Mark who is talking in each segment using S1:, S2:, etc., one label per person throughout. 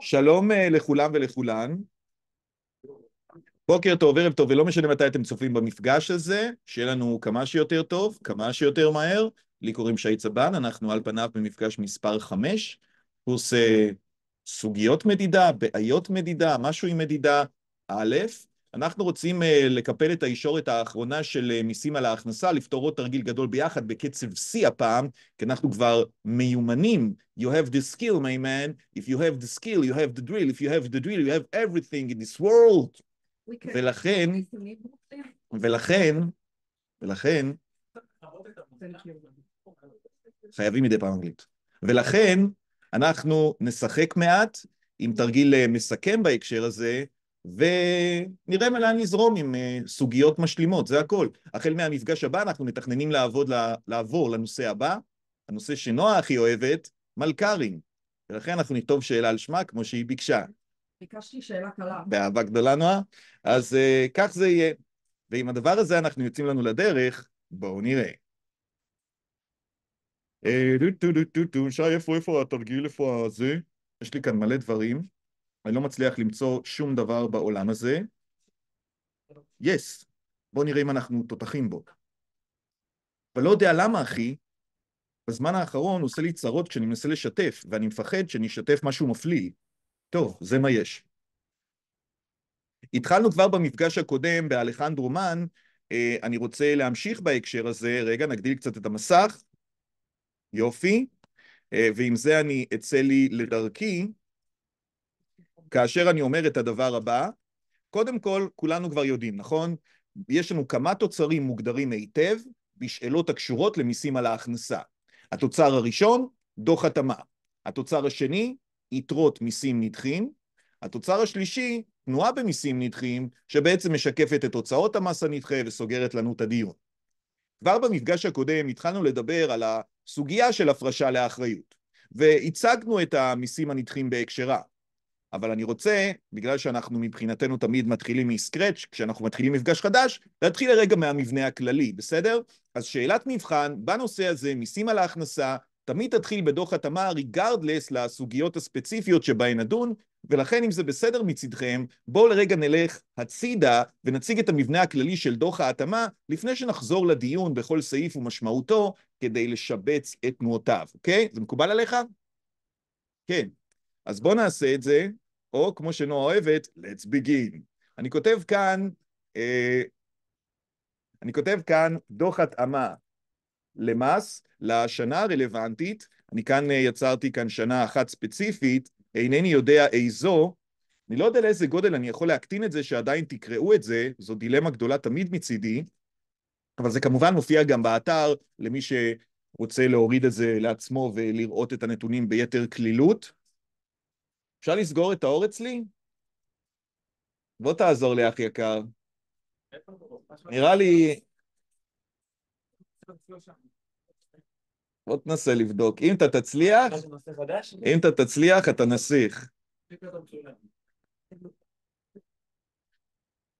S1: שלום אה, לכולם ולכולן. בוקר טוב, ערב טוב, ולא משנה מתי אתם צופים במפגש הזה, שיהיה לנו כמה שיותר טוב, כמה שיותר מהר. לי קוראים שי צבן, אנחנו על פניו במפגש מספר 5, קורס סוגיות מדידה, בעיות מדידה, משהו עם מדידה א', אנחנו רוצים אה, לקפל את הישורת האחרונה של אה, מיסים על ההכנסה, לפתור עוד תרגיל גדול ביחד בקצב שיא הפעם, כי אנחנו כבר מיומנים. You have the skill, my man. If you have the skill, you have the drill. If you have the drill, you have everything in this world. ולכן, ולכן, ולכן, חייבים מדי פעם אנגלית. ולכן, אנחנו נשחק מעט עם תרגיל אה, מסכם בהקשר הזה, ונראה מה לאן נזרום עם אה, סוגיות משלימות, זה הכל. החל מהמפגש הבא אנחנו מתכננים לעבוד, לעבור לנושא הבא, הנושא שנועה הכי אוהבת, מלכ"רים. ולכן אנחנו נכתוב שאלה על שמה כמו שהיא ביקשה. ביקשתי שאלה קלה. באהבה גדולה, נועה. אז uh, כך זה יהיה. ועם הדבר הזה אנחנו יוצאים לנו לדרך, בואו נראה. אה, שי, איפה, איפה התרגיל, איפה זה? יש לי כאן מלא דברים. אני לא מצליח למצוא שום דבר בעולם הזה. יס, yes. בוא נראה אם אנחנו תותחים בו. אבל לא יודע למה, אחי, בזמן האחרון עושה לי צרות כשאני מנסה לשתף, ואני מפחד שאני אשתף משהו מפליל. טוב, זה מה יש. התחלנו כבר במפגש הקודם באלחנדרו מן, אה, אני רוצה להמשיך בהקשר הזה, רגע, נגדיל קצת את המסך, יופי, אה, ועם זה אני אצא לי לדרכי, כאשר אני אומר את הדבר הבא, קודם כל, כולנו כבר יודעים, נכון? יש לנו כמה תוצרים מוגדרים היטב בשאלות הקשורות למיסים על ההכנסה. התוצר הראשון, דוח התאמה. התוצר השני, יתרות מיסים נדחים. התוצר השלישי, תנועה במיסים נדחים, שבעצם משקפת את הוצאות המס הנדחה וסוגרת לנו את הדיון. כבר במפגש הקודם התחלנו לדבר על הסוגיה של הפרשה לאחריות, והצגנו את המיסים הנדחים בהקשרה. אבל אני רוצה, בגלל שאנחנו מבחינתנו תמיד מתחילים מסקרץ', כשאנחנו מתחילים מפגש חדש, להתחיל לרגע מהמבנה הכללי, בסדר? אז שאלת מבחן בנושא הזה, מיסים על ההכנסה, תמיד תתחיל בדוח התאמה ריגרדלס לסוגיות הספציפיות שבהן נדון, ולכן אם זה בסדר מצדכם, בואו לרגע נלך הצידה ונציג את המבנה הכללי של דוח ההתאמה, לפני שנחזור לדיון בכל סעיף ומשמעותו, כדי לשבץ את תנועותיו, אוקיי? זה מקובל עליך? כן. אז בואו נעשה את זה, או כמו שנועה אוהבת, let's begin. אני כותב כאן, אה, אני כותב כאן דוח התאמה למס לשנה הרלוונטית, אני כאן אה, יצרתי כאן שנה אחת ספציפית, אינני יודע איזו, אני לא יודע לאיזה גודל אני יכול להקטין את זה שעדיין תקראו את זה, זו דילמה גדולה תמיד מצידי, אבל זה כמובן מופיע גם באתר למי שרוצה להוריד את זה לעצמו ולראות את הנתונים ביתר קלילות. אפשר לסגור את האור אצלי? בוא תעזור לי, אח יקר. נראה לי... בוא תנסה לבדוק. אם אתה תצליח, אם אתה תצליח, אתה נסיך.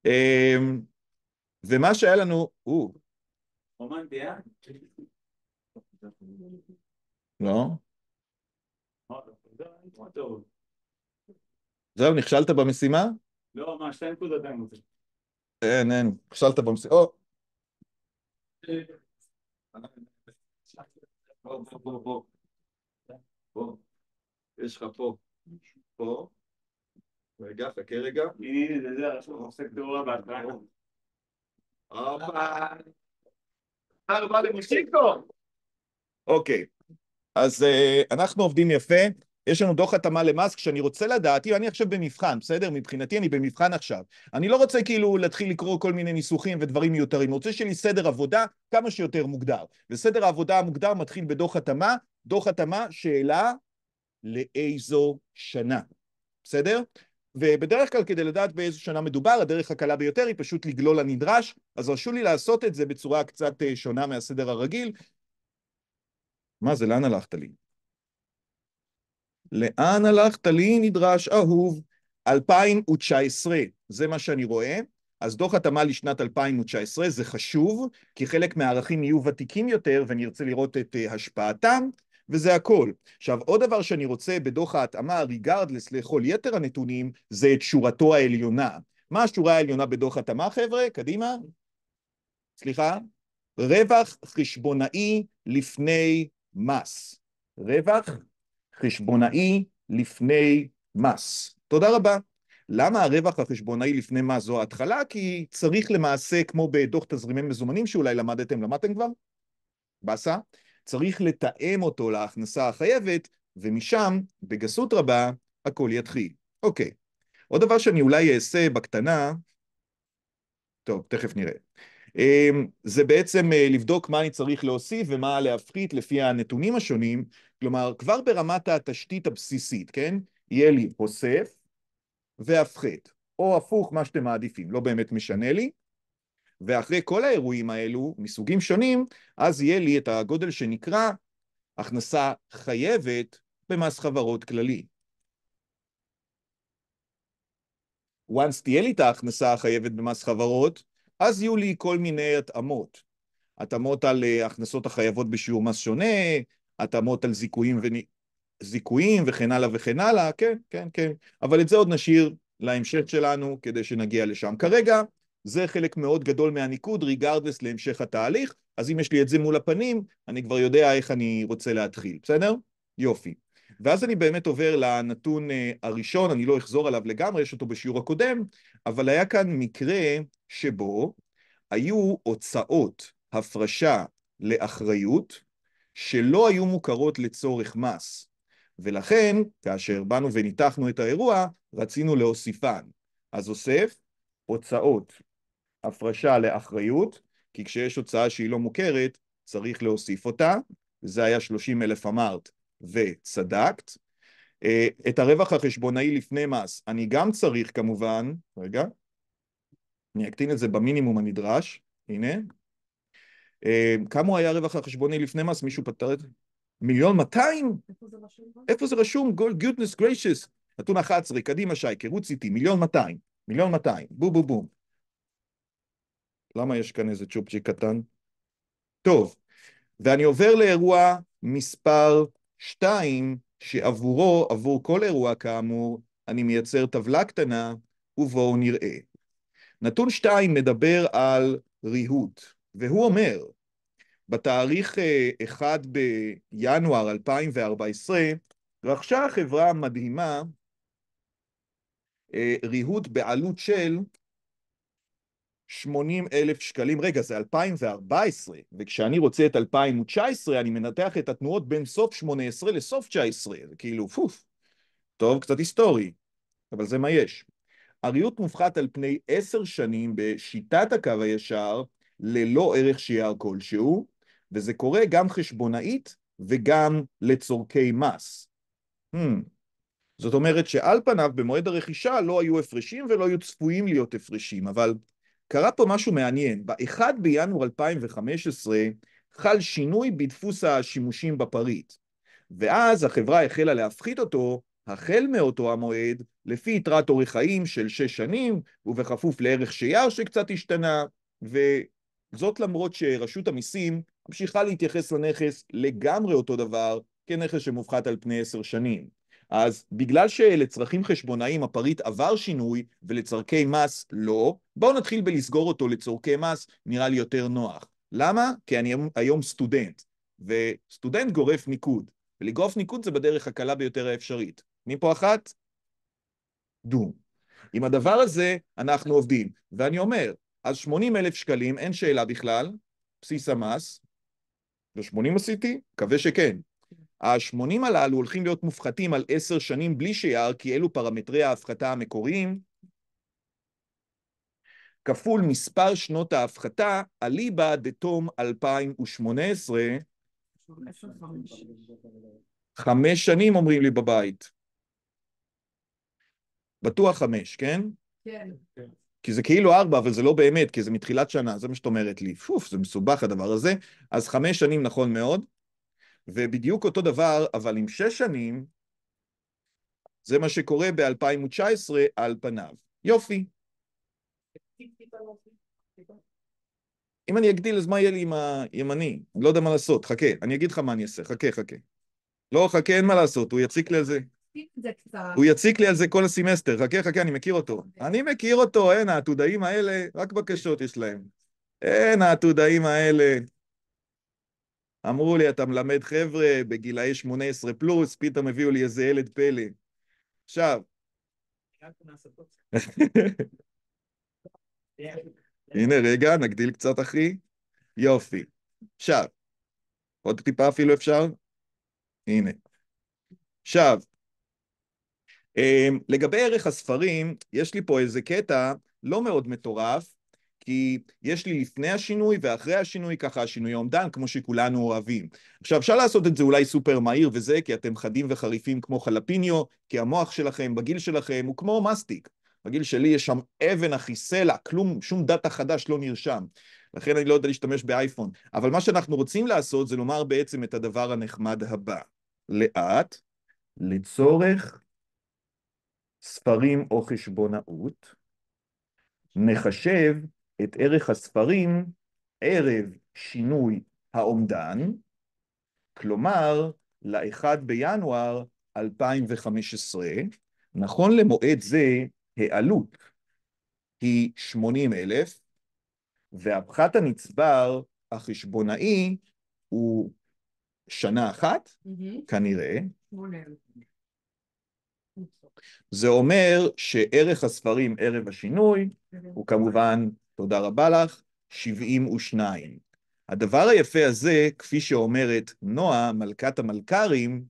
S1: אמ, ומה שהיה לנו, הוא... לא. זהו, נכשלת במשימה? לא, מה, שתי נקודות אין אין, אין, נכשלת במשימה. או! יש לך פה. פה. רגע, חכה רגע. הנה, הנה, זה עוסק תאורה בהתראה. הופה. ארבע אוקיי. אז אה, אנחנו עובדים יפה. יש לנו דוח התאמה למס, כשאני רוצה לדעת, אם אני עכשיו במבחן, בסדר? מבחינתי אני במבחן עכשיו. אני לא רוצה כאילו להתחיל לקרוא כל מיני ניסוחים ודברים מיותרים, אני רוצה שיהיה לי סדר עבודה כמה שיותר מוגדר. וסדר העבודה המוגדר מתחיל בדוח התאמה, דוח התאמה, שאלה לאיזו שנה, בסדר? ובדרך כלל כדי לדעת באיזו שנה מדובר, הדרך הקלה ביותר היא פשוט לגלול הנדרש, אז רשו לי לעשות את זה בצורה קצת אה, שונה מהסדר הרגיל. מה זה, לאן הלכת לי? לאן הלכת? לי נדרש אהוב. 2019, זה מה שאני רואה. אז דוח התאמה לשנת 2019 זה חשוב, כי חלק מהערכים יהיו ותיקים יותר ונרצה לראות את אה, השפעתם, וזה הכל. עכשיו, עוד דבר שאני רוצה בדוח ההתאמה, ריגרדלס לכל יתר הנתונים, זה את שורתו העליונה. מה השורה העליונה בדוח התאמה, חבר'ה? קדימה. סליחה? רווח חשבונאי לפני מס. רווח חשבונאי לפני מס. תודה רבה. למה הרווח החשבונאי לפני מס זו ההתחלה? כי צריך למעשה, כמו בדוח תזרימי מזומנים שאולי למדתם, למדתם כבר? באסה? צריך לתאם אותו להכנסה החייבת, ומשם, בגסות רבה, הכל יתחיל. אוקיי. עוד דבר שאני אולי אעשה בקטנה, טוב, תכף נראה. אמ, זה בעצם אה, לבדוק מה אני צריך להוסיף ומה להפחית לפי הנתונים השונים, כלומר, כבר ברמת התשתית הבסיסית, כן? יהיה לי הוסף והפחת, או הפוך, מה שאתם מעדיפים, לא באמת משנה לי. ואחרי כל האירועים האלו, מסוגים שונים, אז יהיה לי את הגודל שנקרא הכנסה חייבת במס חברות כללי. once תהיה לי את ההכנסה החייבת במס חברות, אז יהיו לי כל מיני התאמות. התאמות על אה, הכנסות החייבות בשיעור מס שונה, התאמות על זיכויים, ו... זיכויים וכן הלאה וכן הלאה, כן, כן, כן, אבל את זה עוד נשאיר להמשך שלנו כדי שנגיע לשם. כרגע זה חלק מאוד גדול מהניקוד, ריגרדס להמשך התהליך, אז אם יש לי את זה מול הפנים, אני כבר יודע איך אני רוצה להתחיל, בסדר? יופי. ואז אני באמת עובר לנתון אה, הראשון, אני לא אחזור עליו לגמרי, יש אותו בשיעור הקודם, אבל היה כאן מקרה שבו היו הוצאות הפרשה לאחריות, שלא היו מוכרות לצורך מס. ולכן, כאשר באנו וניתחנו את האירוע, רצינו להוסיפן. אז אוסף הוצאות הפרשה לאחריות, כי כשיש הוצאה שהיא לא מוכרת, צריך להוסיף אותה, זה היה 30 אלף אמרת וצדקת. אה, את הרווח החשבונאי לפני מס, אני גם צריך כמובן, רגע, אני אקטין את זה במינימום הנדרש, הנה, אה, כמה היה הרווח החשבוני לפני מס? מישהו פתר את זה? מיליון 200? איפה זה רשום? איפה גולד גודנס גריישס. נתון 11, קדימה שייקר, רוץ איתי, מיליון 200. מיליון 200. בום בום בום. למה יש כאן איזה צ'ופצ'יק קטן? טוב, ואני עובר לאירוע מספר 2, שעבורו, עבור כל אירוע כאמור, אני מייצר טבלה קטנה, ובואו נראה. נתון 2 מדבר על ריהוט. והוא אומר, בתאריך 1 אה, בינואר 2014, רכשה החברה המדהימה אה, ריהוט בעלות של 80 אלף שקלים. רגע, זה 2014, וכשאני רוצה את 2019, אני מנתח את התנועות בין סוף 18 לסוף 19, זה כאילו, פוף. טוב, קצת היסטורי, אבל זה מה יש. הריהוט מופחת על פני עשר שנים בשיטת הקו הישר ללא ערך שיער כלשהו, וזה קורה גם חשבונאית וגם לצורכי מס. Hmm. זאת אומרת שעל פניו במועד הרכישה לא היו הפרשים ולא היו צפויים להיות הפרשים, אבל קרה פה משהו מעניין. ב-1 בינואר 2015 חל שינוי בדפוס השימושים בפריט, ואז החברה החלה להפחית אותו החל מאותו המועד, לפי יתרת אורך חיים של שש שנים, ובכפוף לערך שיער שקצת השתנה, ו... זאת למרות שרשות המיסים ממשיכה להתייחס לנכס לגמרי אותו דבר כנכס שמופחת על פני עשר שנים. אז בגלל שלצרכים חשבונאיים הפריט עבר שינוי ולצורכי מס לא, בואו נתחיל בלסגור אותו לצורכי מס, נראה לי יותר נוח. למה? כי אני היום סטודנט, וסטודנט גורף ניקוד, ולגרוף ניקוד זה בדרך הקלה ביותר האפשרית. מפה אחת? דום. עם הדבר הזה אנחנו עובדים, ואני אומר, אז 80 אלף שקלים, אין שאלה בכלל, בסיס המס, ו-80 עשיתי? מקווה שכן. ה-80 הללו הולכים להיות מופחתים על 10 שנים בלי שיער, כי אלו פרמטרי ההפחתה המקוריים, כפול מספר שנות ההפחתה, אליבא דתום 2018. חמש שנים אומרים לי בבית. בטוח חמש, כן? כן. כי זה כאילו ארבע, אבל זה לא באמת, כי זה מתחילת שנה, זה מה שאת אומרת לי. פוף, זה מסובך הדבר הזה. אז חמש שנים נכון מאוד, ובדיוק אותו דבר, אבל עם שש שנים, זה מה שקורה ב-2019 על פניו. יופי. אם אני אגדיל, אז מה יהיה לי עם הימני? אני לא יודע מה לעשות, חכה, אני אגיד לך מה אני אעשה, חכה, חכה. לא, חכה, אין מה לעשות, הוא יציק לזה. הוא יציק לי על זה כל הסמסטר, חכה חכה, אני מכיר אותו. אוקיי. אני מכיר אותו, אין, העתודאים האלה, רק בקשות יש להם. אין, העתודאים האלה. אמרו לי, אתה מלמד חבר'ה בגילאי 18 פלוס, פתאום הביאו לי איזה ילד פלא. עכשיו... הנה, רגע, נגדיל קצת, אחי. יופי. עכשיו, עוד טיפה אפילו אפשר? הנה. עכשיו, אמ, לגבי ערך הספרים, יש לי פה איזה קטע לא מאוד מטורף, כי יש לי לפני השינוי ואחרי השינוי, ככה השינוי אומדן, כמו שכולנו אוהבים. עכשיו, אפשר לעשות את זה אולי סופר מהיר וזה, כי אתם חדים וחריפים כמו חלפיניו, כי המוח שלכם, בגיל שלכם, הוא כמו מסטיק. בגיל שלי יש שם אבן אחי סלע, כלום, שום דאטה חדש לא נרשם. לכן אני לא יודע להשתמש באייפון. אבל מה שאנחנו רוצים לעשות זה לומר בעצם את הדבר הנחמד הבא. לאט, לצורך ספרים או חשבונאות, נחשב את ערך הספרים ערב שינוי האומדן, כלומר ל-1 בינואר 2015, נכון למועד זה העלות היא 80 אלף, והפחת הנצבר החשבונאי הוא שנה אחת, mm-hmm. כנראה, זה אומר שערך הספרים ערב השינוי אוקיי. הוא כמובן, תודה רבה לך, 72. הדבר היפה הזה, כפי שאומרת נועה, מלכת המלכרים,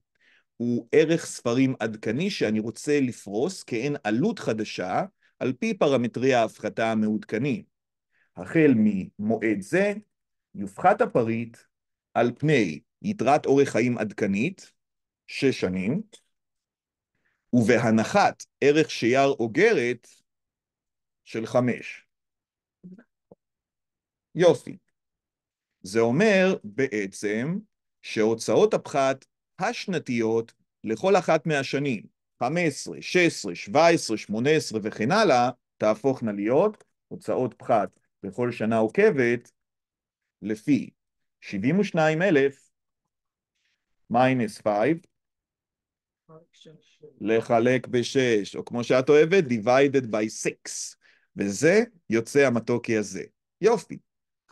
S1: הוא ערך ספרים עדכני שאני רוצה לפרוס כאין עלות חדשה על פי פרמטרי ההפחתה המעודכנים. החל ממועד זה, יופחת הפריט על פני יתרת אורך חיים עדכנית, שש שנים, ובהנחת ערך שיער אוגרת של חמש. יופי. זה אומר בעצם שהוצאות הפחת השנתיות לכל אחת מהשנים, 15, 16, 17, 18 וכן הלאה, תהפוכנה להיות הוצאות פחת בכל שנה עוקבת לפי 72,000 מיינס 5 לחלק בשש, או כמו שאת אוהבת, divided by six. וזה יוצא המתוקי הזה. יופי,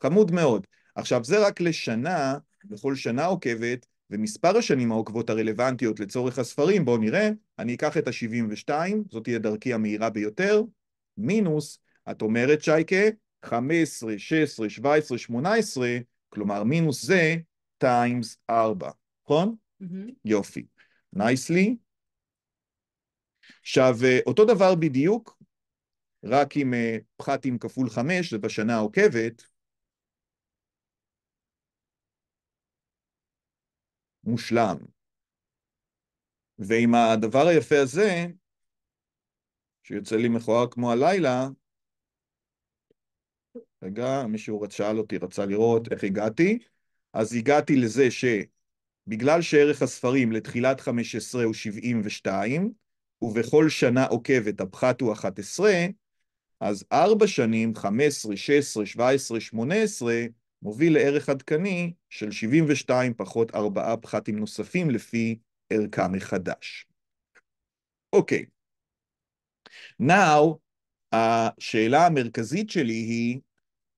S1: חמוד מאוד. עכשיו, זה רק לשנה, לכל שנה עוקבת, ומספר השנים העוקבות הרלוונטיות לצורך הספרים, בואו נראה, אני אקח את ה-72, זאת תהיה דרכי המהירה ביותר, מינוס, את אומרת שייקה, 15, 16, 17, 18, כלומר מינוס זה, טיימס 4, נכון? Mm-hmm. יופי. nicely. עכשיו, אה, אותו דבר בדיוק, רק עם אה, פחתים כפול חמש, זה בשנה העוקבת, מושלם. ועם הדבר היפה הזה, שיוצא לי מכוער כמו הלילה, רגע, מישהו שאל אותי, רצה לראות איך הגעתי, אז הגעתי לזה ש... בגלל שערך הספרים לתחילת 15 הוא 72, ובכל שנה עוקבת הפחת הוא 11, אז ארבע שנים, 15, 16, 17, 18, מוביל לערך עדכני של 72 פחות ארבעה פחתים נוספים לפי ערכה מחדש. אוקיי. Okay. Now, השאלה המרכזית שלי היא,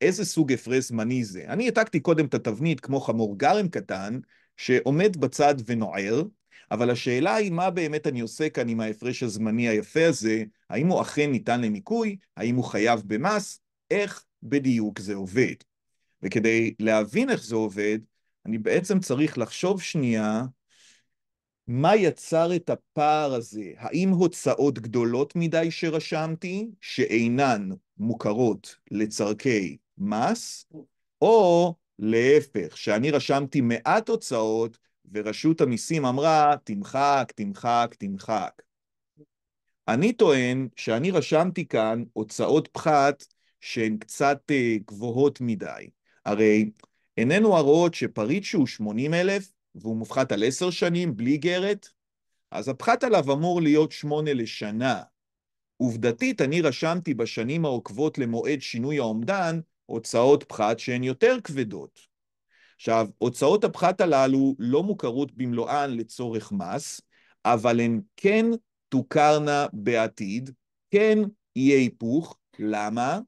S1: איזה סוג הפרש זמני זה? אני העתקתי קודם את התבנית כמו חמור גרם קטן, שעומד בצד ונוער, אבל השאלה היא מה באמת אני עושה כאן עם ההפרש הזמני היפה הזה, האם הוא אכן ניתן לניכוי, האם הוא חייב במס, איך בדיוק זה עובד. וכדי להבין איך זה עובד, אני בעצם צריך לחשוב שנייה מה יצר את הפער הזה? האם הוצאות גדולות מדי שרשמתי, שאינן מוכרות לצורכי מס, או להפך, שאני רשמתי מעט הוצאות ורשות המיסים אמרה, תמחק, תמחק, תמחק. אני טוען שאני רשמתי כאן הוצאות פחת שהן קצת אה, גבוהות מדי. הרי איננו הרואות שפריט שהוא 80 אלף והוא מופחת על עשר שנים בלי גרת, אז הפחת עליו אמור להיות שמונה לשנה. עובדתית, אני רשמתי בשנים העוקבות למועד שינוי האומדן הוצאות פחת שהן יותר כבדות. עכשיו, הוצאות הפחת הללו לא מוכרות במלואן לצורך מס, אבל הן כן תוכרנה בעתיד, כן יהיה היפוך. למה?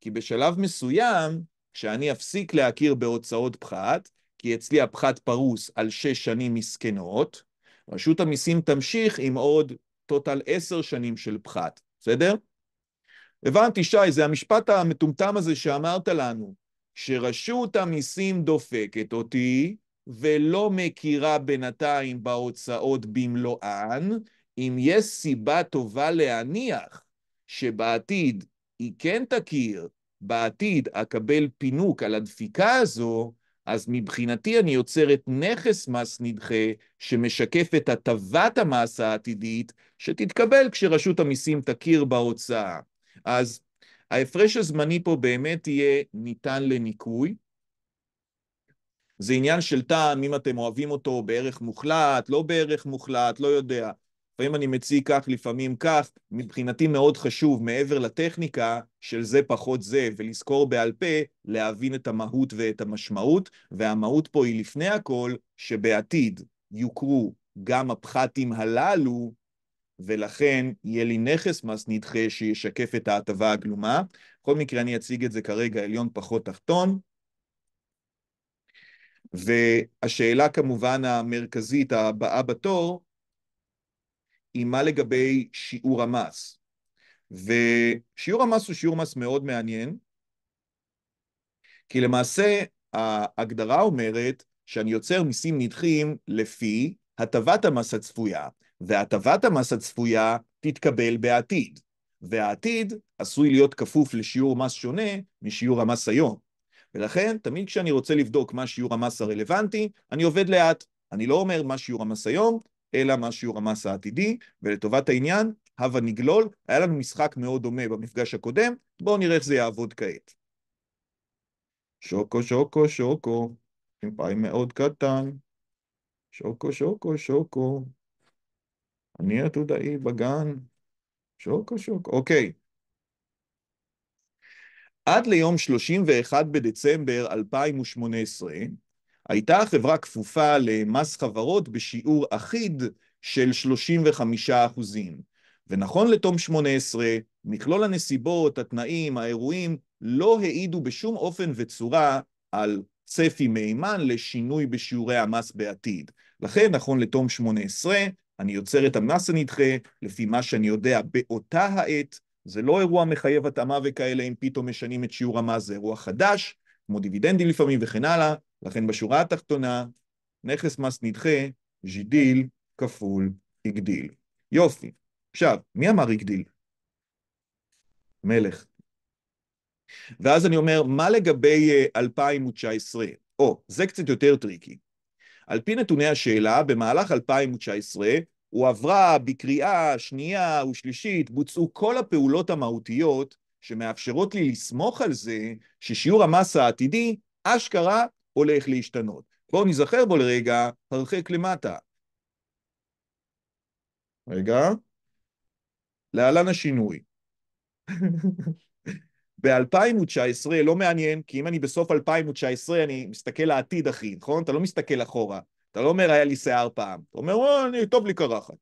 S1: כי בשלב מסוים, כשאני אפסיק להכיר בהוצאות פחת, כי אצלי הפחת פרוס על שש שנים מסכנות, רשות המיסים תמשיך עם עוד טוטל עשר שנים של פחת, בסדר? הבנתי, שי, זה המשפט המטומטם הזה שאמרת לנו, שרשות המיסים דופקת אותי ולא מכירה בינתיים בהוצאות במלואן, אם יש סיבה טובה להניח שבעתיד היא כן תכיר, בעתיד אקבל פינוק על הדפיקה הזו, אז מבחינתי אני יוצרת נכס מס נדחה שמשקף את הטבת המס העתידית שתתקבל כשרשות המיסים תכיר בהוצאה. אז ההפרש הזמני פה באמת יהיה ניתן לניקוי. זה עניין של טעם, אם אתם אוהבים אותו בערך מוחלט, לא בערך מוחלט, לא יודע. לפעמים אני מציג כך, לפעמים כך. מבחינתי מאוד חשוב, מעבר לטכניקה של זה פחות זה, ולזכור בעל פה, להבין את המהות ואת המשמעות, והמהות פה היא לפני הכל, שבעתיד יוכרו גם הפחתים הללו ולכן יהיה לי נכס מס נדחה שישקף את ההטבה הגלומה. בכל מקרה אני אציג את זה כרגע עליון פחות תחתון. והשאלה כמובן המרכזית הבאה בתור, היא מה לגבי שיעור המס. ושיעור המס הוא שיעור מס מאוד מעניין, כי למעשה ההגדרה אומרת שאני יוצר מיסים נדחים לפי הטבת המס הצפויה. והטבת המס הצפויה תתקבל בעתיד, והעתיד עשוי להיות כפוף לשיעור מס שונה משיעור המס היום. ולכן, תמיד כשאני רוצה לבדוק מה שיעור המס הרלוונטי, אני עובד לאט. אני לא אומר מה שיעור המס היום, אלא מה שיעור המס העתידי, ולטובת העניין, הבה נגלול. היה לנו משחק מאוד דומה במפגש הקודם, בואו נראה איך זה יעבוד כעת. שוקו, שוקו, שוקו, עם פעם מאוד קטן. שוקו, שוקו, שוקו. אני עתודאי בגן. שוק או שוק, אוקיי. עד ליום 31 בדצמבר 2018, הייתה החברה כפופה למס חברות בשיעור אחיד של 35 אחוזים. ונכון לתום 18, מכלול הנסיבות, התנאים, האירועים, לא העידו בשום אופן וצורה על צפי מהימן לשינוי בשיעורי המס בעתיד. לכן, נכון לתום 18, אני יוצר את המס הנדחה לפי מה שאני יודע באותה העת, זה לא אירוע מחייב התאמה וכאלה, אם פתאום משנים את שיעור המס זה אירוע חדש, כמו דיבידנדים לפעמים וכן הלאה, לכן בשורה התחתונה, נכס מס נדחה, ז'ידיל כפול הגדיל. יופי. עכשיו, מי אמר הגדיל? מלך. ואז אני אומר, מה לגבי 2019? אה, או, זה קצת יותר טריקי. על פי נתוני השאלה, במהלך 2019 הועברה בקריאה שנייה ושלישית, בוצעו כל הפעולות המהותיות שמאפשרות לי לסמוך על זה ששיעור המס העתידי אשכרה הולך להשתנות. בואו נזכר בו לרגע, הרחק למטה. רגע. להלן השינוי. ב-2019 לא מעניין, כי אם אני בסוף 2019 אני מסתכל לעתיד, אחי, נכון? אתה לא מסתכל אחורה. אתה לא אומר, היה לי שיער פעם. אתה אומר, או, אה, אני, טוב לי קרחת.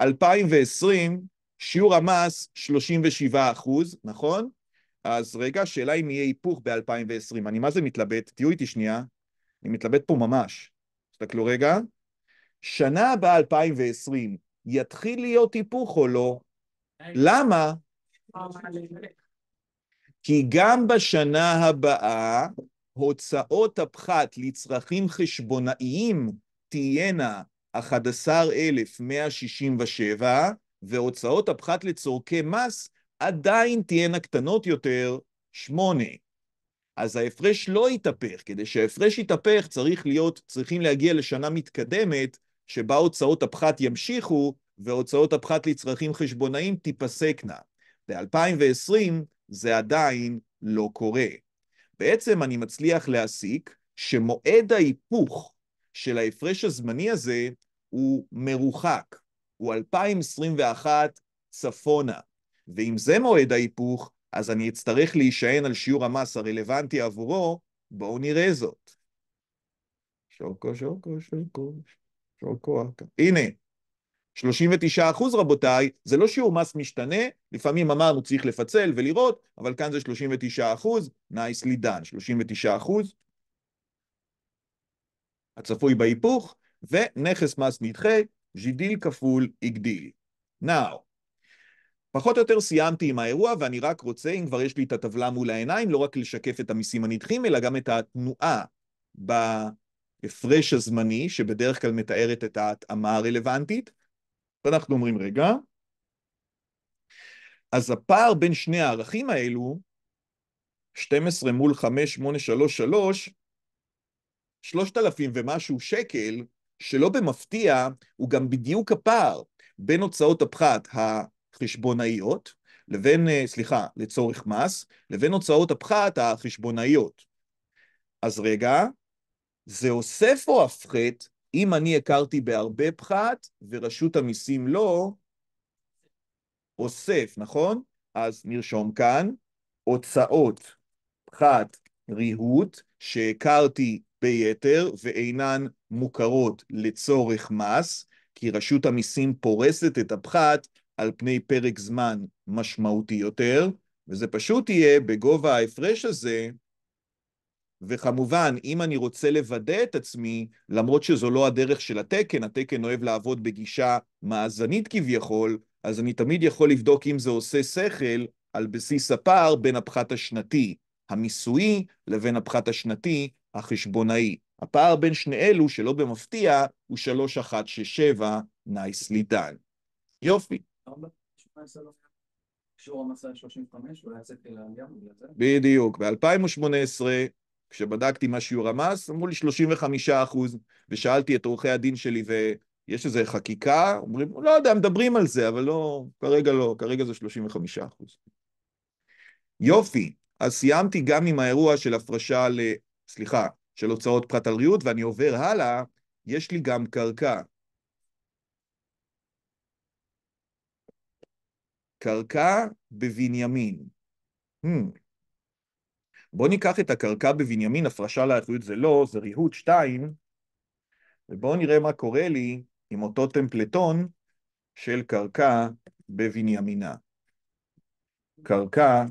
S1: 2020, שיעור המס 37 אחוז, נכון? אז רגע, השאלה אם יהיה היפוך ב-2020. אני מה זה מתלבט? תהיו איתי שנייה. אני מתלבט פה ממש. תסתכלו רגע. שנה הבאה, 2020, יתחיל להיות היפוך או לא? למה? כי גם בשנה הבאה הוצאות הפחת לצרכים חשבונאיים תהיינה 11,167, והוצאות הפחת לצורכי מס עדיין תהיינה קטנות יותר, 8. אז ההפרש לא יתהפך. כדי שההפרש יתהפך צריך להיות, צריכים להגיע לשנה מתקדמת, שבה הוצאות הפחת ימשיכו, והוצאות הפחת לצרכים חשבונאיים תיפסקנה. ב-2020 זה עדיין לא קורה. בעצם אני מצליח להסיק שמועד ההיפוך של ההפרש הזמני הזה הוא מרוחק, הוא 2021 צפונה, ואם זה מועד ההיפוך, אז אני אצטרך להישען על שיעור המס הרלוונטי עבורו, בואו נראה זאת. שוקו, שוקו, שוקו, שוקו, הנה, 39 אחוז רבותיי, זה לא שיעור מס משתנה, לפעמים אמרנו צריך לפצל ולראות, אבל כאן זה 39 אחוז, nicely done, 39 אחוז. הצפוי בהיפוך, ונכס מס נדחה, ז'ידיל כפול הגדיל. Now, פחות או יותר סיימתי עם האירוע, ואני רק רוצה, אם כבר יש לי את הטבלה מול העיניים, לא רק לשקף את המיסים הנדחים, אלא גם את התנועה בהפרש הזמני, שבדרך כלל מתארת את ההתאמה הרלוונטית. אנחנו אומרים, רגע, אז הפער בין שני הערכים האלו, 12 מול 5, 8, 3, 3, 3,000 ומשהו שקל, שלא במפתיע, הוא גם בדיוק הפער בין הוצאות הפחת החשבונאיות, לבין, אה, סליחה, לצורך מס, לבין הוצאות הפחת החשבונאיות. אז רגע, זה אוסף או הפחת אם אני הכרתי בהרבה פחת ורשות המיסים לא, אוסף, נכון? אז נרשום כאן, הוצאות פחת ריהוט שהכרתי ביתר ואינן מוכרות לצורך מס, כי רשות המיסים פורסת את הפחת על פני פרק זמן משמעותי יותר, וזה פשוט יהיה בגובה ההפרש הזה וכמובן, אם אני רוצה לוודא את עצמי, למרות שזו לא הדרך של התקן, התקן אוהב לעבוד בגישה מאזנית כביכול, אז אני תמיד יכול לבדוק אם זה עושה שכל על בסיס הפער בין הפחת השנתי המיסויי לבין הפחת השנתי החשבונאי. הפער בין שני אלו, שלא במפתיע, הוא 3167 nicely done. יופי. שיעור 35, אולי יצאתי לעלייה בגלל זה? בדיוק, ב-2018 כשבדקתי מה שיעור המס, אמרו לי 35 אחוז, ושאלתי את עורכי הדין שלי, ויש איזו חקיקה? אומרים, לא יודע, מדברים על זה, אבל לא, כרגע לא, כרגע זה 35 אחוז. יופי, אז סיימתי גם עם האירוע של הפרשה ל... סליחה, של הוצאות פחת על ריהוט, ואני עובר הלאה, יש לי גם קרקע. קרקע בבנימין. Hmm. בואו ניקח את הקרקע בבנימין, הפרשה לאחריות זה לא, זה ריהוט 2, ובואו נראה מה קורה לי עם אותו טמפלטון של קרקע בבנימינה. קרקע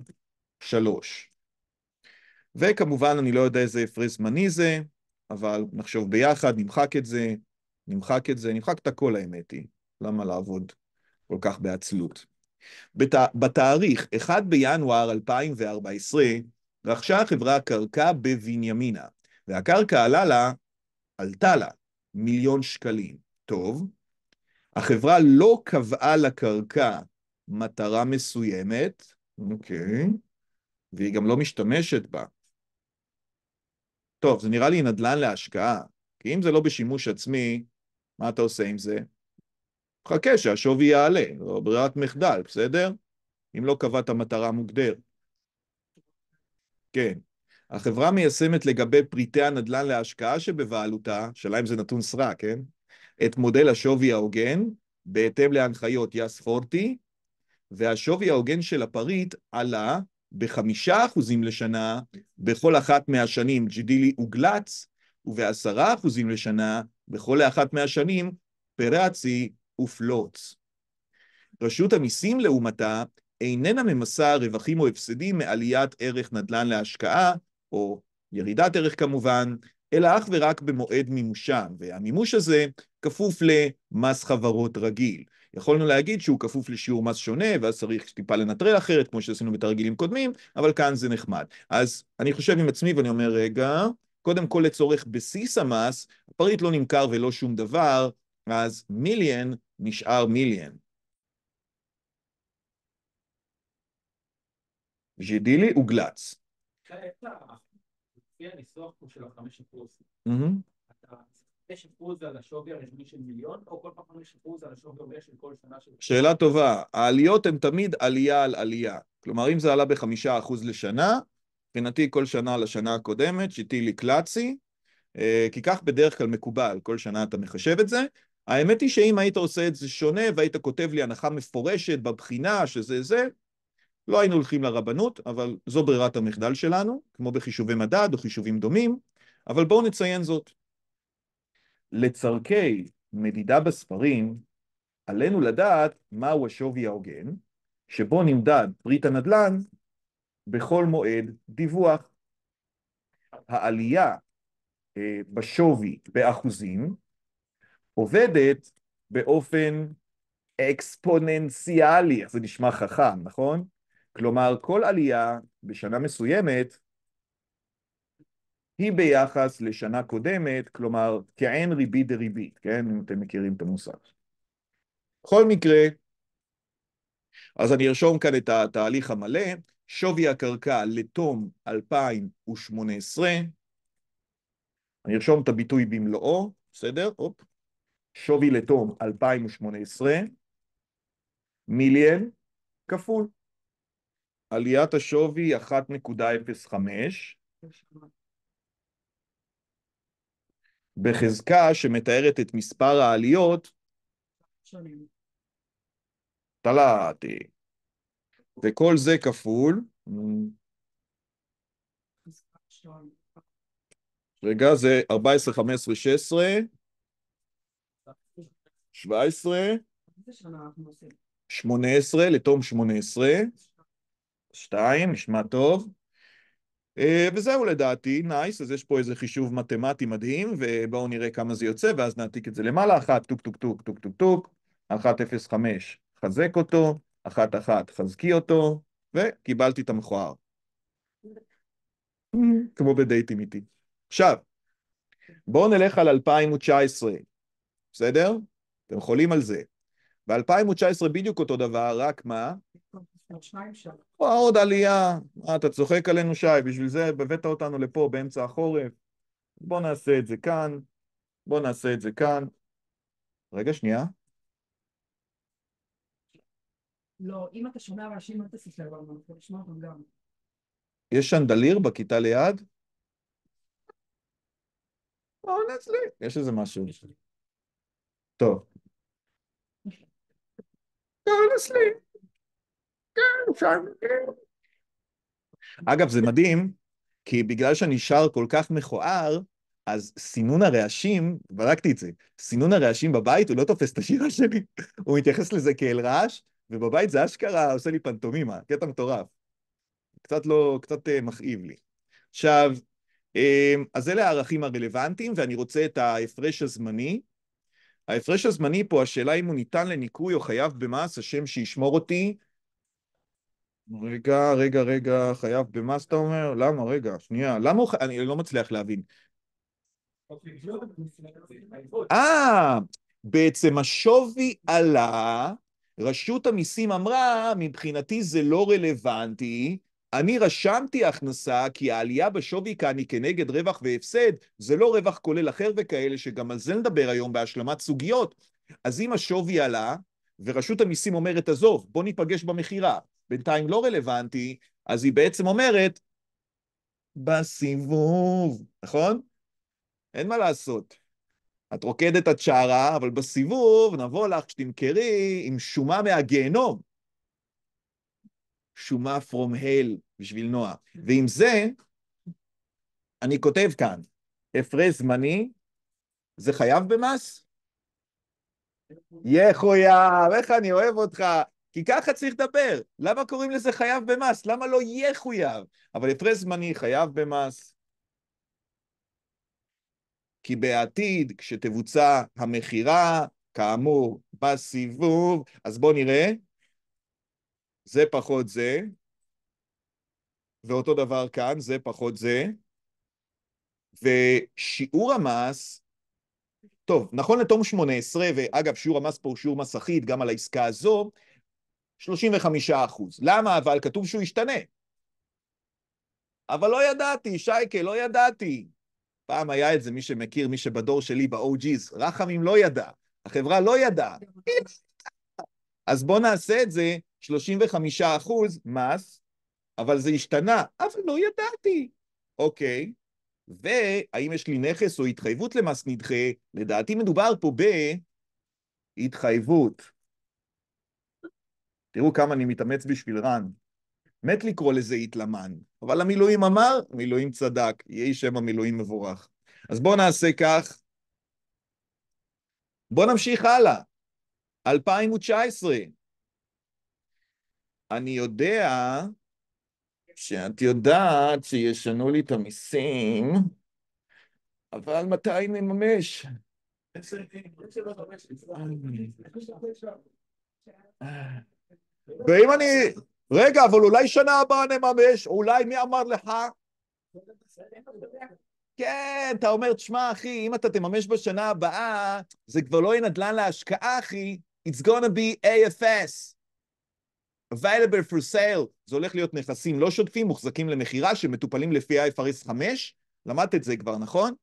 S1: 3. וכמובן, אני לא יודע איזה הפרש זמני זה, אבל נחשוב ביחד, נמחק את זה, נמחק את זה, נמחק את הכל האמת היא. למה לעבוד כל כך בעצלות? בת... בתאריך 1 בינואר 2014, רכשה החברה קרקע בבנימינה, והקרקע עלה לה, עלתה לה, מיליון שקלים. טוב, החברה לא קבעה לקרקע מטרה מסוימת, אוקיי, והיא גם לא משתמשת בה. טוב, זה נראה לי נדל"ן להשקעה, כי אם זה לא בשימוש עצמי, מה אתה עושה עם זה? חכה שהשווי יעלה, זו לא ברירת מחדל, בסדר? אם לא קבעת מטרה מוגדרת. כן. החברה מיישמת לגבי פריטי הנדל"ן להשקעה שבבעלותה, שאלה אם זה נתון סרק, כן? את מודל השווי ההוגן, בהתאם להנחיות יס פורטי, והשווי ההוגן של הפריט עלה בחמישה אחוזים לשנה בכל אחת מהשנים ג'ידילי אוגלץ, ובעשרה אחוזים לשנה בכל אחת מהשנים פרצי ופלוץ. רשות המיסים, לעומתה, איננה ממסה רווחים או הפסדים מעליית ערך נדל"ן להשקעה, או ירידת ערך כמובן, אלא אך ורק במועד מימושם, והמימוש הזה כפוף למס חברות רגיל. יכולנו להגיד שהוא כפוף לשיעור מס שונה, ואז צריך טיפה לנטרל אחרת, כמו שעשינו בתרגילים קודמים, אבל כאן זה נחמד. אז אני חושב עם עצמי ואני אומר, רגע, קודם כל לצורך בסיס המס, הפריט לא נמכר ולא שום דבר, אז מיליאן נשאר מיליאן. ז'ידילי וגלץ. לפי הניסוח פה של החמש אחוז, אתה חמש אחוז על השווי הרשמי של מיליון, או כל פעם חמש אחוז על השווי הרשמי של כל שנה שאלה טובה. העליות הן תמיד עלייה על עלייה. כלומר, אם זה עלה בחמישה אחוז לשנה, מבחינתי כל שנה לשנה הקודמת, שיטילי קלאצי, אה, כי כך בדרך כלל מקובל, כל שנה אתה מחשב את זה. האמת היא שאם היית עושה את זה שונה והיית כותב לי הנחה מפורשת בבחינה, שזה זה, לא היינו הולכים לרבנות, אבל זו ברירת המחדל שלנו, כמו בחישובי מדד או חישובים דומים, אבל בואו נציין זאת. לצורכי מדידה בספרים, עלינו לדעת מהו השווי ההוגן, שבו נמדד פריט הנדל"ן בכל מועד דיווח. העלייה אה, בשווי באחוזים עובדת באופן אקספוננציאלי, איך זה נשמע חכם, נכון? כלומר, כל עלייה בשנה מסוימת היא ביחס לשנה קודמת, כלומר, כעין ריבית דריבית, כן? אם אתם מכירים את המושג. בכל מקרה, אז אני ארשום כאן את התהליך המלא, שווי הקרקע לתום 2018, אני ארשום את הביטוי במלואו, בסדר? אופ. שווי לתום 2018, מיליאן כפול עליית השווי 1.05 בחזקה שמתארת את מספר העליות תלעתי וכל זה כפול רגע זה 14, 15, 16 17 18 לתום 18 שתיים, נשמע טוב. אה, וזהו לדעתי, נייס, אז יש פה איזה חישוב מתמטי מדהים, ובואו נראה כמה זה יוצא, ואז נעתיק את זה למעלה, אחת, טוק טוק טוק טוק טוק טוק, אחת אפס חמש, חזק אותו, אחת אחת, חזקי אותו, וקיבלתי את המכוער. כמו בדייטים איתי. עכשיו, בואו נלך על 2019, בסדר? אתם חולים על זה. ב-2019 בדיוק אותו דבר, רק מה? אה, עוד עלייה, אה, אתה צוחק עלינו שי, בשביל זה הבאת אותנו לפה באמצע החורף. בוא נעשה את זה כאן, בוא נעשה את זה כאן. רגע, שנייה. לא, אם אתה שומע אנשים, אל תסתכל עלינו, אתה תשמע אותם גם. יש שנדליר בכיתה ליד? עונה אה, אצלי, יש איזה משהו. טוב. אונה כן, אפשר... אגב, זה מדהים, כי בגלל שאני שר כל כך מכוער, אז סינון הרעשים, בדקתי את זה, סינון הרעשים בבית, הוא לא תופס את השירה שלי, הוא מתייחס לזה כאל רעש, ובבית זה אשכרה עושה לי פנטומימה, קטע מטורף. קצת לא, קצת אה, מכאיב לי. עכשיו, אמ, אז אלה הערכים הרלוונטיים, ואני רוצה את ההפרש הזמני. ההפרש הזמני פה, השאלה אם הוא ניתן לניקוי או חייב במס, השם שישמור אותי, רגע, רגע, רגע, חייב במה שאתה אומר? למה? רגע, שנייה. למה הוא חייב? אני לא מצליח להבין. אה, בעצם השווי עלה, רשות המיסים אמרה, מבחינתי זה לא רלוונטי, אני רשמתי הכנסה כי העלייה בשווי כאן היא כנגד רווח והפסד, זה לא רווח כולל אחר וכאלה, שגם על זה נדבר היום בהשלמת סוגיות. אז אם השווי עלה, ורשות המיסים אומרת, עזוב, בוא ניפגש במכירה, בינתיים לא רלוונטי, אז היא בעצם אומרת, בסיבוב, נכון? אין מה לעשות. את רוקדת את שערה, אבל בסיבוב נבוא לך כשתמכרי עם שומה מהגיהנום. שומה from hell בשביל נועה. ועם זה, אני כותב כאן, הפרש זמני, זה חייב במס? יחויב, איך אני אוהב אותך. כי ככה צריך לדבר. למה קוראים לזה חייב במס? למה לא יחויב? אבל הפרש זמני חייב במס. כי בעתיד, כשתבוצע המכירה, כאמור, בסיבוב, אז בואו נראה. זה פחות זה, ואותו דבר כאן, זה פחות זה. ושיעור המס, טוב, נכון לתום 18, ואגב, שיעור המס פה הוא שיעור מס אחיד גם על העסקה הזו, 35 אחוז. למה אבל? כתוב שהוא ישתנה. אבל לא ידעתי, שייקה, לא ידעתי. פעם היה את זה, מי שמכיר, מי שבדור שלי, ב-OG's, רחמים לא ידע, החברה לא ידעה. אז בואו נעשה את זה 35 אחוז מס, אבל זה השתנה, אבל לא ידעתי. אוקיי, והאם יש לי נכס או התחייבות למס נדחה? לדעתי מדובר פה בהתחייבות. תראו כמה אני מתאמץ בשביל רן. מת לקרוא לזה התלמן, אבל המילואים אמר, מילואים צדק, יהי שם המילואים מבורך. אז בואו נעשה כך. בואו נמשיך הלאה. 2019. אני יודע שאת יודעת שישנו לי את המיסים, אבל מתי נממש? איזה... ואם אני... רגע, אבל אולי שנה הבאה נממש, אולי מי אמר לך? כן, אתה אומר, תשמע, אחי, אם אתה תממש בשנה הבאה, זה כבר לא יהיה נדל"ן להשקעה, אחי, it's gonna be AFS. available for sale, זה הולך להיות נכסים לא שוטפים, מוחזקים למכירה, שמטופלים לפי IFRS 5, למדת את זה כבר, נכון?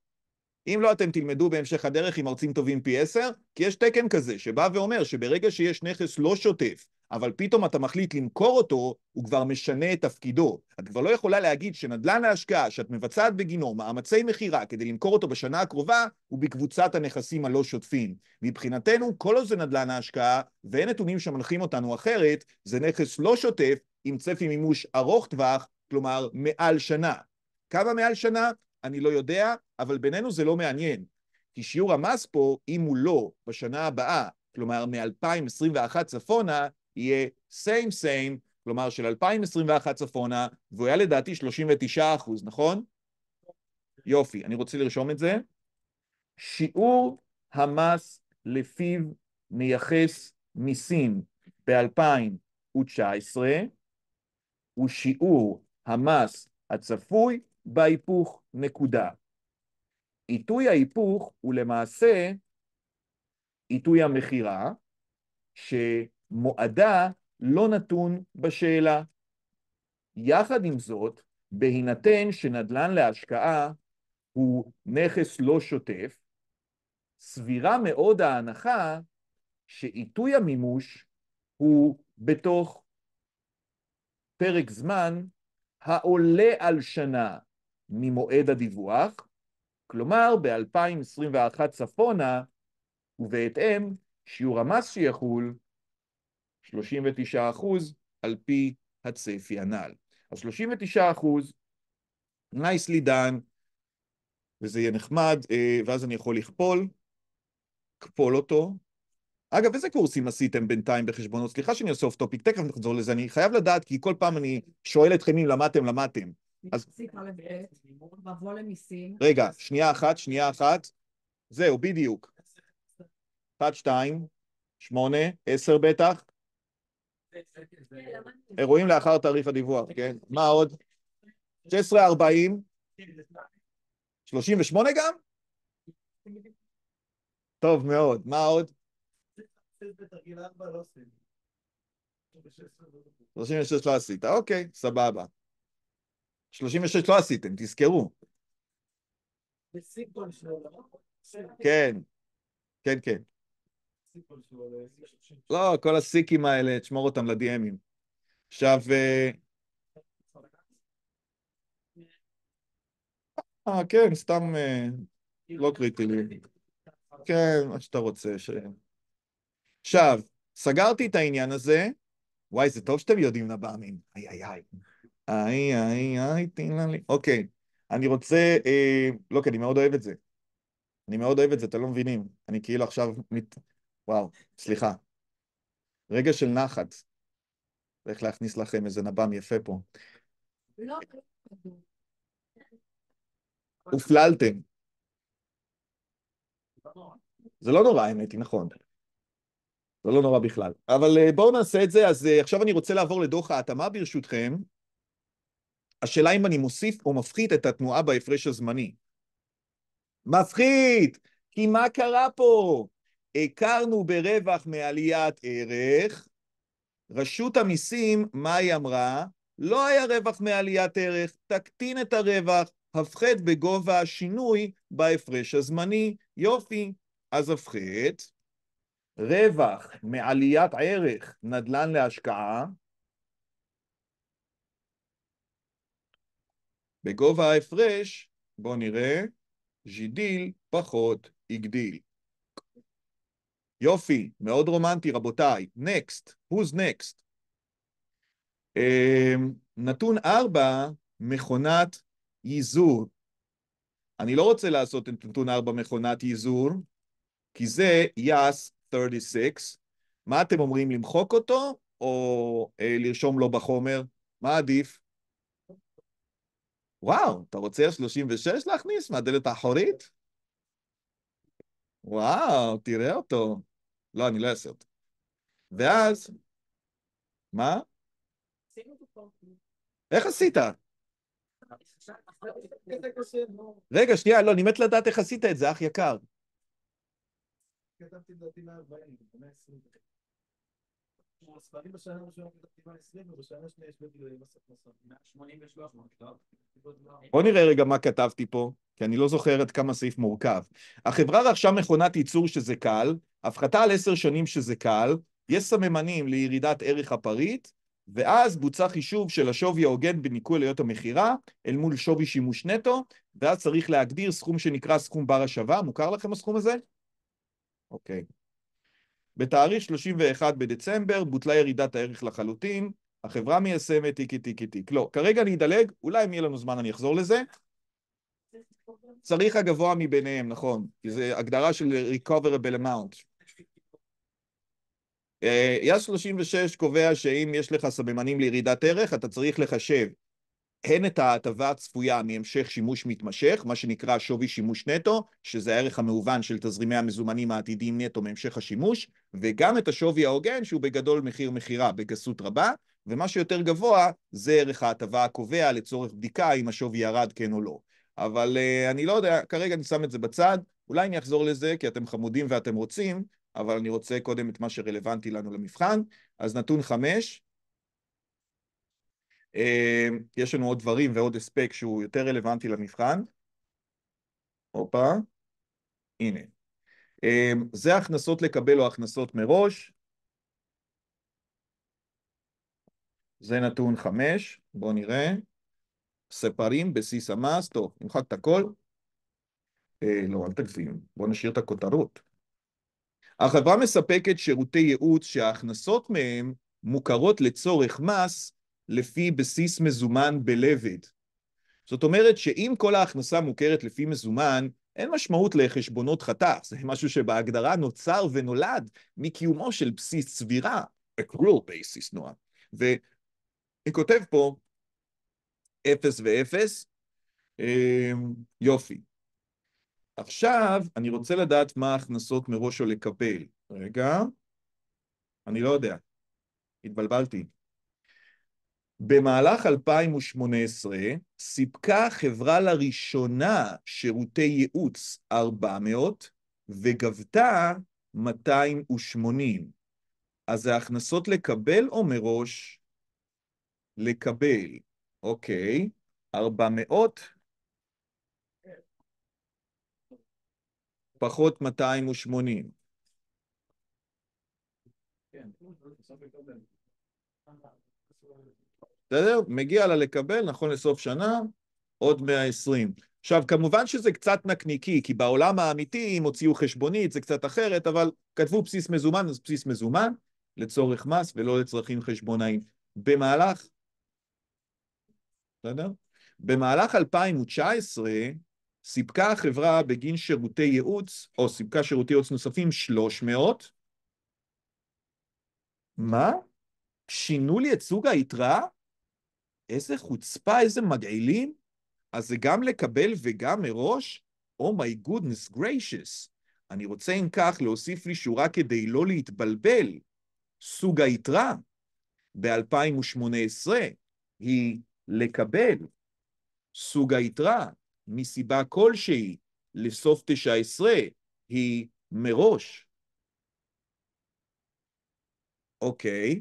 S1: אם לא, אתם תלמדו בהמשך הדרך עם מרצים טובים פי 10, כי יש תקן כזה, שבא ואומר שברגע שיש נכס לא שוטף, אבל פתאום אתה מחליט למכור אותו, הוא כבר משנה את תפקידו. את כבר לא יכולה להגיד שנדל"ן ההשקעה שאת מבצעת בגינו מאמצי מכירה כדי למכור אותו בשנה הקרובה, הוא בקבוצת הנכסים הלא שוטפים. מבחינתנו, כל עוד זה נדל"ן ההשקעה, ואין נתונים שמנחים אותנו אחרת, זה נכס לא שוטף עם צפי מימוש ארוך טווח, כלומר מעל שנה. כמה מעל שנה? אני לא יודע, אבל בינינו זה לא מעניין. כי שיעור המס פה, אם הוא לא בשנה הבאה, כלומר מ-2021 צפונה, יהיה סיים סיים, כלומר של 2021 צפונה, והוא היה לדעתי 39 אחוז, נכון? יופי, אני רוצה לרשום את זה. שיעור המס לפיו מייחס מיסים ב-2019 הוא שיעור המס הצפוי בהיפוך נקודה. עיתוי ההיפוך הוא למעשה עיתוי המכירה, ש... מועדה לא נתון בשאלה. יחד עם זאת, בהינתן שנדל"ן להשקעה הוא נכס לא שוטף, סבירה מאוד ההנחה שעיתוי המימוש הוא בתוך פרק זמן העולה על שנה ממועד הדיווח, כלומר ב-2021 צפונה, ובהתאם שיעור המס שיחול 39 אחוז על פי הצפי הנ"ל. אז 39 אחוז, נייסלי דן, וזה יהיה נחמד, אה, ואז אני יכול לכפול, כפול אותו. אגב, איזה קורסים עשיתם בינתיים בחשבונות? סליחה שאני אעשה אוף טופיק, תכף נחזור לזה, אני חייב לדעת, כי כל פעם אני שואל אתכם אם למדתם, למדתם. אז... רגע, שנייה אחת, שנייה אחת. זהו, בדיוק. 1, שתיים, שמונה, עשר בטח. אירועים לאחר תעריף הדיווח, כן? מה עוד? 1640, 38 גם? טוב מאוד, מה עוד? 36 לא עשית, אוקיי, סבבה. 36 לא עשיתם, תזכרו. כן, כן, כן. לא, כל הסיקים האלה, תשמור אותם לדיאמים. עכשיו... אה, אה כן, סתם אה, לא קריטי לי. כן, מה שאתה רוצה. עכשיו, סגרתי את העניין הזה. וואי, זה טוב שאתם יודעים לבאמים. איי, איי, איי. איי, איי, איי, תהנה לי. אוקיי, אני רוצה... אה, לא, כי אני מאוד אוהב את זה. אני מאוד אוהב את זה, אתם לא מבינים. אני כאילו עכשיו וואו, סליחה. רגע של נחת. צריך להכניס לכם איזה נב"ם יפה פה. לא, לא. הופללתם. זה לא נורא, האמת היא, נכון. זה לא נורא בכלל. אבל אה, בואו נעשה את זה. אז אה, עכשיו אני רוצה לעבור לדוח ההתאמה, ברשותכם. השאלה אם אני מוסיף או מפחית את התנועה בהפרש הזמני. מפחית! כי מה קרה פה? הכרנו ברווח מעליית ערך, רשות המיסים, מה היא אמרה? לא היה רווח מעליית ערך, תקטין את הרווח, הפחת בגובה השינוי בהפרש הזמני. יופי, אז הפחת. רווח מעליית ערך נדל"ן להשקעה בגובה ההפרש, בואו נראה, ז'ידיל פחות הגדיל. יופי, מאוד רומנטי, רבותיי. נקסט, who's next? אמ, נתון ארבע, מכונת ייזור. אני לא רוצה לעשות את נתון ארבע מכונת ייזור, כי זה יאס 36. מה אתם אומרים, למחוק אותו או אה, לרשום לו בחומר? מה עדיף? וואו, אתה רוצה 36 להכניס מהדלת האחורית? וואו, תראה אותו. לא, אני לא אעשה אותה. ואז, מה? איך עשית? רגע, שנייה, לא, אני מת לדעת איך עשית את זה, אח יקר. כתבתי ספרים בשנה הראשונה כתבתי בין 20, ובשנה השנייה יש בית גדולים בסוף מסוף. 183 טוב. בוא נראה רגע מה כתבתי פה, כי אני לא זוכר עד כמה סעיף מורכב. החברה רכשה מכונת ייצור שזה קל, הפחתה על עשר שנים שזה קל, יש סממנים לירידת ערך הפריט, ואז בוצע חישוב של השווי ההוגן בניכוי עליות המכירה אל מול שווי שימוש נטו, ואז צריך להגדיר סכום שנקרא סכום בר השבה, מוכר לכם הסכום הזה? אוקיי. Okay. בתאריך 31 בדצמבר בוטלה ירידת הערך לחלוטין, החברה מיישמת טיקי טיקי טיק. לא, כרגע אני אדלג, אולי אם יהיה לנו זמן אני אחזור לזה. צריך הגבוה מביניהם, נכון, כי זו הגדרה של recoverable amount. אה, יס 36 קובע שאם יש לך סממנים לירידת ערך, אתה צריך לחשב הן את ההטבה הצפויה מהמשך שימוש מתמשך, מה שנקרא שווי שימוש נטו, שזה הערך המאובן של תזרימי המזומנים העתידיים נטו מהמשך השימוש, וגם את השווי ההוגן שהוא בגדול מחיר מכירה בגסות רבה, ומה שיותר גבוה זה ערך ההטבה הקובע לצורך בדיקה אם השווי ירד כן או לא. אבל uh, אני לא יודע, כרגע אני שם את זה בצד, אולי אני אחזור לזה כי אתם חמודים ואתם רוצים, אבל אני רוצה קודם את מה שרלוונטי לנו למבחן. אז נתון חמש, אמ, יש לנו עוד דברים ועוד הספק שהוא יותר רלוונטי למבחן. הופה, הנה. אמ, זה הכנסות לקבל או הכנסות מראש. זה נתון חמש, בואו נראה. ספרים, בסיס המס, טוב, נמחק את הכל. אה, לא, אל תגזים, בואו נשאיר את הכותרות. החברה מספקת שירותי ייעוץ שההכנסות מהם מוכרות לצורך מס לפי בסיס מזומן בלבד. זאת אומרת שאם כל ההכנסה מוכרת לפי מזומן, אין משמעות לחשבונות חתך, זה משהו שבהגדרה נוצר ונולד מקיומו של בסיס צבירה, accrual basis נועה. ואני כותב פה, אפס ואפס, אמ, יופי. עכשיו, אני רוצה לדעת מה ההכנסות מראש או לקבל. רגע, אני לא יודע, התבלבלתי. במהלך 2018 סיפקה החברה לראשונה שירותי ייעוץ 400 וגבתה 280. אז ההכנסות לקבל או מראש? לקבל, אוקיי, 400 פחות 280. כן, בסדר? מגיע לה לקבל, נכון לסוף שנה, עוד 120. עכשיו, כמובן שזה קצת נקניקי, כי בעולם האמיתי, אם הוציאו חשבונית, זה קצת אחרת, אבל כתבו בסיס מזומן, אז בסיס מזומן, לצורך מס ולא לצרכים חשבונאיים. במהלך, בסדר? במהלך 2019, סיפקה החברה בגין שירותי ייעוץ, או סיפקה שירותי ייעוץ נוספים, 300. מה? שינו לי את סוג היתרה? איזה חוצפה, איזה מגעילים. אז זה גם לקבל וגם מראש? Oh my goodness gracious. אני רוצה אם כך להוסיף לי שורה כדי לא להתבלבל. סוג היתרה ב-2018 היא לקבל סוג היתרה מסיבה כלשהי לסוף 19 היא מראש. אוקיי. okay.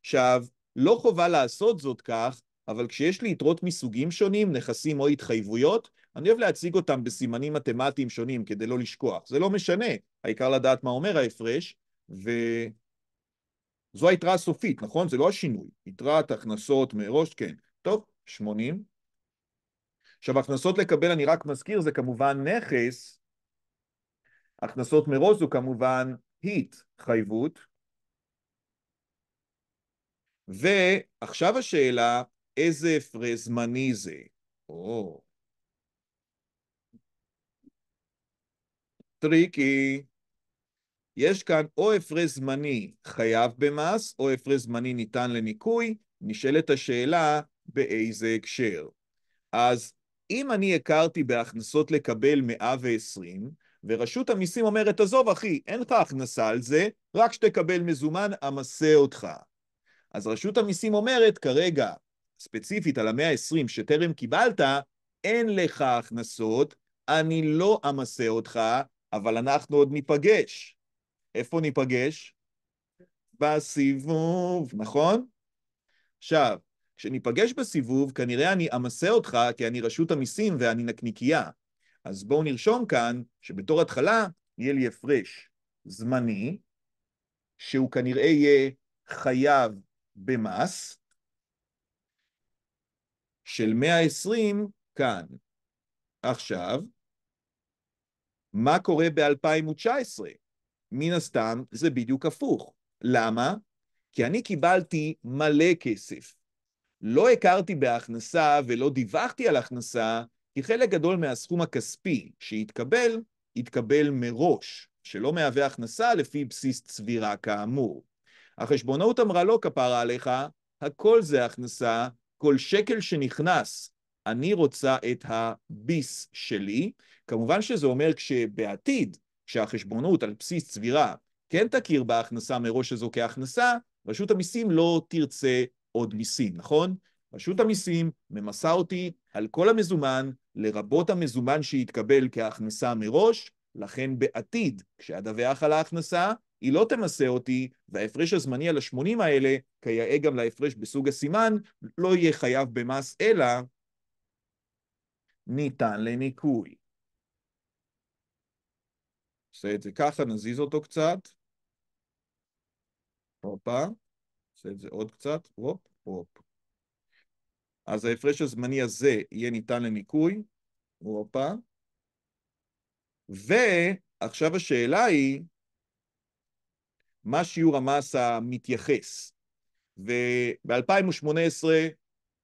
S1: עכשיו, לא חובה לעשות זאת כך, אבל כשיש לי יתרות מסוגים שונים, נכסים או התחייבויות, אני אוהב להציג אותם בסימנים מתמטיים שונים כדי לא לשכוח. זה לא משנה, העיקר לדעת מה אומר ההפרש, וזו היתרה הסופית, נכון? זה לא השינוי. יתרת הכנסות מראש, כן. טוב, 80. עכשיו, הכנסות לקבל, אני רק מזכיר, זה כמובן נכס. הכנסות מראש זו כמובן התחייבות. ועכשיו השאלה, איזה הפרש זמני זה? או. טריקי. יש כאן או הפרש זמני חייב במס, או הפרש זמני ניתן לניקוי, נשאלת השאלה באיזה הקשר. אז אם אני הכרתי בהכנסות לקבל 120, ורשות המיסים אומרת, עזוב אחי, אין לך הכנסה על זה, רק שתקבל מזומן, אמסה אותך. אז רשות המיסים אומרת, כרגע, ספציפית על המאה ה-20 שטרם קיבלת, אין לך הכנסות, אני לא אמסה אותך, אבל אנחנו עוד ניפגש. איפה ניפגש? בסיבוב, נכון? עכשיו, כשניפגש בסיבוב, כנראה אני אמסה אותך, כי אני רשות המיסים ואני נקניקייה. אז בואו נרשום כאן שבתור התחלה יהיה לי הפרש זמני, שהוא כנראה יהיה חייב במס של 120 כאן. עכשיו, מה קורה ב-2019? מן הסתם זה בדיוק הפוך. למה? כי אני קיבלתי מלא כסף. לא הכרתי בהכנסה ולא דיווחתי על הכנסה, כי חלק גדול מהסכום הכספי שהתקבל, התקבל מראש, שלא מהווה הכנסה לפי בסיס צבירה כאמור. החשבונאות אמרה לא כפרה עליך, הכל זה הכנסה, כל שקל שנכנס, אני רוצה את הביס שלי. כמובן שזה אומר כשבעתיד, כשהחשבונאות על בסיס צבירה כן תכיר בהכנסה מראש הזו כהכנסה, רשות המיסים לא תרצה עוד מיסים, נכון? רשות המיסים ממסה אותי על כל המזומן, לרבות המזומן שהתקבל כהכנסה מראש, לכן בעתיד, כשאדווח על ההכנסה, היא לא תמסה אותי, וההפרש הזמני על ה-80 האלה, כיאה גם להפרש בסוג הסימן, לא יהיה חייב במס, אלא ניתן לניקוי. עושה את זה ככה, נזיז אותו קצת. הופה. עושה את זה עוד קצת, הופ, הופ. אז ההפרש הזמני הזה יהיה ניתן לניקוי, הופה. ועכשיו השאלה היא, מה שיעור המס המתייחס. וב-2018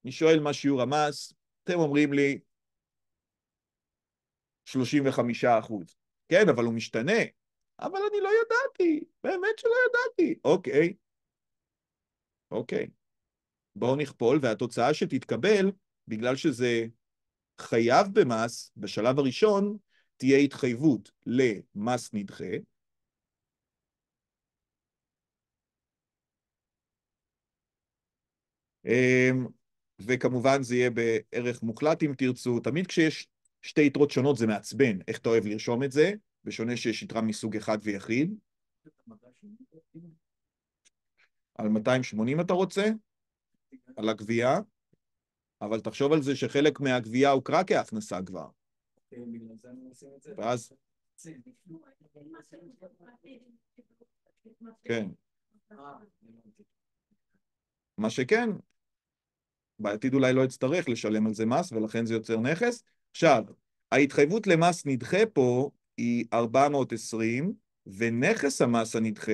S1: אני שואל מה שיעור המס, אתם אומרים לי 35 אחוז. כן, אבל הוא משתנה. אבל אני לא ידעתי, באמת שלא ידעתי. אוקיי, אוקיי. בואו נכפול, והתוצאה שתתקבל, בגלל שזה חייב במס, בשלב הראשון תהיה התחייבות למס נדחה, אמ, וכמובן זה יהיה בערך מוחלט אם תרצו. תמיד כשיש שתי יתרות שונות זה מעצבן, איך אתה אוהב לרשום את זה, בשונה שיש יתרה מסוג אחד ויחיד. על 280 אתה רוצה? על הגבייה? אבל תחשוב על זה שחלק מהגבייה הוקרה כהכנסה כבר. ואז... כן. מה שכן, בעתיד אולי לא אצטרך לשלם על זה מס, ולכן זה יוצר נכס. עכשיו, ההתחייבות למס נדחה פה היא 420, ונכס המס הנדחה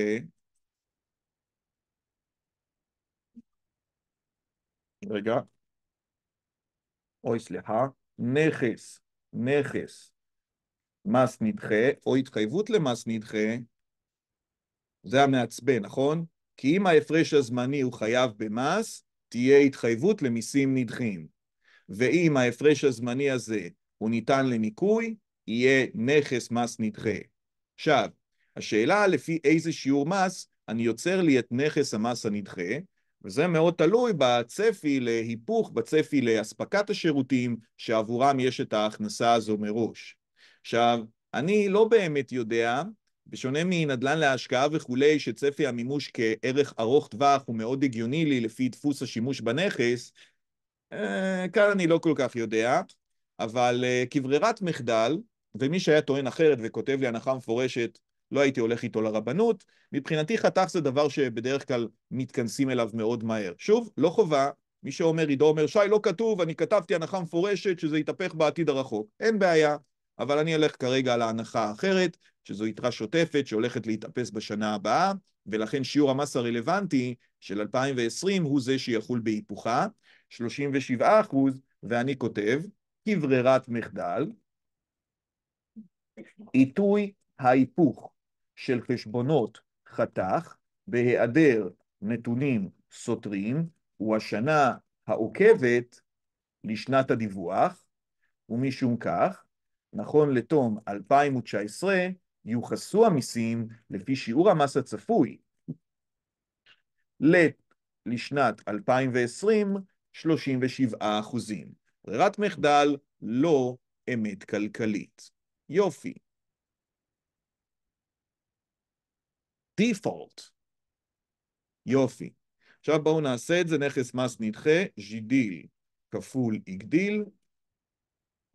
S1: רגע. אוי, סליחה. נכס, נכס, מס נדחה, או התחייבות למס נדחה, זה המעצבן, נכון? כי אם ההפרש הזמני הוא חייב במס, תהיה התחייבות למיסים נדחים. ואם ההפרש הזמני הזה הוא ניתן לניכוי, יהיה נכס מס נדחה. עכשיו, השאלה לפי איזה שיעור מס אני יוצר לי את נכס המס הנדחה, וזה מאוד תלוי בצפי להיפוך, בצפי לאספקת השירותים שעבורם יש את ההכנסה הזו מראש. עכשיו, אני לא באמת יודע בשונה מנדל"ן להשקעה וכולי, שצפי המימוש כערך ארוך טווח הוא מאוד הגיוני לי לפי דפוס השימוש בנכס, אה, כאן אני לא כל כך יודע, אבל אה, כברירת מחדל, ומי שהיה טוען אחרת וכותב לי הנחה מפורשת, לא הייתי הולך איתו לרבנות. מבחינתי חתך זה דבר שבדרך כלל מתכנסים אליו מאוד מהר. שוב, לא חובה, מי שאומר, עידו אומר, שי, לא כתוב, אני כתבתי הנחה מפורשת שזה יתהפך בעתיד הרחוק. אין בעיה, אבל אני אלך כרגע על ההנחה האחרת, שזו יתרה שוטפת שהולכת להתאפס בשנה הבאה, ולכן שיעור המס הרלוונטי של 2020 הוא זה שיחול בהיפוכה, 37 אחוז, ואני כותב, כברירת מחדל, עיתוי ההיפוך של חשבונות חתך בהיעדר נתונים סותרים הוא השנה העוקבת לשנת הדיווח, ומשום כך, נכון לתום 2019, יוחסו המיסים לפי שיעור המס הצפוי לשנת 2020, 37 אחוזים. ברירת מחדל לא אמת כלכלית. יופי. דיפולט. יופי. עכשיו בואו נעשה את זה, נכס מס נדחה, ז'ידיל כפול הגדיל.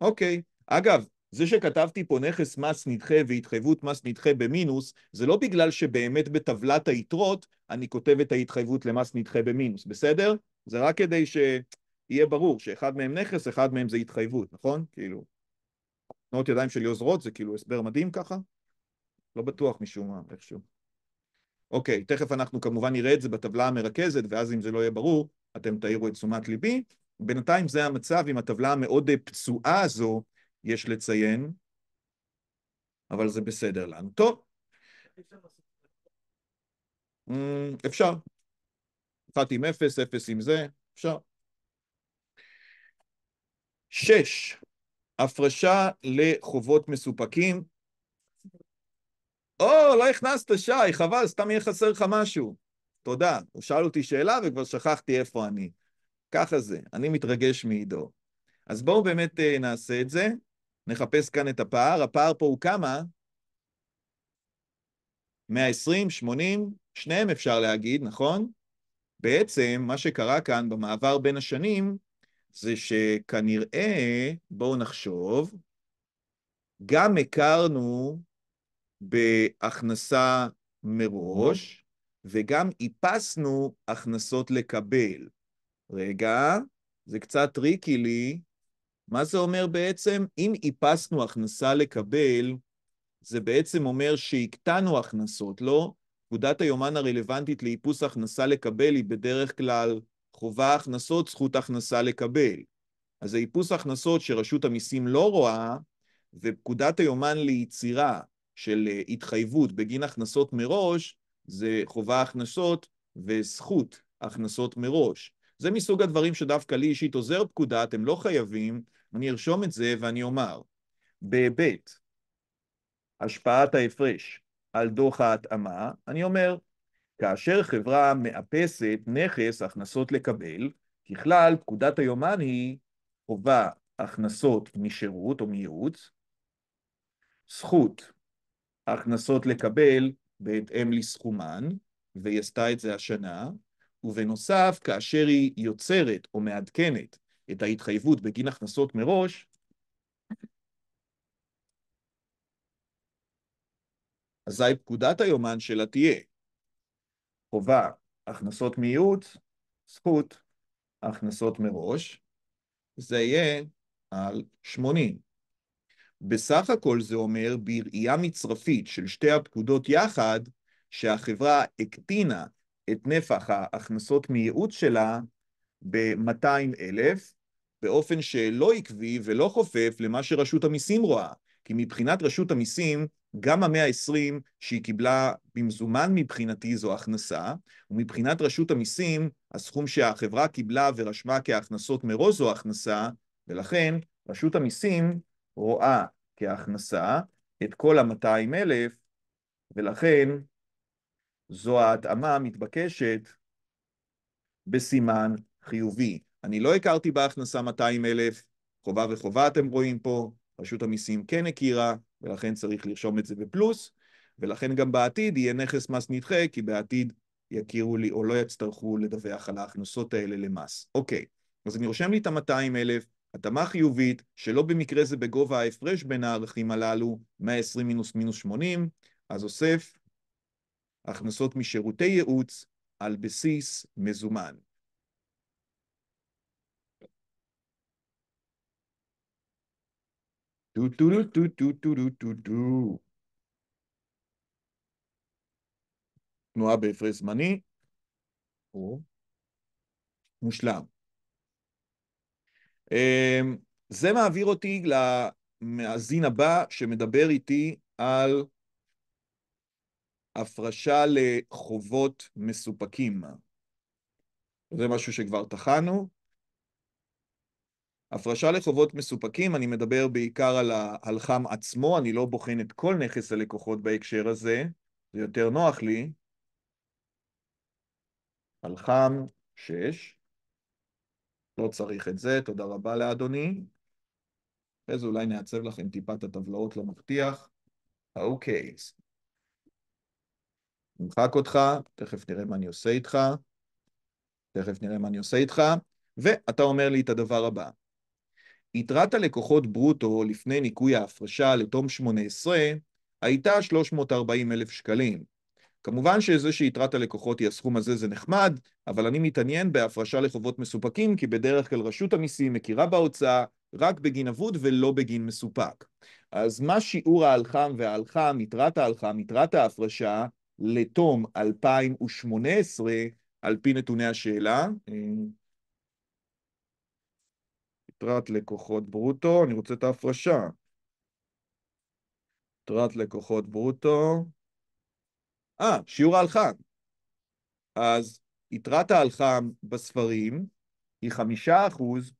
S1: אוקיי. אגב, זה שכתבתי פה נכס מס נדחה והתחייבות מס נדחה במינוס, זה לא בגלל שבאמת בטבלת היתרות אני כותב את ההתחייבות למס נדחה במינוס, בסדר? זה רק כדי שיהיה ברור שאחד מהם נכס, אחד מהם זה התחייבות, נכון? כאילו, תנועות ידיים שלי עוזרות, זה כאילו הסבר מדהים ככה? לא בטוח משום מה, איכשהו. אוקיי, תכף אנחנו כמובן נראה את זה בטבלה המרכזת, ואז אם זה לא יהיה ברור, אתם תעירו את תשומת ליבי. בינתיים זה המצב עם הטבלה המאוד אה, פצועה הזו, יש לציין, אבל זה בסדר לנו. טוב. אמ, אפשר. אחת עם אפס, אפס עם זה, אפשר. שש, הפרשה לחובות מסופקים. או, לא הכנסת, שי, חבל, סתם יהיה חסר לך משהו. תודה. הוא שאל אותי שאלה וכבר שכחתי איפה אני. ככה זה, אני מתרגש מעידו. אז בואו באמת אה, נעשה את זה. נחפש כאן את הפער. הפער פה הוא כמה? 120, 80, שניהם אפשר להגיד, נכון? בעצם מה שקרה כאן במעבר בין השנים זה שכנראה, בואו נחשוב, גם הכרנו בהכנסה מראש וגם איפסנו הכנסות לקבל. רגע, זה קצת טריקי לי, מה זה אומר בעצם? אם איפסנו הכנסה לקבל, זה בעצם אומר שהקטנו הכנסות, לא? פקודת היומן הרלוונטית לאיפוס הכנסה לקבל היא בדרך כלל חובה הכנסות, זכות הכנסה לקבל. אז האיפוס הכנסות שרשות המיסים לא רואה, ופקודת היומן ליצירה של אה, התחייבות בגין הכנסות מראש, זה חובה הכנסות וזכות הכנסות מראש. זה מסוג הדברים שדווקא לי אישית עוזר פקודה, אתם לא חייבים, אני ארשום את זה ואני אומר, בהיבט השפעת ההפרש על דוח ההתאמה, אני אומר, כאשר חברה מאפסת נכס הכנסות לקבל, ככלל פקודת היומן היא חובה הכנסות משירות או מייעוץ, זכות הכנסות לקבל בהתאם לסכומן, והיא עשתה את זה השנה, ובנוסף, כאשר היא יוצרת או מעדכנת את ההתחייבות בגין הכנסות מראש, אזי פקודת היומן שלה תהיה חובה הכנסות מיעוט, זכות הכנסות מראש, זה יהיה על 80. בסך הכל זה אומר, בראייה מצרפית של שתי הפקודות יחד, שהחברה הקטינה את נפח ההכנסות מייעוץ שלה ב 200000 באופן שלא עקבי ולא חופף למה שרשות המיסים רואה. כי מבחינת רשות המיסים, גם המאה ה-20 שהיא קיבלה במזומן מבחינתי זו הכנסה, ומבחינת רשות המיסים, הסכום שהחברה קיבלה ורשמה כהכנסות מראש זו הכנסה, ולכן רשות המיסים רואה כהכנסה את כל ה 200000 ולכן זו ההתאמה המתבקשת בסימן חיובי. אני לא הכרתי בהכנסה 200 אלף, חובה וחובה אתם רואים פה, רשות המיסים כן הכירה, ולכן צריך לרשום את זה בפלוס, ולכן גם בעתיד יהיה נכס מס נדחה, כי בעתיד יכירו לי או לא יצטרכו לדווח על ההכנסות האלה למס. אוקיי, אז אני רושם לי את ה-200 אלף, התאמה חיובית, שלא במקרה זה בגובה ההפרש בין הערכים הללו, 120 מינוס מינוס 80, אז אוסף הכנסות משירותי ייעוץ על בסיס מזומן. Do, do, do, do, do, do, do, do. do. תנועה בהפרש זמני, או מושלם. אמ, זה מעביר אותי למאזין הבא שמדבר איתי על הפרשה לחובות מסופקים. זה משהו שכבר טחנו, הפרשה לחובות מסופקים, אני מדבר בעיקר על ההלחם עצמו, אני לא בוחן את כל נכס הלקוחות בהקשר הזה, זה יותר נוח לי. הלחם 6, לא צריך את זה, תודה רבה לאדוני. אחרי זה אולי נעצב לכם טיפה את הטבלאות, לא אוקיי. נמחק אותך, תכף נראה מה אני עושה איתך. תכף נראה מה אני עושה איתך. ואתה אומר לי את הדבר הבא. יתרת הלקוחות ברוטו לפני ניכוי ההפרשה לתום 18 הייתה 340 אלף שקלים. כמובן שזה שיתרת הלקוחות היא הסכום הזה זה נחמד, אבל אני מתעניין בהפרשה לחובות מסופקים, כי בדרך כלל רשות המיסים מכירה בהוצאה רק בגין אבוד ולא בגין מסופק. אז מה שיעור ההלחם וההלחם, יתרת ההלחם, יתרת ההפרשה, לתום 2018, על פי נתוני השאלה? אה, יתרת לקוחות ברוטו, אני רוצה את ההפרשה. יתרת לקוחות ברוטו. אה, שיעור ההלחם. אז יתרת ההלחם בספרים היא חמישה אחוז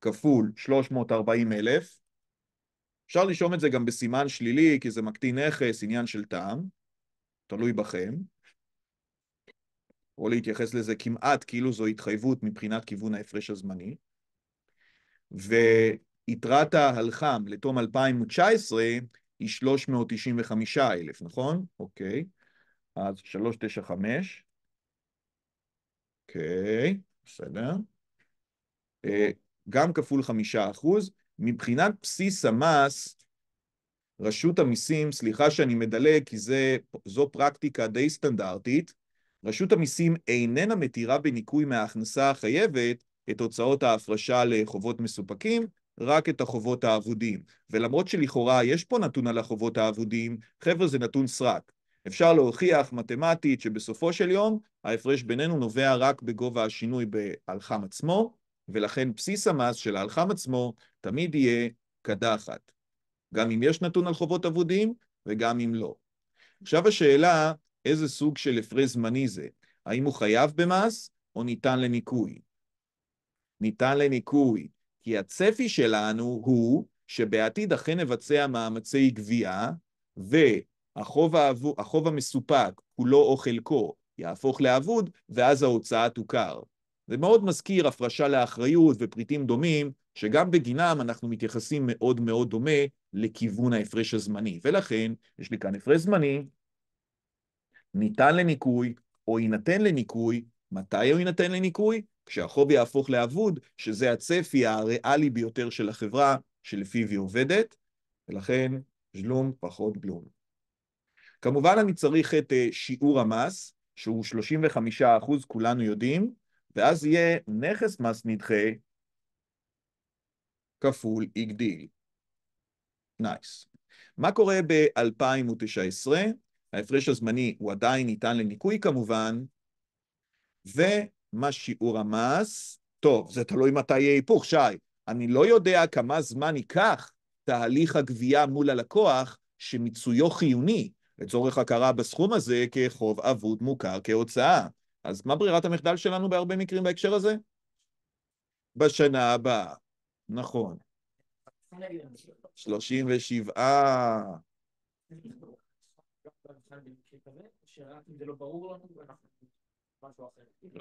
S1: כפול 340 אלף. אפשר לרשום את זה גם בסימן שלילי, כי זה מקטין נכס, עניין של טעם, תלוי בכם. או להתייחס לזה כמעט כאילו זו התחייבות מבחינת כיוון ההפרש הזמני. ויתרת ההלחם לתום 2019 היא 395 אלף, נכון? אוקיי, אז 395. אוקיי, בסדר. אה, גם כפול 5 אחוז. מבחינת בסיס המס, רשות המיסים, סליחה שאני מדלג, כי זה, זו פרקטיקה די סטנדרטית, רשות המיסים איננה מתירה בניכוי מההכנסה החייבת את הוצאות ההפרשה לחובות מסופקים, רק את החובות האבודים. ולמרות שלכאורה יש פה נתון על החובות האבודים, חבר'ה, זה נתון סרק. אפשר להוכיח מתמטית שבסופו של יום ההפרש בינינו נובע רק בגובה השינוי באלחם עצמו, ולכן בסיס המס של האלחם עצמו תמיד יהיה קדחת. גם אם יש נתון על חובות אבודים וגם אם לא. עכשיו השאלה, איזה סוג של הפרש זמני זה? האם הוא חייב במס או ניתן לניכוי? ניתן לניקוי, כי הצפי שלנו הוא שבעתיד אכן נבצע מאמצי גבייה, והחוב החוב המסופק, כולו לא או חלקו, יהפוך לאבוד, ואז ההוצאה תוכר. זה מאוד מזכיר הפרשה לאחריות ופריטים דומים, שגם בגינם אנחנו מתייחסים מאוד מאוד דומה לכיוון ההפרש הזמני. ולכן, יש לי כאן הפרש זמני, ניתן לניקוי או יינתן לניקוי, מתי הוא יינתן לניקוי? כשהחוב יהפוך לאבוד, שזה הצפי הריאלי ביותר של החברה שלפיו היא עובדת, ולכן ז'לום פחות בלום. כמובן אני צריך את אה, שיעור המס, שהוא 35 כולנו יודעים, ואז יהיה נכס מס נדחה כפול הגדיל. נייס. Nice. מה קורה ב-2019? ההפרש הזמני הוא עדיין ניתן לניכוי כמובן, ו... מה שיעור המס? טוב, זה תלוי מתי יהיה היפוך, שי. אני לא יודע כמה זמן ייקח תהליך הגבייה מול הלקוח שמיצויו חיוני לצורך הכרה בסכום הזה כחוב אבוד מוכר כהוצאה. אז מה ברירת המחדל שלנו בהרבה מקרים בהקשר הזה? בשנה הבאה. נכון. 37.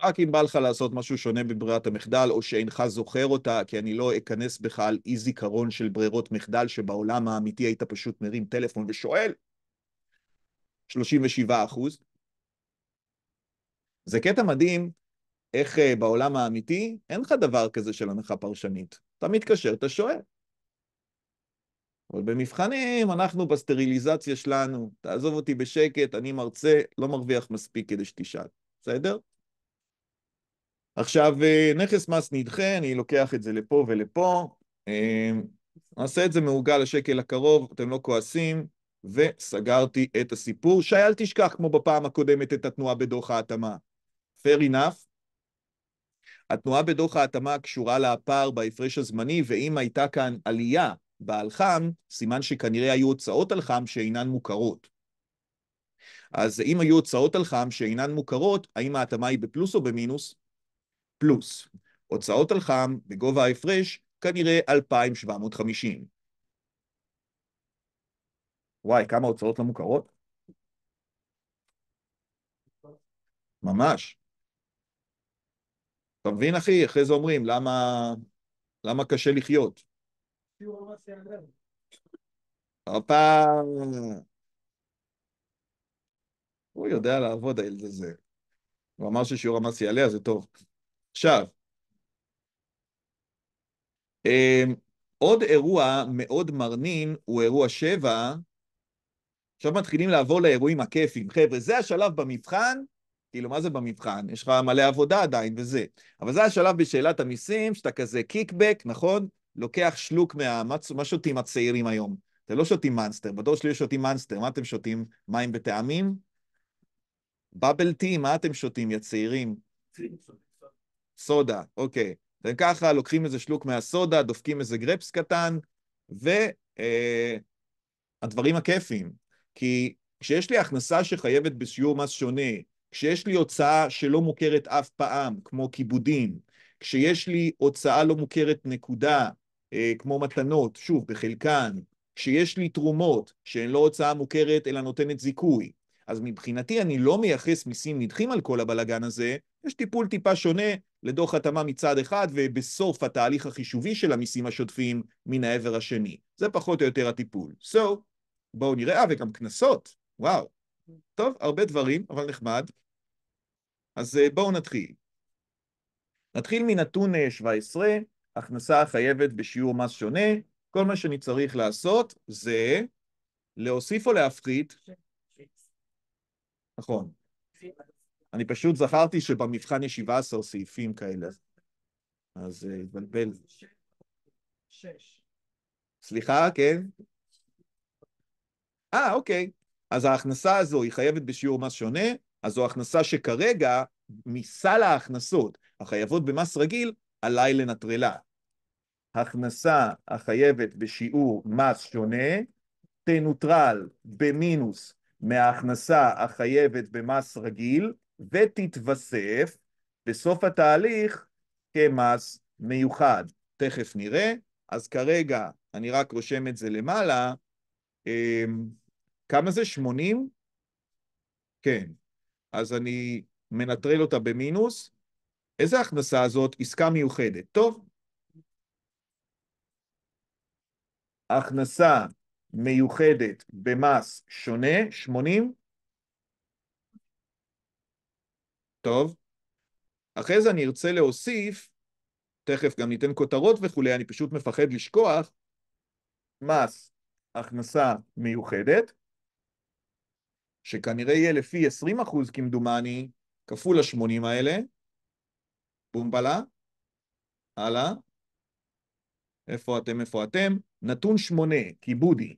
S1: רק אם בא לך לעשות משהו שונה בברירת המחדל, או שאינך זוכר אותה, כי אני לא אכנס בך על אי זיכרון של ברירות מחדל, שבעולם האמיתי היית פשוט מרים טלפון ושואל. 37 אחוז. זה קטע מדהים איך uh, בעולם האמיתי אין לך דבר כזה של הנחה פרשנית. אתה מתקשר, אתה שואל. אבל במבחנים, אנחנו בסטריליזציה שלנו. תעזוב אותי בשקט, אני מרצה, לא מרוויח מספיק כדי שתשאל. בסדר? עכשיו, אה, נכס מס נדחה, אני לוקח את זה לפה ולפה. אה, נעשה את זה מעוגל לשקל הקרוב, אתם לא כועסים, וסגרתי את הסיפור. שי, אל תשכח כמו בפעם הקודמת את התנועה בדוח ההתאמה. Fair enough. התנועה בדוח ההתאמה קשורה לפער בהפרש הזמני, ואם הייתה כאן עלייה בעל חם, סימן שכנראה היו הוצאות על חם שאינן מוכרות. אז אם היו הוצאות על חם שאינן מוכרות, האם ההתאמה היא בפלוס או במינוס? פלוס. הוצאות על חם בגובה ההפרש כנראה 2,750. וואי, כמה הוצאות לא מוכרות? ממש. אתה מבין, אחי? אחרי זה אומרים, למה, למה קשה לחיות? הופה, הוא יודע לעבוד, הילד הזה. הוא אמר ששיעור המס יעלה, זה טוב. עכשיו, אמ, עוד אירוע מאוד מרנין הוא אירוע שבע. עכשיו מתחילים לעבור לאירועים הכיפיים. חבר'ה, זה השלב במבחן, כאילו, מה זה במבחן? יש לך מלא עבודה עדיין וזה. אבל זה השלב בשאלת המיסים, שאתה כזה קיקבק, נכון? לוקח שלוק מה... מה שותים הצעירים היום? אתם לא שותים מאנסטר, בדור שלי שותים מאנסטר, מה אתם שותים? מים בטעמים? בבל טי, מה אתם שותים, יא צעירים? סודה, אוקיי. אתם ככה לוקחים איזה שלוק מהסודה, דופקים איזה גרפס קטן, והדברים אה, הכיפיים. כי כשיש לי הכנסה שחייבת בשיעור מס שונה, כשיש לי הוצאה שלא מוכרת אף פעם, כמו כיבודים, כשיש לי הוצאה לא מוכרת נקודה, אה, כמו מתנות, שוב, בחלקן, כשיש לי תרומות שהן לא הוצאה מוכרת אלא נותנת זיכוי, אז מבחינתי אני לא מייחס מיסים נדחים על כל הבלגן הזה, יש טיפול טיפה שונה לדוח התאמה מצד אחד, ובסוף התהליך החישובי של המיסים השוטפים מן העבר השני. זה פחות או יותר הטיפול. So, בואו נראה, אה, וגם קנסות, וואו. טוב, הרבה דברים, אבל נחמד. אז אה, בואו נתחיל. נתחיל מנתון 17, אה, הכנסה החייבת בשיעור מס שונה. כל מה שאני צריך לעשות זה להוסיף או להפחית נכון. כן. אני פשוט זכרתי שבמבחן יש 17 סעיפים כאלה, אז אה, התבלבל. סליחה, כן? אה, אוקיי. אז ההכנסה הזו היא חייבת בשיעור מס שונה, אז זו הכנסה שכרגע, מסל ההכנסות החייבות במס רגיל, עליי לנטרלה. הכנסה החייבת בשיעור מס שונה, תנוטרל במינוס מההכנסה החייבת במס רגיל, ותתווסף בסוף התהליך כמס מיוחד. תכף נראה. אז כרגע אני רק רושם את זה למעלה. אמ, כמה זה? 80? כן. אז אני מנטרל אותה במינוס. איזה הכנסה זאת? עסקה מיוחדת. טוב. הכנסה מיוחדת במס שונה, 80. טוב. אחרי זה אני ארצה להוסיף, תכף גם ניתן כותרות וכולי, אני פשוט מפחד לשכוח, מס הכנסה מיוחדת, שכנראה יהיה לפי 20 אחוז כמדומני, כפול ה-80 האלה, בומבלה, הלאה, איפה אתם, איפה אתם, נתון שמונה, כיבודי.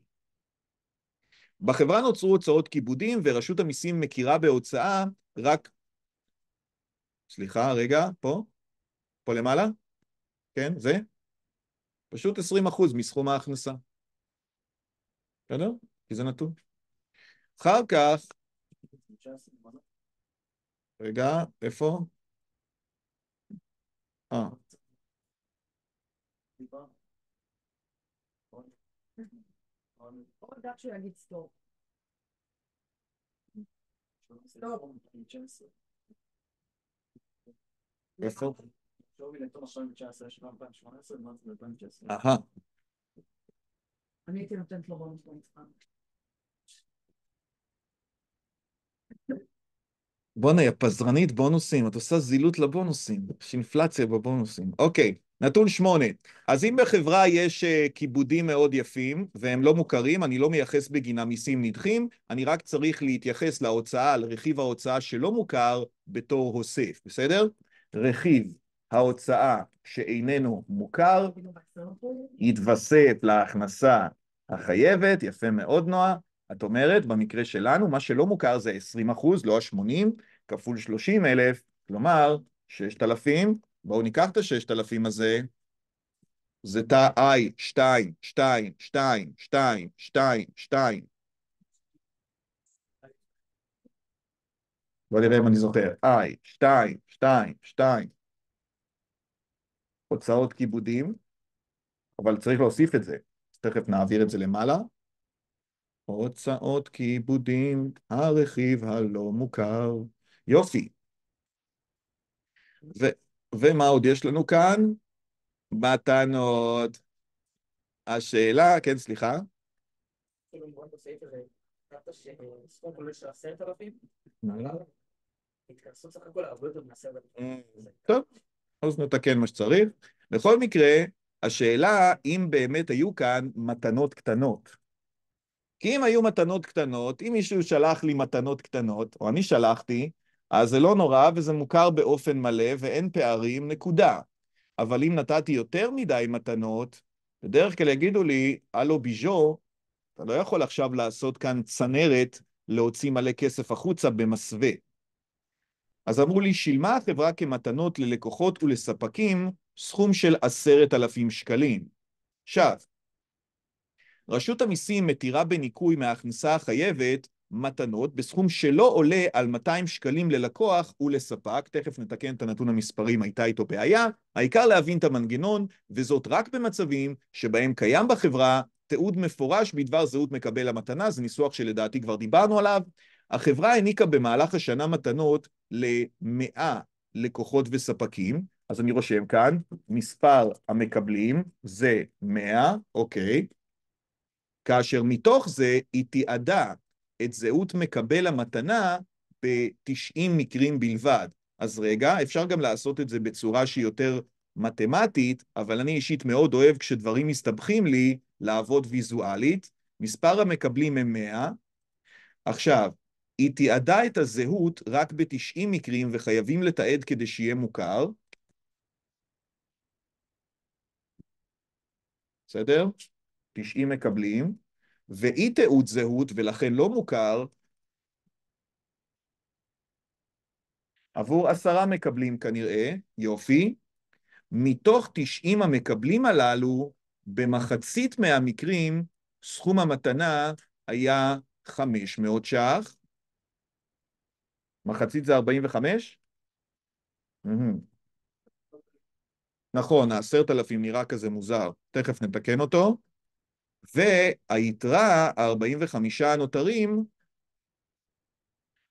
S1: בחברה נוצרו הוצאות כיבודים, ורשות המיסים מכירה בהוצאה רק... סליחה, רגע, פה? פה למעלה? כן, זה? פשוט 20% מסכום ההכנסה. בסדר? כי זה נתון. אחר כך... רגע, איפה? אה. לא רק שהוא יגיד סטור. איפה? בואנה, יא פזרנית בונוסים, את עושה זילות לבונוסים, יש אינפלציה בבונוסים. אוקיי. נתון שמונה, אז אם בחברה יש אה, כיבודים מאוד יפים והם לא מוכרים, אני לא מייחס בגינם מיסים נדחים, אני רק צריך להתייחס להוצאה, לרכיב ההוצאה שלא מוכר בתור הוסף, בסדר? רכיב ההוצאה שאיננו מוכר יתווסף להכנסה החייבת, יפה מאוד נועה, את אומרת, במקרה שלנו מה שלא מוכר זה 20 לא ה-80, כפול 30 אלף, כלומר 6,000 בואו ניקח את הששת אלפים הזה, זה תא I, 2, 2, 2, 2, 2, 2. בואו נראה אם אני זוכר. I, 2, 2, 2. הוצאות כיבודים, אבל צריך להוסיף את זה. אז תכף נעביר את זה למעלה. הוצאות כיבודים, הרכיב הלא מוכר. יופי. ו... ומה עוד יש לנו כאן? מתנות. השאלה, כן, סליחה. טוב, אז נתקן מה שצריך. בכל מקרה, השאלה אם באמת היו כאן מתנות קטנות. כי אם היו מתנות קטנות, אם מישהו שלח לי מתנות קטנות, או אני שלחתי, אז זה לא נורא וזה מוכר באופן מלא ואין פערים, נקודה. אבל אם נתתי יותר מדי מתנות, בדרך כלל יגידו לי, הלו ביז'ו, אתה לא יכול עכשיו לעשות כאן צנרת להוציא מלא כסף החוצה במסווה. אז אמרו לי, שילמה החברה כמתנות ללקוחות ולספקים סכום של עשרת אלפים שקלים. עכשיו, רשות המיסים מתירה בניכוי מההכנסה החייבת מתנות בסכום שלא עולה על 200 שקלים ללקוח ולספק, תכף נתקן את הנתון המספרים, הייתה איתו בעיה, העיקר להבין את המנגנון, וזאת רק במצבים שבהם קיים בחברה תיעוד מפורש בדבר זהות מקבל המתנה, זה ניסוח שלדעתי כבר דיברנו עליו. החברה העניקה במהלך השנה מתנות למאה לקוחות וספקים, אז אני רושם כאן, מספר המקבלים זה 100, אוקיי, כאשר מתוך זה היא תיעדה את זהות מקבל המתנה ב-90 מקרים בלבד. אז רגע, אפשר גם לעשות את זה בצורה שהיא יותר מתמטית, אבל אני אישית מאוד אוהב כשדברים מסתבכים לי לעבוד ויזואלית. מספר המקבלים הם 100. עכשיו, היא תיעדה את הזהות רק ב-90 מקרים וחייבים לתעד כדי שיהיה מוכר. בסדר? 90 מקבלים. ואי תיעוד זהות, ולכן לא מוכר, עבור עשרה מקבלים כנראה, יופי, מתוך תשעים המקבלים הללו, במחצית מהמקרים סכום המתנה היה 500 ש"ח. מחצית זה 45? Mm-hmm. נכון, העשרת אלפים נראה כזה מוזר, תכף נתקן אותו. והיתרה, ה-45 הנותרים,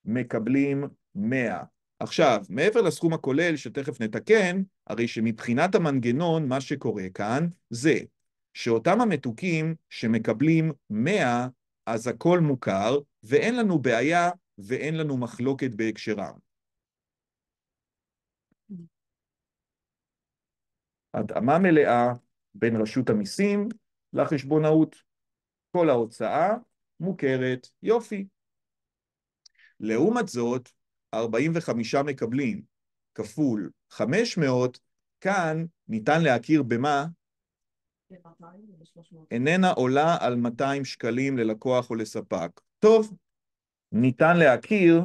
S1: מקבלים 100. עכשיו, מעבר לסכום הכולל שתכף נתקן, הרי שמבחינת המנגנון מה שקורה כאן זה שאותם המתוקים שמקבלים 100, אז הכל מוכר, ואין לנו בעיה ואין לנו מחלוקת בהקשרם. התאמה mm. מלאה בין רשות המיסים לחשבונאות. כל ההוצאה מוכרת, יופי. לעומת זאת, 45 מקבלים כפול 500, כאן ניתן להכיר במה איננה עולה על 200 שקלים ללקוח או לספק. טוב, ניתן להכיר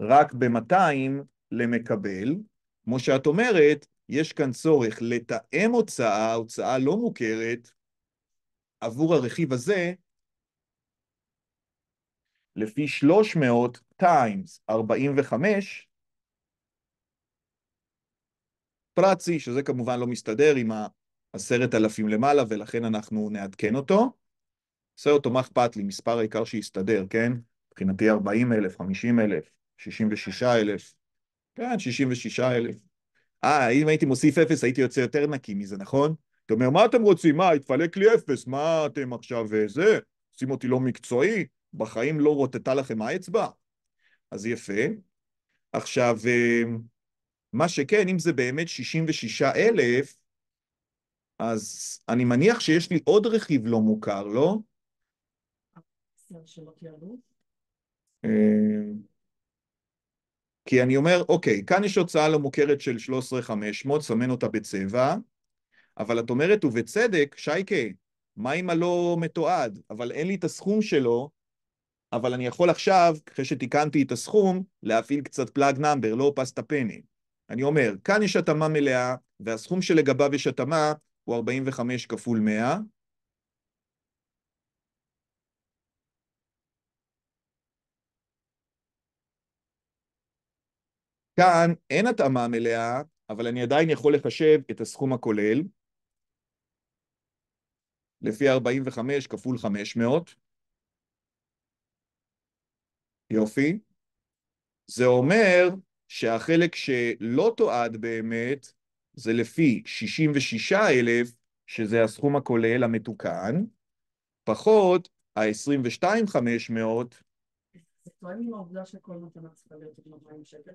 S1: רק ב-200 למקבל. כמו שאת אומרת, יש כאן צורך לתאם הוצאה, הוצאה לא מוכרת, עבור הרכיב הזה לפי 300 times 45 פרצי, שזה כמובן לא מסתדר עם העשרת אלפים למעלה, ולכן אנחנו נעדכן אותו. עושה אותו, מה אכפת לי? מספר העיקר שיסתדר, כן? מבחינתי 40 אלף, 50 אלף, 66 אלף. כן, 66 אלף. אה, אם הייתי מוסיף 0 הייתי יוצא יותר נקי מזה, נכון? אתה אומר, מה אתם רוצים? מה, התפלק לי אפס, מה אתם עכשיו אה, זה? עושים אותי לא מקצועי? בחיים לא רוטטה לכם האצבע? אז יפה. עכשיו, אה, מה שכן, אם זה באמת 66 אלף, אז אני מניח שיש לי עוד רכיב לא מוכר, לא? אה, כי אני אומר, אוקיי, כאן יש הוצאה לא מוכרת של 13,500, סמן אותה בצבע, אבל את אומרת, ובצדק, שייקה, מה אם הלא מתועד? אבל אין לי את הסכום שלו, אבל אני יכול עכשיו, אחרי שתיקנתי את הסכום, להפעיל קצת פלאג נאמבר, לא פסטה פני. אני אומר, כאן יש התאמה מלאה, והסכום שלגביו יש התאמה הוא 45 כפול 100, כאן אין התאמה מלאה, אבל אני עדיין יכול לחשב את הסכום הכולל, לפי 45 כפול 500. יופי. זה אומר שהחלק שלא תועד באמת זה לפי 66,000, שזה הסכום הכולל המתוקן, פחות ה-22,500. זה טוען עם העובדה שכל מתנה צריכה להיות שקל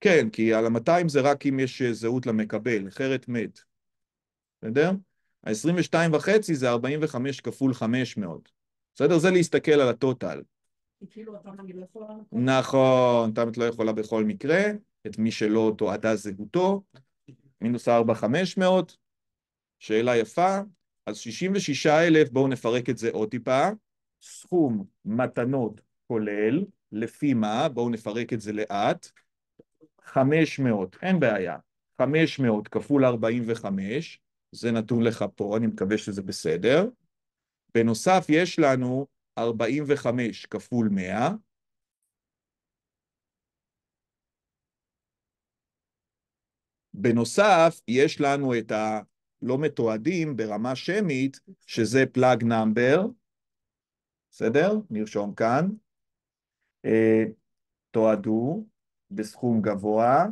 S1: כן, כי על ה-200 זה רק אם יש זהות למקבל, אחרת מת. בסדר? ה 225 זה 45 כפול 500. בסדר? זה להסתכל על הטוטל. כאילו אתה לא יכולה... נכון, תמת לא יכולה בכל מקרה, את מי שלא תועדה זהותו, מינוס 4, 500, שאלה יפה, אז 66 אלף, בואו נפרק את זה עוד טיפה, סכום מתנות כולל, לפי מה? בואו נפרק את זה לאט, 500, אין בעיה, 500 כפול 45, זה נתון לך פה, אני מקווה שזה בסדר. בנוסף יש לנו 45 כפול 100, בנוסף, יש לנו את הלא מתועדים ברמה שמית, שזה פלאג נאמבר, בסדר? נרשום כאן. אה, תועדו בסכום גבוה,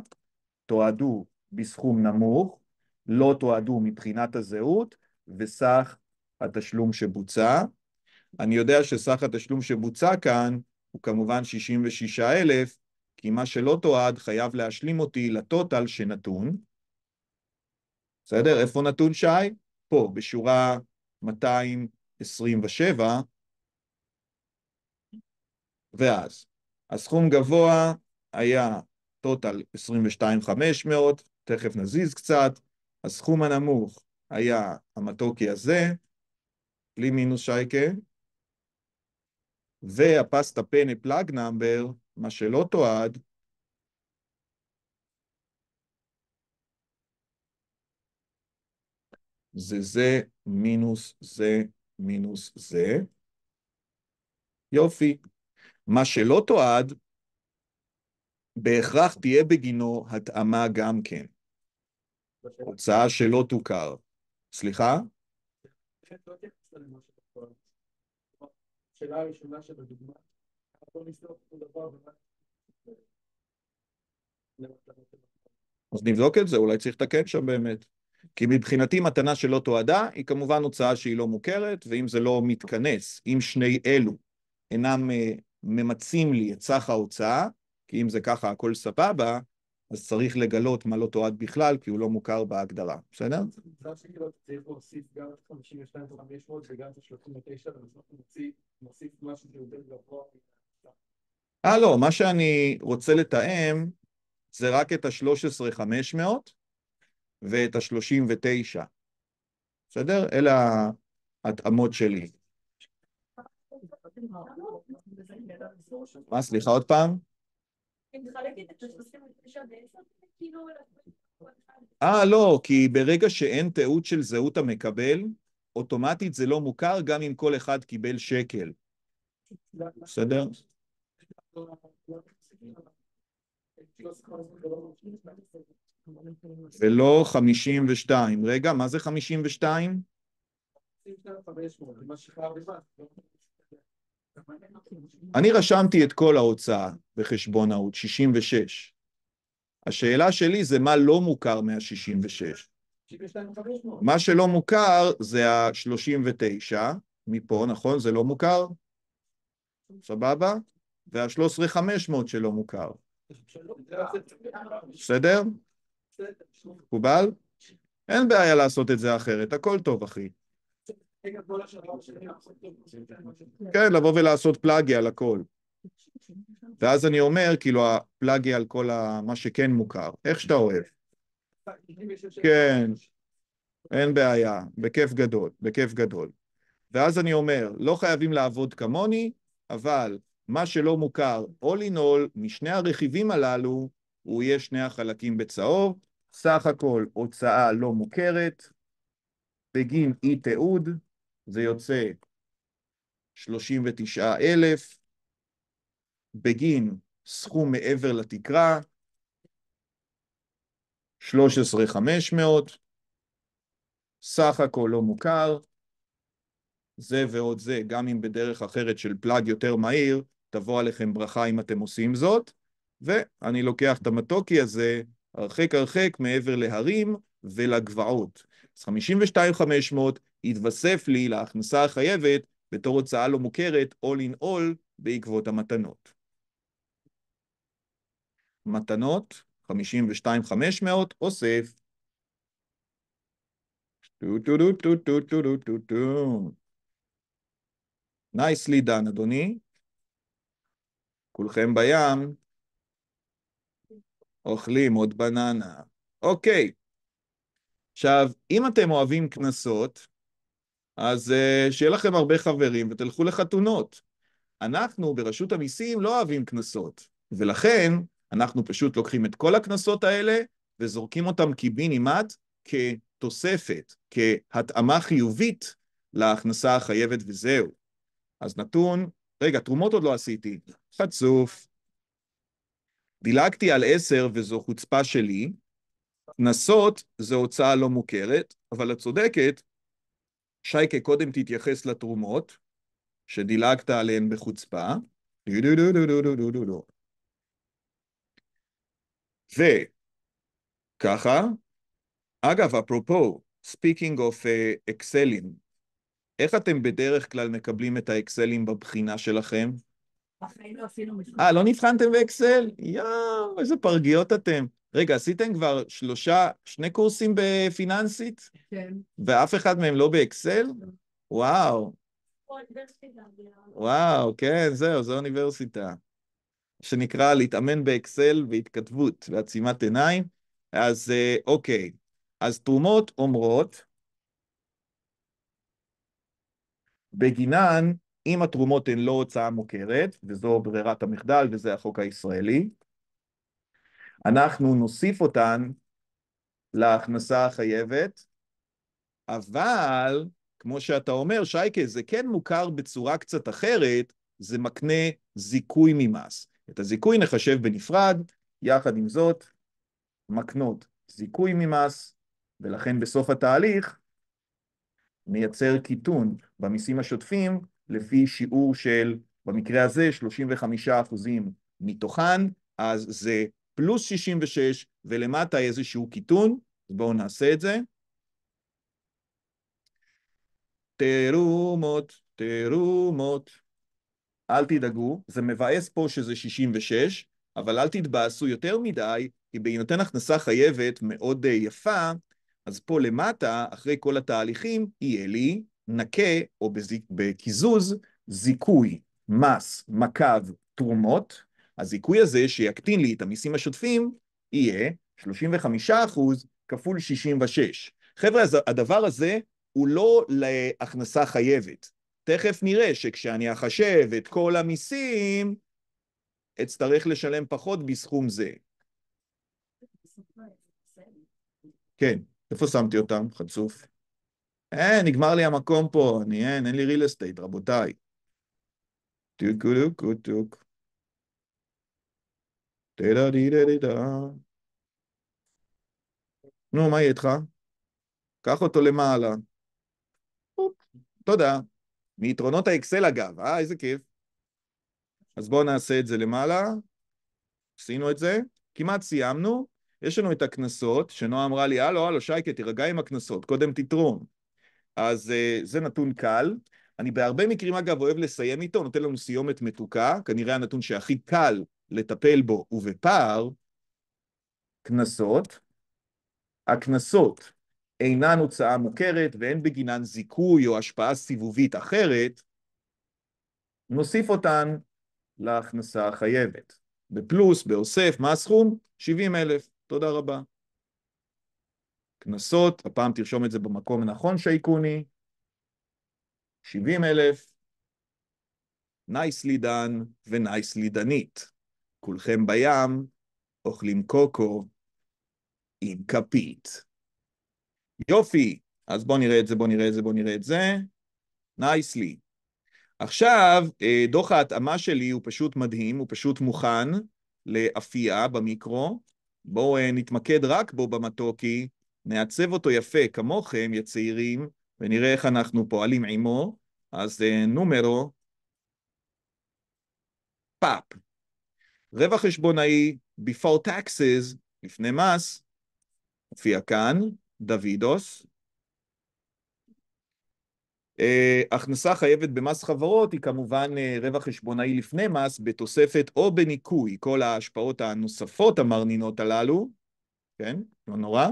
S1: תועדו בסכום נמוך, לא תועדו מבחינת הזהות וסך התשלום שבוצע. אני יודע שסך התשלום שבוצע כאן הוא כמובן 66,000, כי מה שלא תועד חייב להשלים אותי לטוטל שנתון. בסדר? איפה נתון שי? פה, בשורה 227, ואז הסכום גבוה היה טוטל 22,500, תכף נזיז קצת, הסכום הנמוך היה המתוקי הזה, בלי מינוס שייקה, והפסטה פנה פלאג נאמבר, מה שלא תועד, זה זה מינוס זה מינוס זה. יופי. מה שלא תועד, בהכרח תהיה בגינו התאמה גם כן. הוצאה שלא תוכר. סליחה? אז נבדוק את זה, אולי צריך לתקן שם באמת. כי מבחינתי מתנה שלא תועדה היא כמובן הוצאה שהיא לא מוכרת, ואם זה לא מתכנס, אם שני אלו אינם אה, ממצים לי את סך ההוצאה, כי אם זה ככה הכל סבבה, אז צריך לגלות מה לא תועד בכלל, כי הוא לא מוכר בהגדרה, בסדר? צריך להוסיף גם את וגם את 39, משהו גבוה. אה, לא, מה שאני רוצה לתאם זה רק את ה-13,500 ואת ה-39. בסדר? אלה ההתאמות שלי. מה, סליחה עוד פעם? אה, לא, כי ברגע שאין תיעוד של זהות המקבל, אוטומטית זה לא מוכר גם אם כל אחד קיבל שקל. בסדר? ולא 52. רגע, מה זה 52? אני רשמתי את כל ההוצאה בחשבונאות, 66. השאלה שלי זה מה לא מוכר מה-66. מה שלא מוכר זה ה-39, מפה, נכון? זה לא מוכר? סבבה? וה-13,500 שלא מוכר. בסדר? מקובל? אין בעיה לעשות את זה אחרת, הכל טוב, אחי. כן, לבוא ולעשות פלאגי על הכל. ואז אני אומר, כאילו, הפלאגי על כל מה שכן מוכר, איך שאתה אוהב. כן, אין בעיה, בכיף גדול, בכיף גדול. ואז אני אומר, לא חייבים לעבוד כמוני, אבל מה שלא מוכר all in all, משני הרכיבים הללו, הוא יהיה שני החלקים בצהוב, סך הכל הוצאה לא מוכרת, בגין אי תיעוד, זה יוצא 39,000 בגין סכום מעבר לתקרה 13,500 סך הכל לא מוכר זה ועוד זה, גם אם בדרך אחרת של פלאג יותר מהיר, תבוא עליכם ברכה אם אתם עושים זאת. ואני לוקח את המתוקי הזה הרחק הרחק מעבר להרים ולגבעות. אז 52,500 יתווסף לי להכנסה החייבת בתור הוצאה לא מוכרת, all in all, בעקבות המתנות. מתנות, 52,500, אוסף. נייסלי דן, אדוני. כולכם בים. אוכלים עוד בננה. אוקיי. עכשיו, אם אתם אוהבים קנסות, אז אה, שיהיה לכם הרבה חברים ותלכו לחתונות. אנחנו ברשות המיסים לא אוהבים קנסות, ולכן אנחנו פשוט לוקחים את כל הקנסות האלה וזורקים אותם קיבינימט כתוספת, כהתאמה חיובית להכנסה החייבת וזהו. אז נתון, רגע, תרומות עוד לא עשיתי, חצוף. דילגתי על עשר וזו חוצפה שלי, קנסות זה הוצאה לא מוכרת, אבל את צודקת, שייקה קודם תתייחס לתרומות, שדילגת עליהן בחוצפה. וככה, אגב, אפרופו, speaking of אקסלים, אה, uh, איך אתם בדרך כלל מקבלים את האקסלים בבחינה שלכם? לא אה, לא נבחנתם באקסל? יואו, איזה פרגיות אתם. רגע, עשיתם כבר שלושה, שני קורסים בפיננסית? כן. ואף אחד מהם לא באקסל? לא. וואו. לא וואו, כן, זהו, זו אוניברסיטה. שנקרא להתאמן באקסל והתכתבות ועצימת עיניים. אז אה, אוקיי, אז תרומות אומרות, בגינן, אם התרומות הן לא הוצאה מוכרת, וזו ברירת המחדל וזה החוק הישראלי, אנחנו נוסיף אותן להכנסה החייבת, אבל כמו שאתה אומר, שייקה, זה כן מוכר בצורה קצת אחרת, זה מקנה זיכוי ממס. את הזיכוי נחשב בנפרד, יחד עם זאת, מקנות זיכוי ממס, ולכן בסוף התהליך נייצר קיטון במיסים השוטפים לפי שיעור של, במקרה הזה, 35% מתוכן, אז זה פלוס 66 ולמטה איזשהו קיטון, אז בואו נעשה את זה. תרומות, תרומות. אל תדאגו, זה מבאס פה שזה 66, אבל אל תתבאסו יותר מדי, כי בהינתן הכנסה חייבת מאוד אה, יפה, אז פה למטה, אחרי כל התהליכים, יהיה לי נקה, או בקיזוז, זיכוי, מס, מקב, תרומות, הזיכוי הזה שיקטין לי את המיסים השוטפים יהיה 35% כפול 66. חבר'ה, הדבר הזה הוא לא להכנסה חייבת. תכף נראה שכשאני אחשב את כל המיסים, אצטרך לשלם פחות בסכום זה. כן, איפה שמתי אותם? חצוף. אה, נגמר לי המקום פה, אני אין, אין לי real estate, רבותיי. טוק טוק טוק. נו, מה יהיה איתך? קח אותו למעלה. תודה. מיתרונות האקסל אגב, אה, איזה כיף. אז בואו נעשה את זה למעלה. עשינו את זה, כמעט סיימנו. יש לנו את הקנסות, שנועה אמרה לי, הלו, הלו, שייקה, תירגע עם הקנסות, קודם תתרום. אז אה, זה נתון קל. אני בהרבה מקרים, אגב, אוהב לסיים איתו, נותן לנו סיומת מתוקה, כנראה הנתון שהכי קל לטפל בו ובפער, קנסות. הקנסות אינן הוצאה מוכרת ואין בגינן זיכוי או השפעה סיבובית אחרת, נוסיף אותן להכנסה החייבת. בפלוס, באוסף, מה הסכום? 70 אלף. תודה רבה. קנסות, הפעם תרשום את זה במקום הנכון שייקוני, 70 אלף, nicely done ו-nicely done it. כולכם בים, אוכלים קוקו עם כפית. יופי, אז בואו נראה את זה, בואו נראה את זה, בואו נראה את זה. נייסלי. עכשיו, אה, דוח ההתאמה שלי הוא פשוט מדהים, הוא פשוט מוכן לאפייה במיקרו. בואו אה, נתמקד רק בו במתוקי, נעצב אותו יפה כמוכם, יא צעירים, ונראה איך אנחנו פועלים עימו. אז אה, נומרו, פאפ. רווח חשבונאי before taxes, לפני מס, הופיע כאן, דוידוס. Uh, הכנסה חייבת במס חברות היא כמובן uh, רווח חשבונאי לפני מס בתוספת או בניכוי כל ההשפעות הנוספות המרנינות הללו, כן? לא נורא.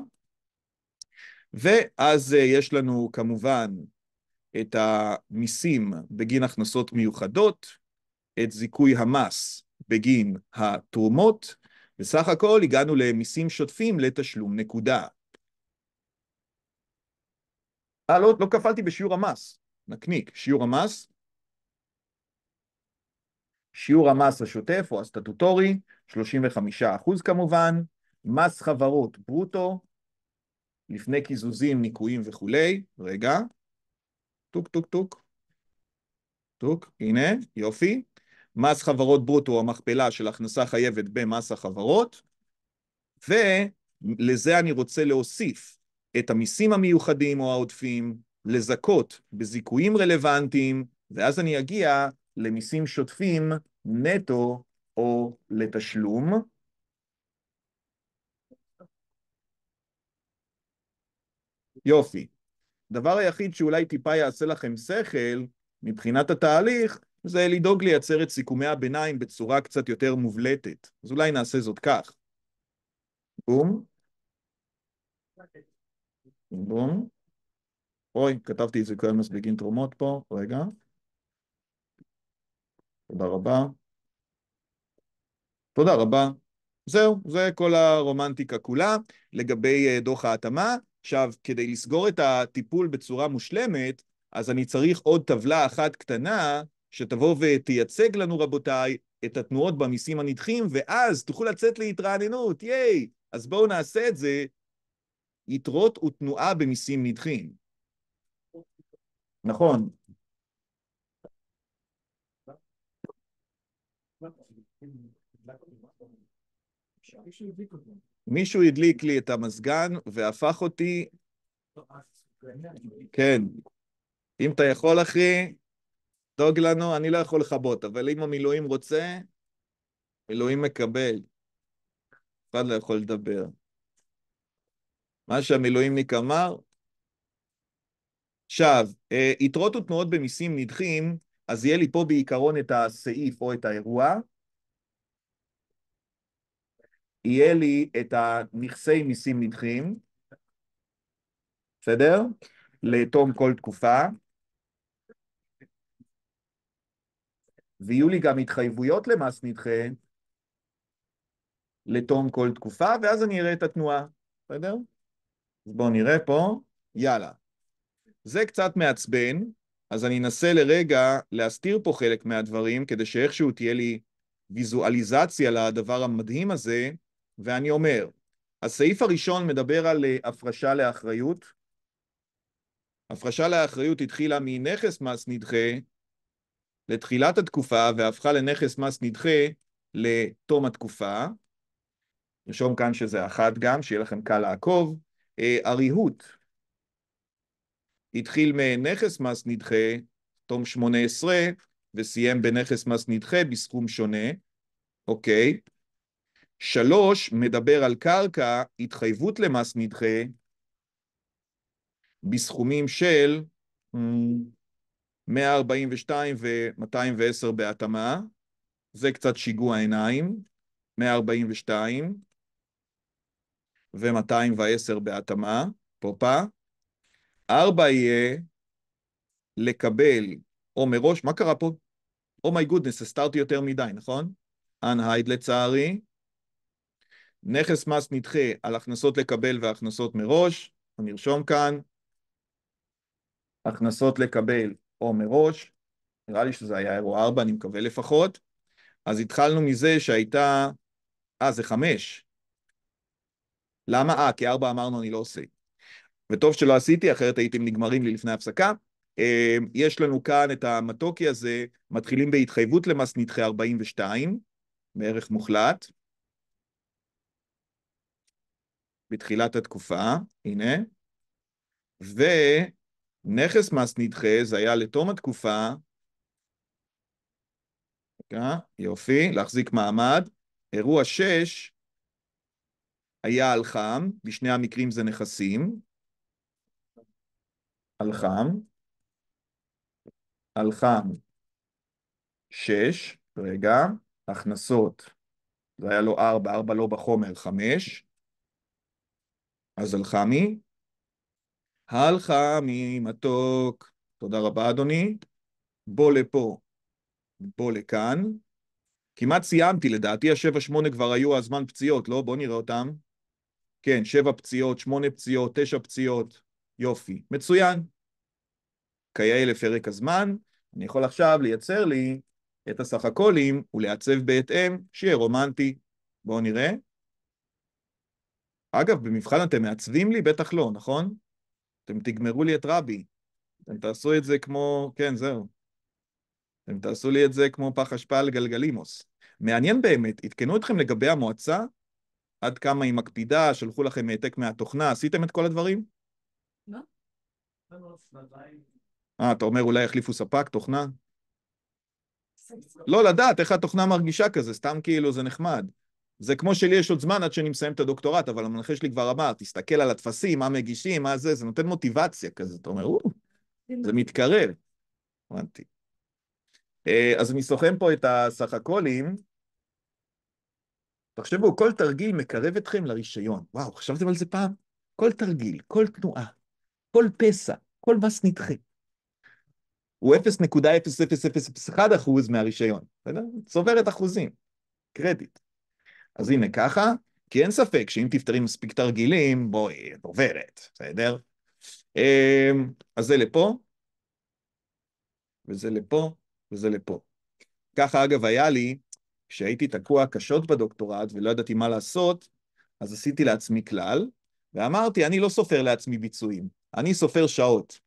S1: ואז uh, יש לנו כמובן את המיסים בגין הכנסות מיוחדות, את זיכוי המס בגין התרומות, וסך הכל הגענו למיסים שוטפים לתשלום נקודה. אה, לא, לא כפלתי בשיעור המס. נקניק, שיעור המס. שיעור המס השוטף או הסטטוטורי, 35 כמובן, מס חברות ברוטו, לפני קיזוזים, ניקויים וכולי, רגע, טוק טוק טוק, טוק, הנה, יופי, מס חברות ברוטו, המכפלה של הכנסה חייבת במס החברות, ולזה אני רוצה להוסיף את המיסים המיוחדים או העודפים, לזכות בזיכויים רלוונטיים, ואז אני אגיע למיסים שוטפים נטו או לתשלום. יופי. דבר היחיד שאולי טיפה יעשה לכם שכל מבחינת התהליך, זה לדאוג לייצר את סיכומי הביניים בצורה קצת יותר מובלטת. אז אולי נעשה זאת כך. בום. בום. אוי, כתבתי את זה כאן מספיקים תרומות פה, רגע. תודה רבה. תודה רבה. זהו, זה כל הרומנטיקה כולה לגבי אה, דוח ההתאמה. עכשיו, כדי לסגור את הטיפול בצורה מושלמת, אז אני צריך עוד טבלה אחת קטנה שתבוא ותייצג לנו, רבותיי, את התנועות במיסים הנדחים, ואז תוכלו לצאת להתרעננות, ייי! אז בואו נעשה את זה, יתרות ותנועה במיסים נדחים. נכון. מישהו הדליק לי את המזגן והפך אותי... כן. אם אתה יכול, אחי, דאג לנו, אני לא יכול לכבות, אבל אם המילואים רוצה, מילואים מקבל. אף אחד לא יכול לדבר. מה שהמילואימניק אמר, עכשיו, אה, יתרות ותנועות במיסים נדחים, אז יהיה לי פה בעיקרון את הסעיף או את האירוע. יהיה לי את הנכסי מיסים נדחים, בסדר? לתום כל תקופה. ויהיו לי גם התחייבויות למס נדחה לתום כל תקופה, ואז אני אראה את התנועה, בסדר? אז בואו נראה פה, יאללה. זה קצת מעצבן, אז אני אנסה לרגע להסתיר פה חלק מהדברים, כדי שאיכשהו תהיה לי ויזואליזציה לדבר המדהים הזה, ואני אומר, הסעיף הראשון מדבר על אה, הפרשה לאחריות. הפרשה לאחריות התחילה מנכס מס נדחה לתחילת התקופה והפכה לנכס מס נדחה לתום התקופה. נרשום כאן שזה אחת גם, שיהיה לכם קל לעקוב. הריהוט אה, התחיל מנכס מס נדחה, תום 18, וסיים בנכס מס נדחה בסכום שונה, אוקיי? שלוש, מדבר על קרקע, התחייבות למס נדחה, בסכומים של 142 ו-210 בהתאמה, זה קצת שיגוע עיניים, 142 ו-210 בהתאמה, פופה. 4 יהיה לקבל, או מראש, מה קרה פה? Oh my goodness, הסתרתי יותר מדי, נכון? אנהייד לצערי. נכס מס נדחה על הכנסות לקבל והכנסות מראש, אני ארשום כאן. הכנסות לקבל או מראש, נראה לי שזה היה אירו ארבע, אני מקווה לפחות, אז התחלנו מזה שהייתה, אה, זה חמש. למה? אה, כי ארבע אמרנו אני לא עושה. וטוב שלא עשיתי, אחרת הייתם נגמרים לי לפני הפסקה. אה, יש לנו כאן את המתוקי הזה, מתחילים בהתחייבות למס נדחה 42, בערך מוחלט, בתחילת התקופה, הנה, ו... נכס מס נדחה, זה היה לתום התקופה, יופי, להחזיק מעמד. אירוע 6 היה על חם, בשני המקרים זה נכסים. על חם. על חם 6, רגע, הכנסות, זה היה לו 4, 4 לא בחומר, 5. אז על חמי, הלכה ממתוק, תודה רבה אדוני, בוא לפה, בוא לכאן. כמעט סיימתי, לדעתי השבע שמונה כבר היו הזמן פציעות, לא? בואו נראה אותם. כן, שבע פציעות, שמונה פציעות, תשע פציעות, יופי, מצוין. כיאה לפרק הזמן, אני יכול עכשיו לייצר לי את הסך הכלים ולעצב בהתאם, שיהיה רומנטי. בואו נראה. אגב, במבחן אתם מעצבים לי? בטח לא, נכון? אתם תגמרו לי את רבי, אתם תעשו את זה כמו, כן, זהו. אתם תעשו לי את זה כמו פח אשפה על גלגלימוס. מעניין באמת, עדכנו אתכם לגבי המועצה? עד כמה היא מקפידה, שלחו לכם העתק מהתוכנה, עשיתם את כל הדברים? לא. אה, אתה אומר אולי יחליפו ספק, תוכנה? לא לדעת איך התוכנה מרגישה כזה, סתם כאילו זה נחמד. זה כמו שלי יש עוד זמן עד שאני מסיים את הדוקטורט, אבל המנחה שלי כבר אמר, תסתכל על הטפסים, מה מגישים, מה זה, זה נותן מוטיבציה כזה, אתה אומר, או, זה מתקרב. הבנתי. אה, אז אני סוכם פה את הסך הכלים. תחשבו, כל תרגיל מקרב אתכם לרישיון. וואו, חשבתם על זה פעם? כל תרגיל, כל תנועה, כל פסע, כל מס נדחה. הוא 0.00001 אחוז מהרישיון, בסדר? צוברת אחוזים, קרדיט. אז הנה ככה, כי אין ספק שאם תפתרי מספיק תרגילים, בואי, את עוברת, בסדר? אמ, אז זה לפה, וזה לפה, וזה לפה. ככה אגב היה לי, כשהייתי תקוע קשות בדוקטורט ולא ידעתי מה לעשות, אז עשיתי לעצמי כלל, ואמרתי, אני לא סופר לעצמי ביצועים, אני סופר שעות.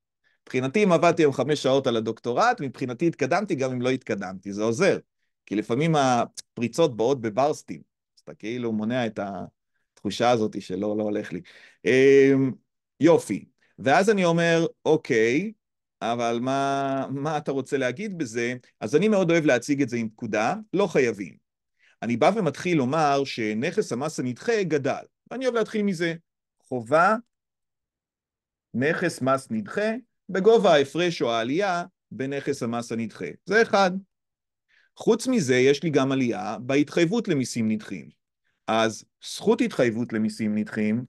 S1: מבחינתי, אם עבדתי היום חמש שעות על הדוקטורט, מבחינתי התקדמתי גם אם לא התקדמתי, זה עוזר. כי לפעמים הפריצות באות בברסטים. אז אתה כאילו מונע את התחושה הזאת שלא, לא הולך לי. אמ, יופי. ואז אני אומר, אוקיי, אבל מה, מה אתה רוצה להגיד בזה? אז אני מאוד אוהב להציג את זה עם פקודה, לא חייבים. אני בא ומתחיל לומר שנכס המס הנדחה גדל, ואני אוהב להתחיל מזה. חובה, נכס מס נדחה, בגובה ההפרש או העלייה בנכס המס הנדחה. זה אחד. חוץ מזה, יש לי גם עלייה בהתחייבות למיסים נדחים. אז זכות התחייבות למיסים נדחים,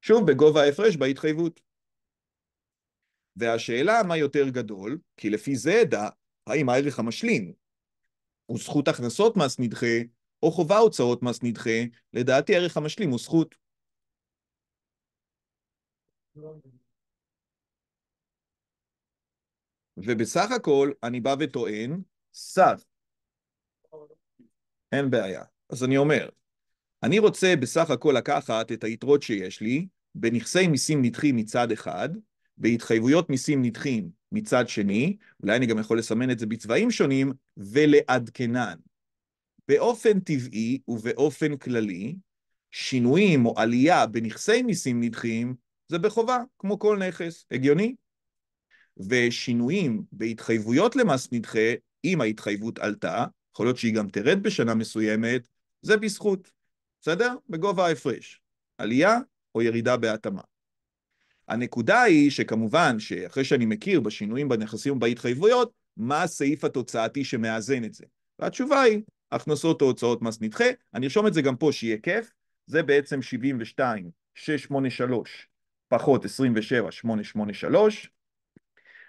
S1: שוב, בגובה ההפרש בהתחייבות. והשאלה מה יותר גדול, כי לפי זה אדע האם הערך המשלים הוא זכות הכנסות מס נדחה או חובה הוצאות מס נדחה, לדעתי הערך המשלים הוא זכות. ובסך הכל אני בא וטוען, סף. אין בעיה. אז אני אומר, אני רוצה בסך הכל לקחת את היתרות שיש לי בנכסי מיסים נדחים מצד אחד, בהתחייבויות מיסים נדחים מצד שני, אולי אני גם יכול לסמן את זה בצבעים שונים, ולעדכנן. באופן טבעי ובאופן כללי, שינויים או עלייה בנכסי מיסים נדחים זה בחובה, כמו כל נכס. הגיוני? ושינויים בהתחייבויות למס נדחה, אם ההתחייבות עלתה, יכול להיות שהיא גם תרד בשנה מסוימת, זה בזכות, בסדר? בגובה ההפרש. עלייה או ירידה בהתאמה. הנקודה היא שכמובן שאחרי שאני מכיר בשינויים בנכסים ובהתחייבויות, מה הסעיף התוצאתי שמאזן את זה. והתשובה היא, הכנסות או הוצאות מס נדחה, אני ארשום את זה גם פה שיהיה כיף, זה בעצם 72, 683 פחות 27, 883,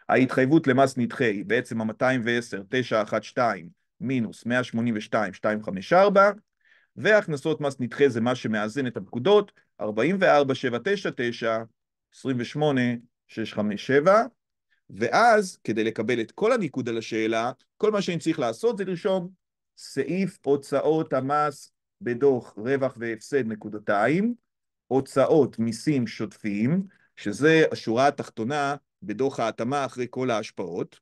S1: ההתחייבות למס נדחה היא בעצם ה-210, 912 מינוס 182, 254, והכנסות מס נדחה זה מה שמאזן את הפקודות 44, 799, 28, 657, ואז כדי לקבל את כל הניקוד על השאלה, כל מה שאני צריך לעשות זה לרשום סעיף הוצאות המס בדוח רווח והפסד נקודתיים, הוצאות מיסים שוטפים, שזה השורה התחתונה בדוח ההתאמה אחרי כל ההשפעות.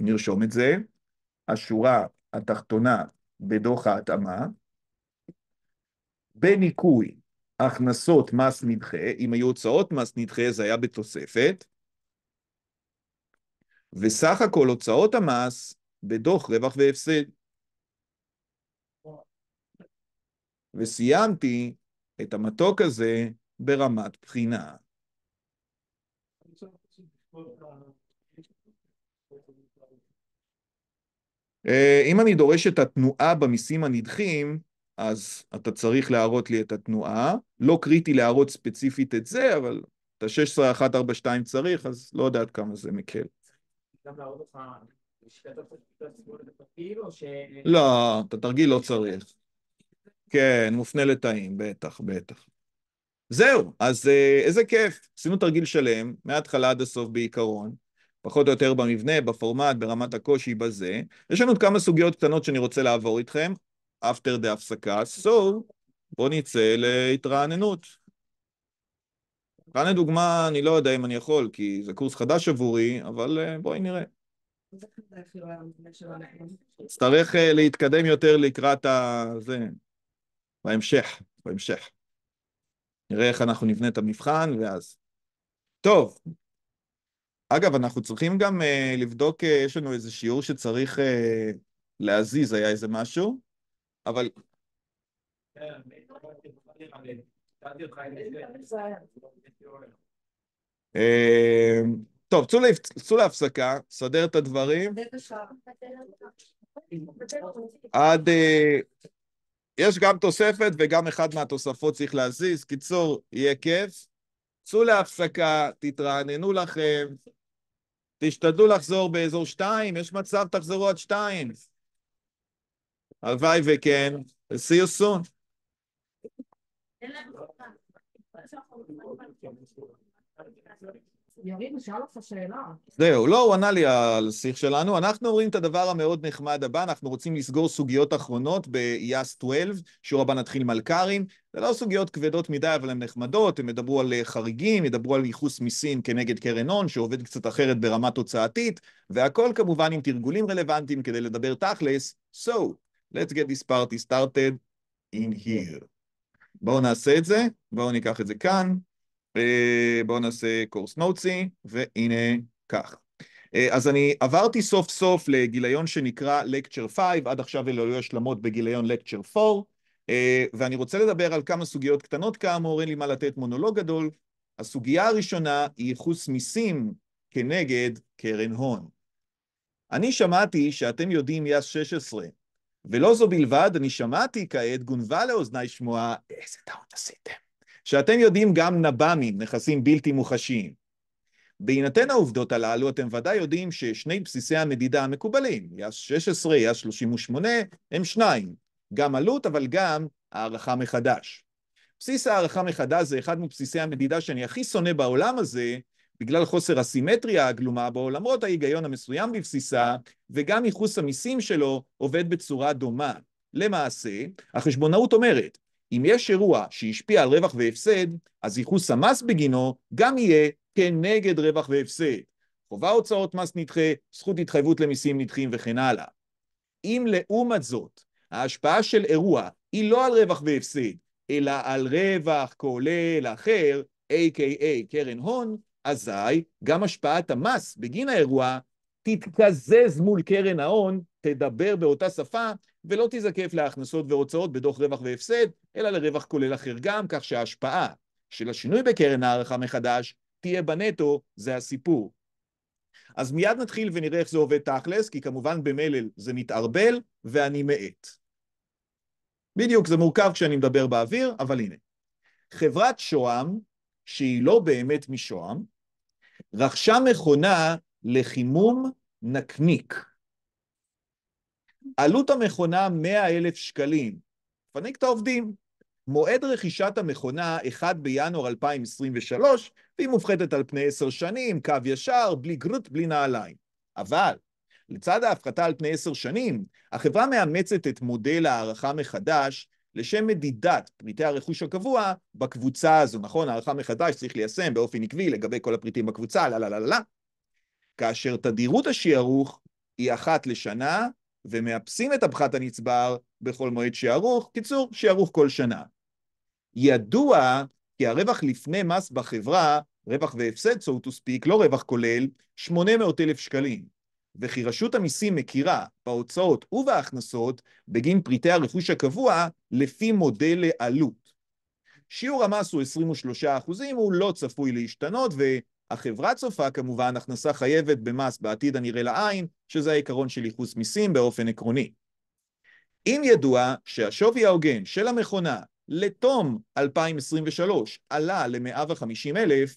S1: נרשום את זה. השורה התחתונה בדוח ההתאמה. בניכוי הכנסות מס נדחה, אם היו הוצאות מס נדחה זה היה בתוספת, וסך הכל הוצאות המס בדוח רווח והפסד. וסיימתי את המתוק הזה ברמת בחינה. אה, אם אני דורש את התנועה במיסים הנדחים, אז אתה צריך להראות לי את התנועה. לא קריטי להראות ספציפית את זה, אבל את ה-16.142 צריך, אז לא יודע עד כמה זה מקל. גם להראות אותך... לא, את התרגיל לא צריך. כן, מופנה לתאים, בטח, בטח. זהו, אז אה, איזה כיף, עשינו תרגיל שלם, מההתחלה עד הסוף בעיקרון. פחות או יותר במבנה, בפורמט, ברמת הקושי, בזה. יש לנו עוד כמה סוגיות קטנות שאני רוצה לעבור איתכם, after the הפסקה, so בואו נצא להתרעננות. כאן לדוגמה, אני לא יודע אם אני יכול, כי זה קורס חדש עבורי, אבל אה, בואי נראה. נצטרך אה, להתקדם יותר לקראת ה... זה, בהמשך, בהמשך. נראה איך אנחנו נבנה את המבחן, ואז. טוב, אגב, אנחנו צריכים גם uh, לבדוק, uh, יש לנו איזה שיעור שצריך uh, להזיז, היה איזה משהו, אבל... טוב, צאו להפסקה, סדר את הדברים. עד... יש גם תוספת וגם אחד מהתוספות צריך להזיז. קיצור, יהיה כיף. צאו להפסקה, תתרעננו לכם. תשתדלו לחזור באזור שתיים, יש מצב תחזרו עד שתיים. הלוואי וכן, see you soon. Thank you. יריב, הוא שאל אותך שאלה. זהו, לא, הוא ענה לי על שיח שלנו. אנחנו אומרים את הדבר המאוד נחמד הבא, אנחנו רוצים לסגור סוגיות אחרונות ב yas 12, שיעור הבא נתחיל מלכ"רים. זה לא סוגיות כבדות מדי, אבל הן נחמדות, הם ידברו על אה, חריגים, ידברו על ייחוס מיסים כנגד קרן הון, שעובד קצת אחרת ברמה תוצאתית, והכל כמובן עם תרגולים רלוונטיים כדי לדבר תכלס. So, let's get this party started in here. בואו נעשה את זה, בואו ניקח את זה כאן. אה, בואו נעשה קורס נוצי, והנה כך. אה, אז אני עברתי סוף סוף לגיליון שנקרא Lecture 5, עד עכשיו אלו היו השלמות בגיליון Lecture 4, אה, ואני רוצה לדבר על כמה סוגיות קטנות כאמור, אין לי מה לתת מונולוג גדול. הסוגיה הראשונה היא ייחוס מיסים כנגד קרן הון. אני שמעתי שאתם יודעים יס 16, ולא זו בלבד, אני שמעתי כעת גונבה לאוזניי שמועה, איזה טעות עשיתם. שאתם יודעים גם נב"מים, נכסים בלתי מוחשיים. בהינתן העובדות הללו, אתם ודאי יודעים ששני בסיסי המדידה המקובלים, יאס 16, יאס 38, הם שניים, גם עלות אבל גם הערכה מחדש. בסיס הערכה מחדש זה אחד מבסיסי המדידה שאני הכי שונא בעולם הזה, בגלל חוסר הסימטריה הגלומה בו, למרות ההיגיון המסוים בבסיסה, וגם ייחוס המיסים שלו עובד בצורה דומה. למעשה, החשבונאות אומרת אם יש אירוע שהשפיע על רווח והפסד, אז ייחוס המס בגינו גם יהיה כנגד רווח והפסד. חובה הוצאות מס נדחה, זכות התחייבות למיסים נדחים וכן הלאה. אם לעומת זאת, ההשפעה של אירוע היא לא על רווח והפסד, אלא על רווח כולל אחר, a.k.a קרן הון, אזי גם השפעת המס בגין האירוע תתקזז מול קרן ההון תדבר באותה שפה ולא תזקף להכנסות והוצאות בדוח רווח והפסד, אלא לרווח כולל אחר גם, כך שההשפעה של השינוי בקרן הערכה מחדש תהיה בנטו, זה הסיפור. אז מיד נתחיל ונראה איך זה עובד תכלס, כי כמובן במלל זה מתערבל ואני מאט. בדיוק, זה מורכב כשאני מדבר באוויר, אבל הנה. חברת שוהם, שהיא לא באמת משוהם, רכשה מכונה לחימום נקניק. עלות המכונה 100,000 שקלים. תפנק את העובדים. מועד רכישת המכונה 1 בינואר 2023, והיא מופחתת על פני 10 שנים, קו ישר, בלי גרוט, בלי נעליים. אבל לצד ההפחתה על פני 10 שנים, החברה מאמצת את מודל ההערכה מחדש לשם מדידת פריטי הרכוש הקבוע בקבוצה הזו, נכון? הערכה מחדש צריך ליישם באופן עקבי לגבי כל הפריטים בקבוצה, לה לה לה לה לה. כאשר תדירות השיערוך היא אחת לשנה ומאפסים את הפחת הנצבר בכל מועד שערוך, קיצור, שערוך כל שנה. ידוע כי הרווח לפני מס בחברה, רווח והפסד, so to speak, לא רווח כולל, 800,000 שקלים, וכי רשות המיסים מכירה בהוצאות ובהכנסות בגין פריטי הרכוש הקבוע לפי מודל העלות. שיעור המס הוא 23 אחוזים, הוא לא צפוי להשתנות, ו... החברה צופה כמובן הכנסה חייבת במס בעתיד הנראה לעין, שזה העיקרון של ייחוס מיסים באופן עקרוני. אם ידוע שהשווי ההוגן של המכונה לתום 2023 עלה ל-150 אלף,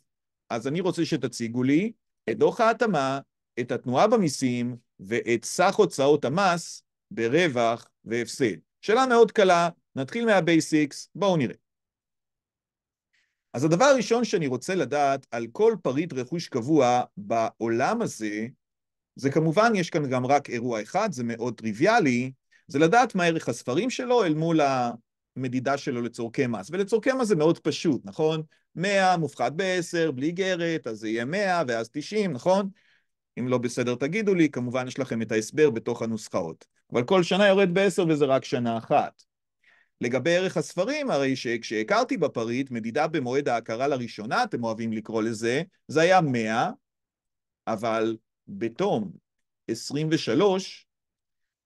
S1: אז אני רוצה שתציגו לי את דוח ההתאמה, את התנועה במיסים ואת סך הוצאות המס ברווח והפסד. שאלה מאוד קלה, נתחיל מהבייסיקס, בואו נראה. אז הדבר הראשון שאני רוצה לדעת על כל פריט רכוש קבוע בעולם הזה, זה כמובן, יש כאן גם רק אירוע אחד, זה מאוד טריוויאלי, זה לדעת מה ערך הספרים שלו אל מול המדידה שלו לצורכי מס. ולצורכי מס זה מאוד פשוט, נכון? 100 מופחת ב-10, בלי גרת, אז זה יהיה 100 ואז 90, נכון? אם לא בסדר תגידו לי, כמובן יש לכם את ההסבר בתוך הנוסחאות. אבל כל שנה יורד ב-10 וזה רק שנה אחת. לגבי ערך הספרים, הרי שכשהכרתי בפריט, מדידה במועד ההכרה לראשונה, אתם אוהבים לקרוא לזה, זה היה 100, אבל בתום 23,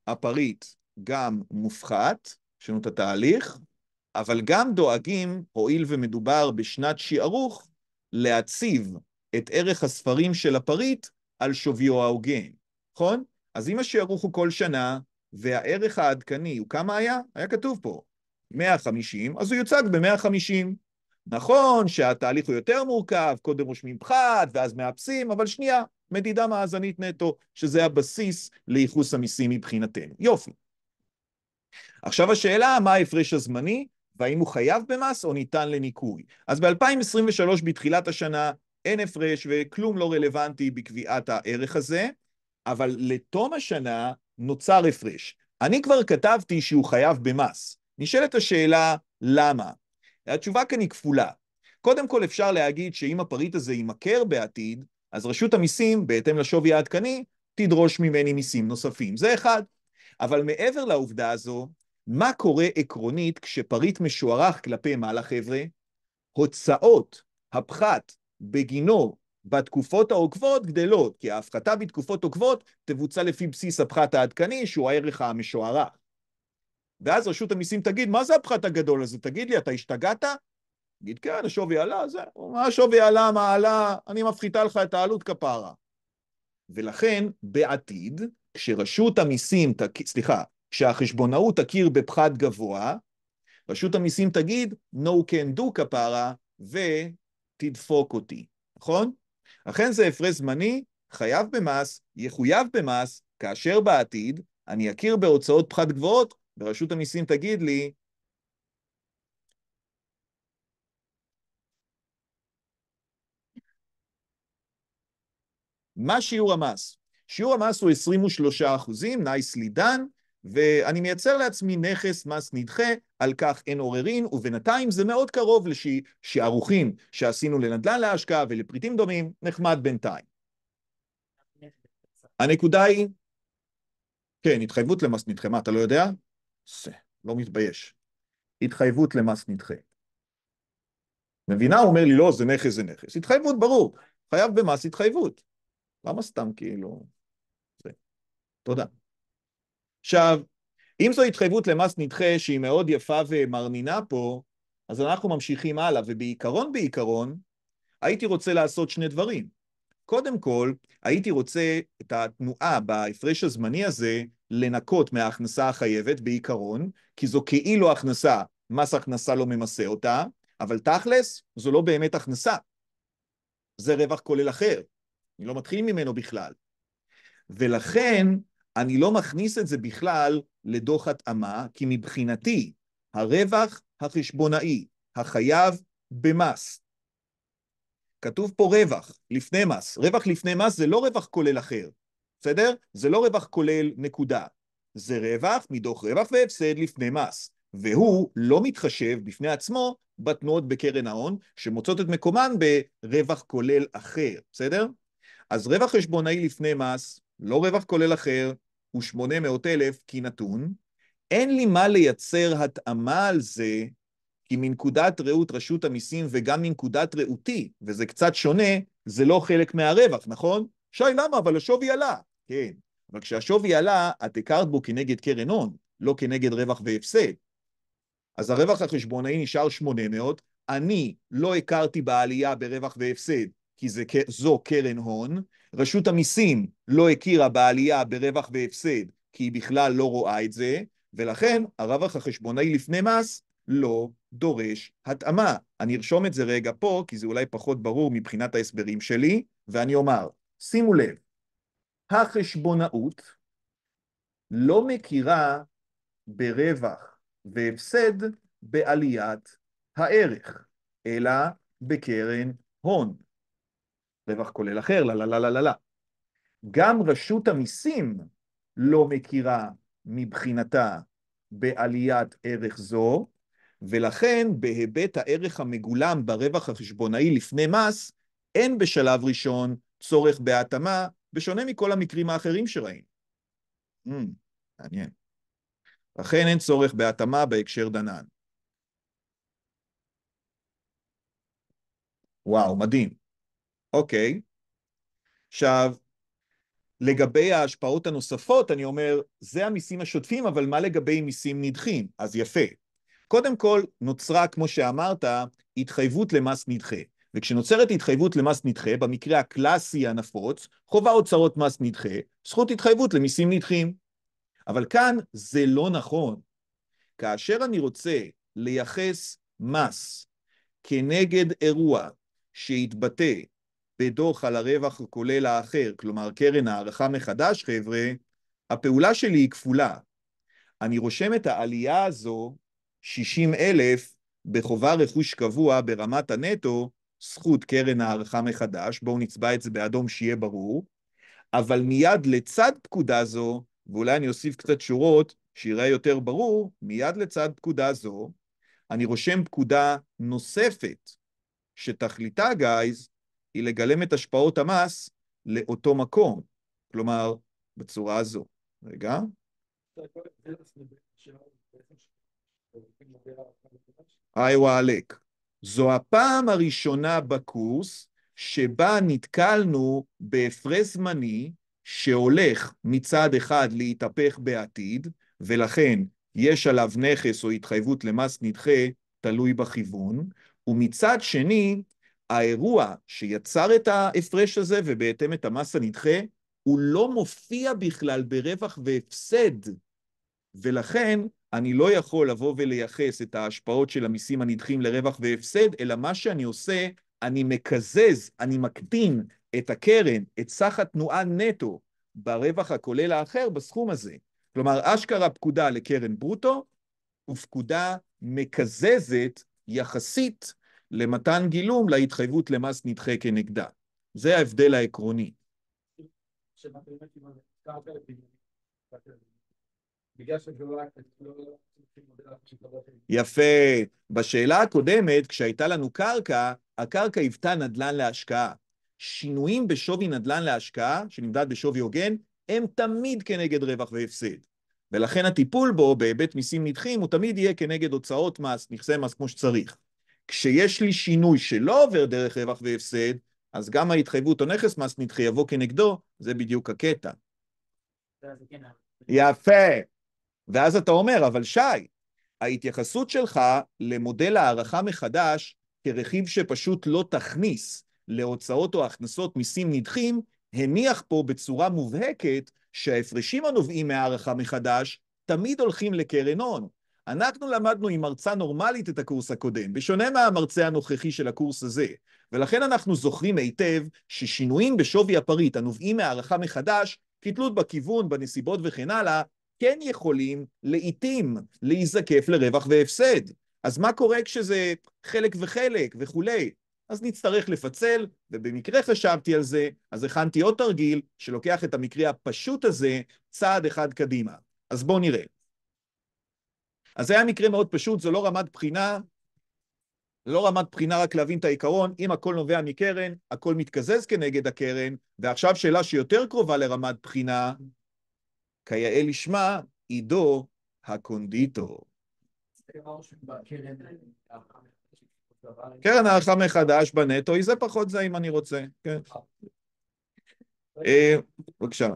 S1: הפריט גם מופחת, יש לנו את התהליך, אבל גם דואגים, הואיל ומדובר בשנת שיערוך, להציב את ערך הספרים של הפריט על שוויו ההוגן, נכון? אז אם השיערוך הוא כל שנה, והערך העדכני הוא כמה היה? היה כתוב פה, 150, אז הוא יוצג ב-150. נכון שהתהליך הוא יותר מורכב, קודם רושמים פחת ואז מאפסים, אבל שנייה, מדידה מאזנית נטו, שזה הבסיס לייחוס המיסים מבחינתנו. יופי. עכשיו השאלה, מה ההפרש הזמני, והאם הוא חייב במס או ניתן לניכוי. אז ב-2023, בתחילת השנה, אין הפרש וכלום לא רלוונטי בקביעת הערך הזה, אבל לתום השנה נוצר הפרש. אני כבר כתבתי שהוא חייב במס, נשאלת השאלה, למה? התשובה כאן היא כפולה. קודם כל אפשר להגיד שאם הפריט הזה יימכר בעתיד, אז רשות המיסים, בהתאם לשווי העדכני, תדרוש ממני מיסים נוספים. זה אחד. אבל מעבר לעובדה הזו, מה קורה עקרונית כשפריט משוערך כלפי מעלה, חבר'ה? הוצאות הפחת בגינו בתקופות העוקבות גדלות, כי ההפחתה בתקופות עוקבות תבוצע לפי בסיס הפחת העדכני, שהוא הערך המשוערך. ואז רשות המיסים תגיד, מה זה הפחת הגדול הזה? תגיד לי, אתה השתגעת? תגיד, כן, השווי עלה, זה, מה השווי עלה, מה עלה, אני מפחיתה לך את העלות כפרה. ולכן, בעתיד, כשרשות המיסים, תק... סליחה, כשהחשבונאות תכיר בפחת גבוה, רשות המיסים תגיד, no can do כפרה, ותדפוק אותי, נכון? אכן זה הפרש זמני, חייב במס, יחויב במס, כאשר בעתיד אני אכיר בהוצאות פחת גבוהות ורשות המיסים תגיד לי, מה שיעור המס? שיעור המס הוא 23 אחוזים, nicely done, ואני מייצר לעצמי נכס מס נדחה, על כך אין עוררין, ובינתיים זה מאוד קרוב לשערוכים שעשינו לנדל"ן להשקעה ולפריטים דומים, נחמד בינתיים. הנקודה היא, כן, התחייבות למס נדחה, מה, אתה לא יודע? עושה, לא מתבייש. התחייבות למס נדחה. מבינה? הוא אומר לי, לא, זה נכס, זה נכס. התחייבות, ברור. חייב במס התחייבות. למה סתם כאילו... זה. תודה. עכשיו, אם זו התחייבות למס נדחה שהיא מאוד יפה ומרנינה פה, אז אנחנו ממשיכים הלאה, ובעיקרון בעיקרון, הייתי רוצה לעשות שני דברים. קודם כל, הייתי רוצה את התנועה בהפרש הזמני הזה לנקות מההכנסה החייבת בעיקרון, כי זו כאילו הכנסה, מס הכנסה לא ממסה אותה, אבל תכלס, זו לא באמת הכנסה. זה רווח כולל אחר. אני לא מתחיל ממנו בכלל. ולכן, אני לא מכניס את זה בכלל לדוח התאמה, כי מבחינתי, הרווח החשבונאי החייב במס. כתוב פה רווח לפני מס. רווח לפני מס זה לא רווח כולל אחר, בסדר? זה לא רווח כולל נקודה. זה רווח מדוח רווח והפסד לפני מס. והוא לא מתחשב בפני עצמו בתנועות בקרן ההון, שמוצאות את מקומן ברווח כולל אחר, בסדר? אז רווח חשבונאי לפני מס, לא רווח כולל אחר, הוא 800,000 נתון. אין לי מה לייצר התאמה על זה, כי מנקודת ראות רשות המיסים וגם מנקודת ראותי, וזה קצת שונה, זה לא חלק מהרווח, נכון? שי, למה? אבל השווי עלה. כן, אבל כשהשווי עלה, את הכרת בו כנגד קרן הון, לא כנגד רווח והפסד. אז הרווח החשבונאי נשאר 800, אני לא הכרתי בעלייה ברווח והפסד, כי זה, זו קרן הון, רשות המיסים לא הכירה בעלייה ברווח והפסד, כי היא בכלל לא רואה את זה, ולכן הרווח החשבונאי לפני מס לא דורש התאמה. אני ארשום את זה רגע פה, כי זה אולי פחות ברור מבחינת ההסברים שלי, ואני אומר, שימו לב, החשבונאות לא מכירה ברווח והפסד בעליית הערך, אלא בקרן הון. רווח כולל אחר, לה לה לה לה לה לה. גם רשות המיסים לא מכירה מבחינתה בעליית ערך זו, ולכן בהיבט הערך המגולם ברווח החשבונאי לפני מס, אין בשלב ראשון צורך בהתאמה, בשונה מכל המקרים האחרים שראינו. Mm, מעניין. לכן אין צורך בהתאמה בהקשר דנן. וואו, מדהים. אוקיי. עכשיו, לגבי ההשפעות הנוספות, אני אומר, זה המיסים השוטפים, אבל מה לגבי מיסים נדחים? אז יפה. קודם כל, נוצרה, כמו שאמרת, התחייבות למס נדחה. וכשנוצרת התחייבות למס נדחה, במקרה הקלאסי הנפוץ, חובה אוצרות מס נדחה, זכות התחייבות למיסים נדחים. אבל כאן זה לא נכון. כאשר אני רוצה לייחס מס כנגד אירוע שהתבטא בדוח על הרווח הכולל האחר, כלומר קרן הערכה מחדש, חבר'ה, הפעולה שלי היא כפולה. אני רושם את העלייה הזו, 60 אלף, בחובה רכוש קבוע ברמת הנטו, זכות קרן הערכה מחדש, בואו נצבע את זה באדום שיהיה ברור, אבל מיד לצד פקודה זו, ואולי אני אוסיף קצת שורות, שיראה יותר ברור, מיד לצד פקודה זו, אני רושם פקודה נוספת, שתכליתה, גייז, היא לגלם את השפעות המס לאותו מקום, כלומר, בצורה הזו. רגע. היי וואלק, זו הפעם הראשונה בקורס שבה נתקלנו בהפרש זמני שהולך מצד אחד להתהפך בעתיד, ולכן יש עליו נכס או התחייבות למס נדחה, תלוי בכיוון, ומצד שני, האירוע שיצר את ההפרש הזה ובהתאם את המס הנדחה, הוא לא מופיע בכלל ברווח והפסד, ולכן אני לא יכול לבוא ולייחס את ההשפעות של המיסים הנדחים לרווח והפסד, אלא מה שאני עושה, אני מקזז, אני מקטין את הקרן, את סך התנועה נטו, ברווח הכולל האחר בסכום הזה. כלומר, אשכרה פקודה לקרן ברוטו, ופקודה מקזזת יחסית למתן גילום להתחייבות למס נדחה כנגדה. זה ההבדל העקרוני. לא לא יפה. בשאלה הקודמת, כשהייתה לנו קרקע, הקרקע היוותה נדל"ן להשקעה. שינויים בשווי נדל"ן להשקעה, שנמדד בשווי הוגן, הם תמיד כנגד רווח והפסד. ולכן הטיפול בו בהיבט מיסים נדחים הוא תמיד יהיה כנגד הוצאות מס, נכסי מס כמו שצריך. כשיש לי שינוי שלא עובר דרך רווח והפסד, אז גם ההתחייבות או נכס מס נדחי יבוא כנגדו, זה בדיוק הקטע. כן. יפה. ואז אתה אומר, אבל שי, ההתייחסות שלך למודל הערכה מחדש כרכיב שפשוט לא תכניס להוצאות או הכנסות מיסים נדחים, הניח פה בצורה מובהקת שההפרשים הנובעים מהערכה מחדש תמיד הולכים לקרן הון. אנחנו למדנו עם מרצה נורמלית את הקורס הקודם, בשונה מהמרצה הנוכחי של הקורס הזה, ולכן אנחנו זוכרים היטב ששינויים בשווי הפריט הנובעים מהערכה מחדש, כתלות בכיוון, בנסיבות וכן הלאה, כן יכולים לעיתים להיזקף לרווח והפסד. אז מה קורה כשזה חלק וחלק וכולי? אז נצטרך לפצל, ובמקרה חשבתי על זה, אז הכנתי עוד תרגיל שלוקח את המקרה הפשוט הזה צעד אחד קדימה. אז בואו נראה. אז זה היה מקרה מאוד פשוט, זו לא רמת בחינה, לא רמת בחינה רק להבין את העיקרון, אם הכל נובע מקרן, הכל מתקזז כנגד הקרן, ועכשיו שאלה שיותר קרובה לרמת בחינה, כיאה לשמה, עידו הקונדיטור. אה, קרן הערכה מחדש בנטו היא זה פחות זה אם אני רוצה, כן. אה. אה, בבקשה.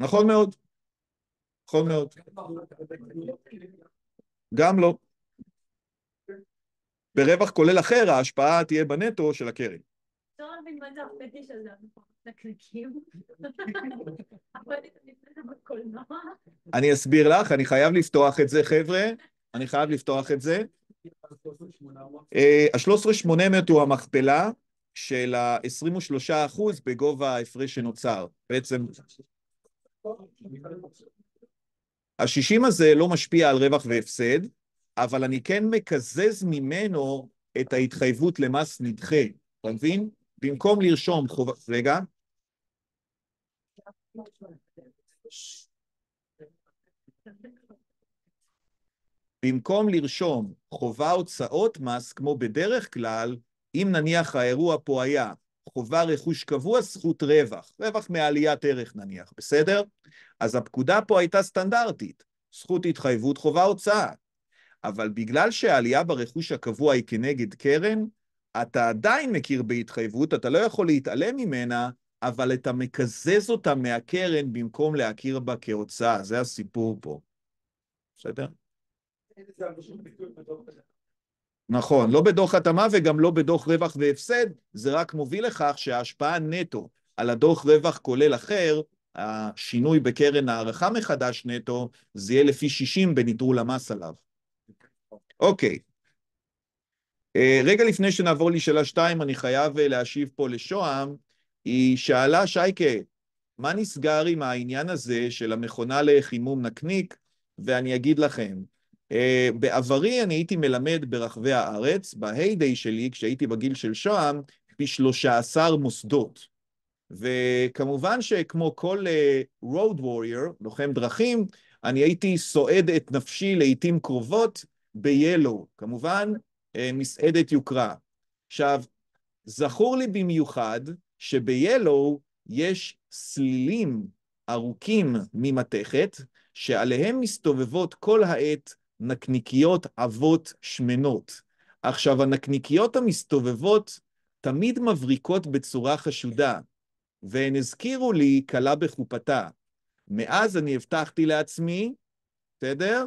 S1: נכון מאוד. נכון מאוד. גם לא. ברווח כולל אחר, ההשפעה תהיה בנטו של הקרן. תקליקים. אני אסביר לך, אני חייב לפתוח את זה, חבר'ה. אני חייב לפתוח את זה. ה-13,800 אה, הוא המכפלה של ה-23% בגובה ההפרש שנוצר. בעצם... ה-60 הזה לא משפיע על רווח והפסד, אבל אני כן מקזז ממנו את ההתחייבות למס נדחה, אתה מבין? במקום לרשום חובה... רגע. במקום לרשום חובה הוצאות מס, כמו בדרך כלל, אם נניח האירוע פה היה חובה רכוש קבוע, זכות רווח, רווח מעליית ערך נניח, בסדר? אז הפקודה פה הייתה סטנדרטית, זכות התחייבות, חובה הוצאה. אבל בגלל שהעלייה ברכוש הקבוע היא כנגד קרן, אתה עדיין מכיר בהתחייבות, אתה לא יכול להתעלם ממנה, אבל אתה מקזז אותה מהקרן במקום להכיר בה כהוצאה, זה הסיפור פה. בסדר? נכון, לא בדוח התאמה וגם לא בדוח רווח והפסד, זה רק מוביל לכך שההשפעה נטו על הדוח רווח כולל אחר, השינוי בקרן הערכה מחדש נטו, זה יהיה לפי 60 בנטרול המס עליו. אוקיי, Okay. אה, רגע לפני שנעבור לשאלה שתיים, אני חייב אה, להשיב פה לשוהם. היא שאלה, שייקה, מה נסגר עם העניין הזה של המכונה לחימום נקניק? ואני אגיד לכם, אה, בעברי אני הייתי מלמד ברחבי הארץ, בהיידיי שלי, כשהייתי בגיל של שוהם, ב-13 מוסדות. וכמובן שכמו כל road warrior, לוחם דרכים, אני הייתי סועד את נפשי לעיתים קרובות ב-yellow. כמובן, אה, מסעדת יוקרה. עכשיו, זכור לי במיוחד שביאלו יש סלילים ארוכים ממתכת, שעליהם מסתובבות כל העת נקניקיות עבות שמנות. עכשיו, הנקניקיות המסתובבות תמיד מבריקות בצורה חשודה, והן הזכירו לי כלה בחופתה. מאז אני הבטחתי לעצמי, בסדר?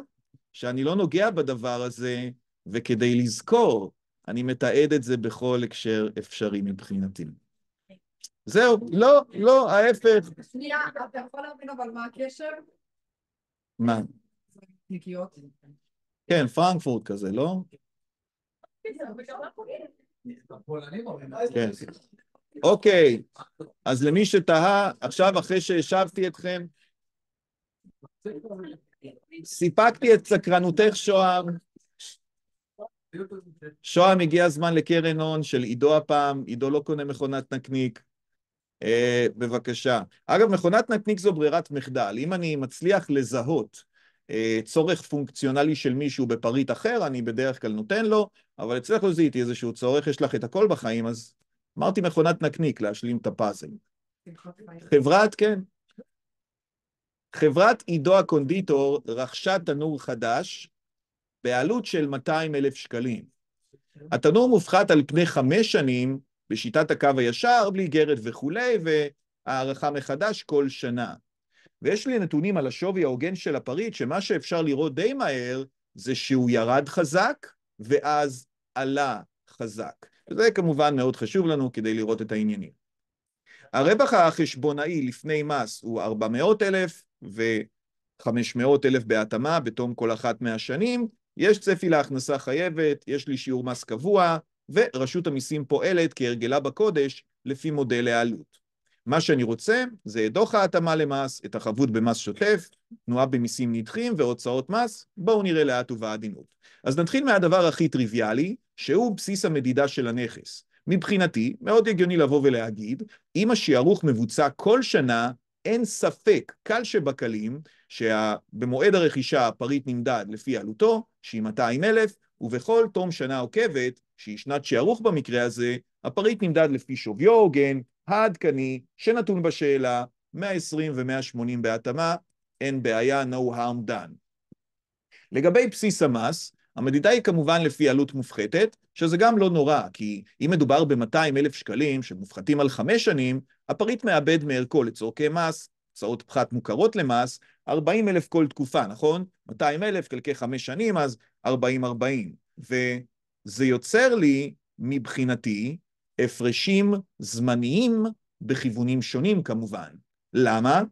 S1: שאני לא נוגע בדבר הזה, וכדי לזכור, אני מתעד את זה בכל הקשר אפשרי מבחינתי. זהו, לא, לא, ההפך. שנייה, אתה יכול להבין אבל מה הקשר? מה? נגיעות. כן, פרנקפורט כזה, לא? כן. אוקיי, אז למי שתהה, עכשיו אחרי שהשבתי אתכם, סיפקתי את סקרנותך שוהר, שוהם הגיע הזמן לקרן הון של עידו הפעם, עידו לא קונה מכונת נקניק. אה, בבקשה. אגב, מכונת נקניק זו ברירת מחדל. אם אני מצליח לזהות אה, צורך פונקציונלי של מישהו בפריט אחר, אני בדרך כלל נותן לו, אבל אצלך לא זיהיתי איזשהו צורך, יש לך את הכל בחיים, אז אמרתי מכונת נקניק להשלים את הפאזל. חברת, כן. חברת עידו הקונדיטור רכשה תנור חדש, בעלות של 200 אלף שקלים. התנור מופחת על פני חמש שנים בשיטת הקו הישר, בלי גרת וכולי, והערכה מחדש כל שנה. ויש לי נתונים על השווי ההוגן של הפריט, שמה שאפשר לראות די מהר, זה שהוא ירד חזק, ואז עלה חזק. וזה כמובן מאוד חשוב לנו כדי לראות את העניינים. הרווח החשבונאי לפני מס הוא 400 אלף ו-500 אלף בהתאמה בתום כל אחת מהשנים, יש צפי להכנסה חייבת, יש לי שיעור מס קבוע, ורשות המיסים פועלת כהרגלה בקודש לפי מודל העלות. מה שאני רוצה זה את דוח ההתאמה למס, את החבות במס שוטף, תנועה במיסים נדחים והוצאות מס, בואו נראה לאט ובעדינות. אז נתחיל מהדבר הכי טריוויאלי, שהוא בסיס המדידה של הנכס. מבחינתי, מאוד הגיוני לבוא ולהגיד, אם השערוך מבוצע כל שנה, אין ספק, קל שבקלים, שבמועד הרכישה הפריט נמדד לפי עלותו, שהיא 200,000, ובכל תום שנה עוקבת, שהיא שנת שערוך במקרה הזה, הפריט נמדד לפי שוויו הוגן, העדכני, שנתון בשאלה, 120 ו-180 בהתאמה, אין בעיה, no harm done. לגבי בסיס המס, המדידה היא כמובן לפי עלות מופחתת, שזה גם לא נורא, כי אם מדובר ב-200 אלף שקלים שמופחתים על חמש שנים, הפריט מאבד מערכו לצורכי מס, הוצאות פחת מוכרות למס, 40 אלף כל תקופה, נכון? 200 אלף חלקי חמש שנים, אז 40-40. וזה יוצר לי, מבחינתי, הפרשים זמניים בכיוונים שונים כמובן. למה?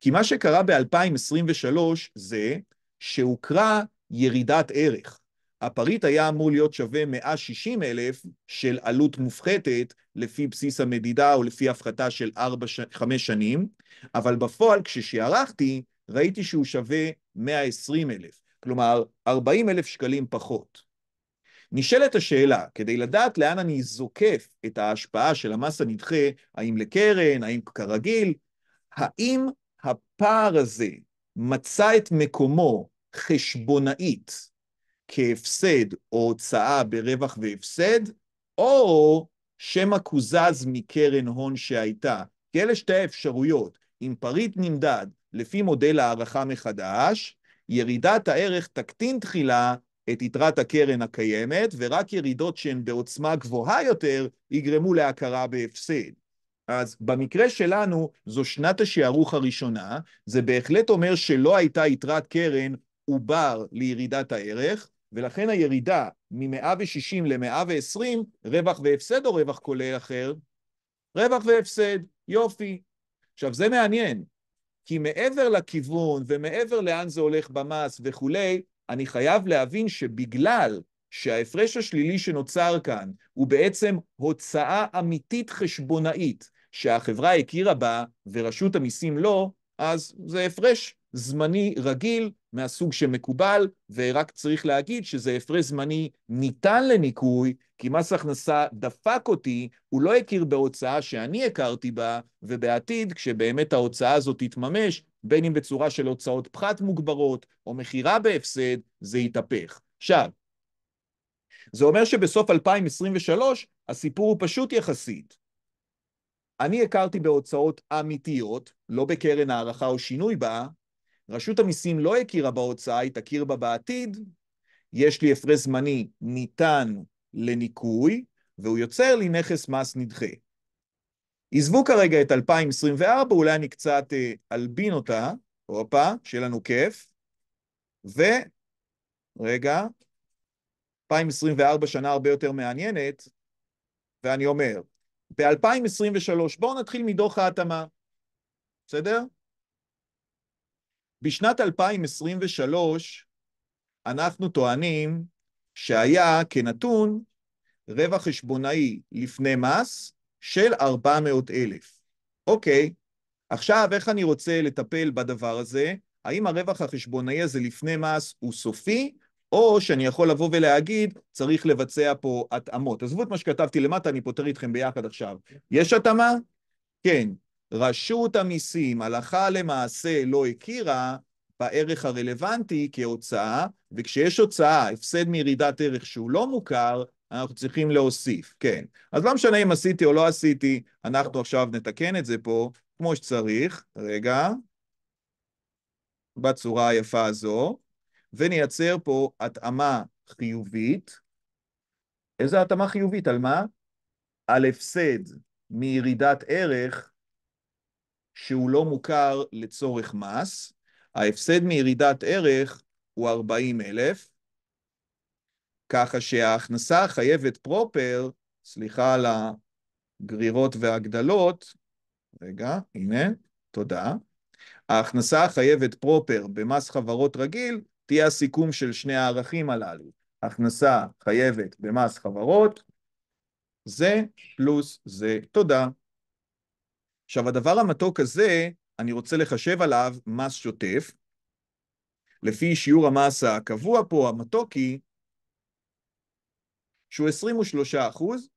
S1: כי מה שקרה ב-2023 זה שהוקרא ירידת ערך. הפריט היה אמור להיות שווה 160 אלף של עלות מופחתת לפי בסיס המדידה או לפי הפחתה של 4, 5 שנים, אבל בפועל כששערכתי ראיתי שהוא שווה 120 אלף, כלומר 40 אלף שקלים פחות. נשאלת השאלה, כדי לדעת לאן אני זוקף את ההשפעה של המס הנדחה, האם לקרן, האם כרגיל, האם הפער הזה מצא את מקומו חשבונאית כהפסד או הוצאה ברווח והפסד, או שמא קוזז מקרן הון שהייתה. כי אלה שתי האפשרויות. אם פריט נמדד לפי מודל הערכה מחדש, ירידת הערך תקטין תחילה את יתרת הקרן הקיימת, ורק ירידות שהן בעוצמה גבוהה יותר יגרמו להכרה בהפסד. אז במקרה שלנו, זו שנת השערוך הראשונה, זה בהחלט אומר שלא הייתה יתרת קרן עובר לירידת הערך, ולכן הירידה מ-160 ל-120, רווח והפסד או רווח כולל אחר? רווח והפסד, יופי. עכשיו, זה מעניין, כי מעבר לכיוון ומעבר לאן זה הולך במס וכולי, אני חייב להבין שבגלל שההפרש השלילי שנוצר כאן הוא בעצם הוצאה אמיתית חשבונאית שהחברה הכירה בה ורשות המיסים לא, אז זה הפרש זמני רגיל מהסוג שמקובל, ורק צריך להגיד שזה הפרש זמני ניתן לניכוי, כי מס הכנסה דפק אותי, הוא לא הכיר בהוצאה שאני הכרתי בה, ובעתיד, כשבאמת ההוצאה הזאת תתממש, בין אם בצורה של הוצאות פחת מוגברות או מכירה בהפסד, זה יתהפך. עכשיו, זה אומר שבסוף 2023 הסיפור הוא פשוט יחסית. אני הכרתי בהוצאות אמיתיות, לא בקרן הערכה או שינוי בה, רשות המיסים לא הכירה בהוצאה, היא תכיר בה בעתיד, יש לי הפרש זמני ניתן לניכוי, והוא יוצר לי נכס מס נדחה. עזבו כרגע את 2024, אולי אני קצת אה, אלבין אותה, הופה, שיהיה לנו כיף, ו... רגע, 2024 שנה הרבה יותר מעניינת, ואני אומר, ב-2023, בואו נתחיל מדוח ההתאמה, בסדר? בשנת 2023 אנחנו טוענים שהיה כנתון רווח חשבונאי לפני מס של 400,000. אוקיי, עכשיו איך אני רוצה לטפל בדבר הזה? האם הרווח החשבונאי הזה לפני מס הוא סופי, או שאני יכול לבוא ולהגיד, צריך לבצע פה התאמות. עזבו את מה שכתבתי למטה, אני פותר איתכם ביחד עכשיו. יש התאמה? כן. רשות המיסים הלכה למעשה לא הכירה בערך הרלוונטי כהוצאה, וכשיש הוצאה, הפסד מירידת ערך שהוא לא מוכר, אנחנו צריכים להוסיף, כן. אז לא משנה אם עשיתי או לא עשיתי, אנחנו עכשיו נתקן את זה פה כמו שצריך, רגע, בצורה היפה הזו, ונייצר פה התאמה חיובית. איזה התאמה חיובית? על מה? על הפסד מירידת ערך שהוא לא מוכר לצורך מס, ההפסד מירידת ערך הוא 40 אלף, ככה שההכנסה החייבת פרופר, סליחה על הגרירות והגדלות, רגע, הנה, תודה, ההכנסה החייבת פרופר במס חברות רגיל תהיה הסיכום של שני הערכים הללו. הכנסה חייבת במס חברות, זה פלוס זה. תודה. עכשיו, הדבר המתוק הזה, אני רוצה לחשב עליו מס שוטף. לפי שיעור המס הקבוע פה, המתוקי, שהוא 23 אחוז,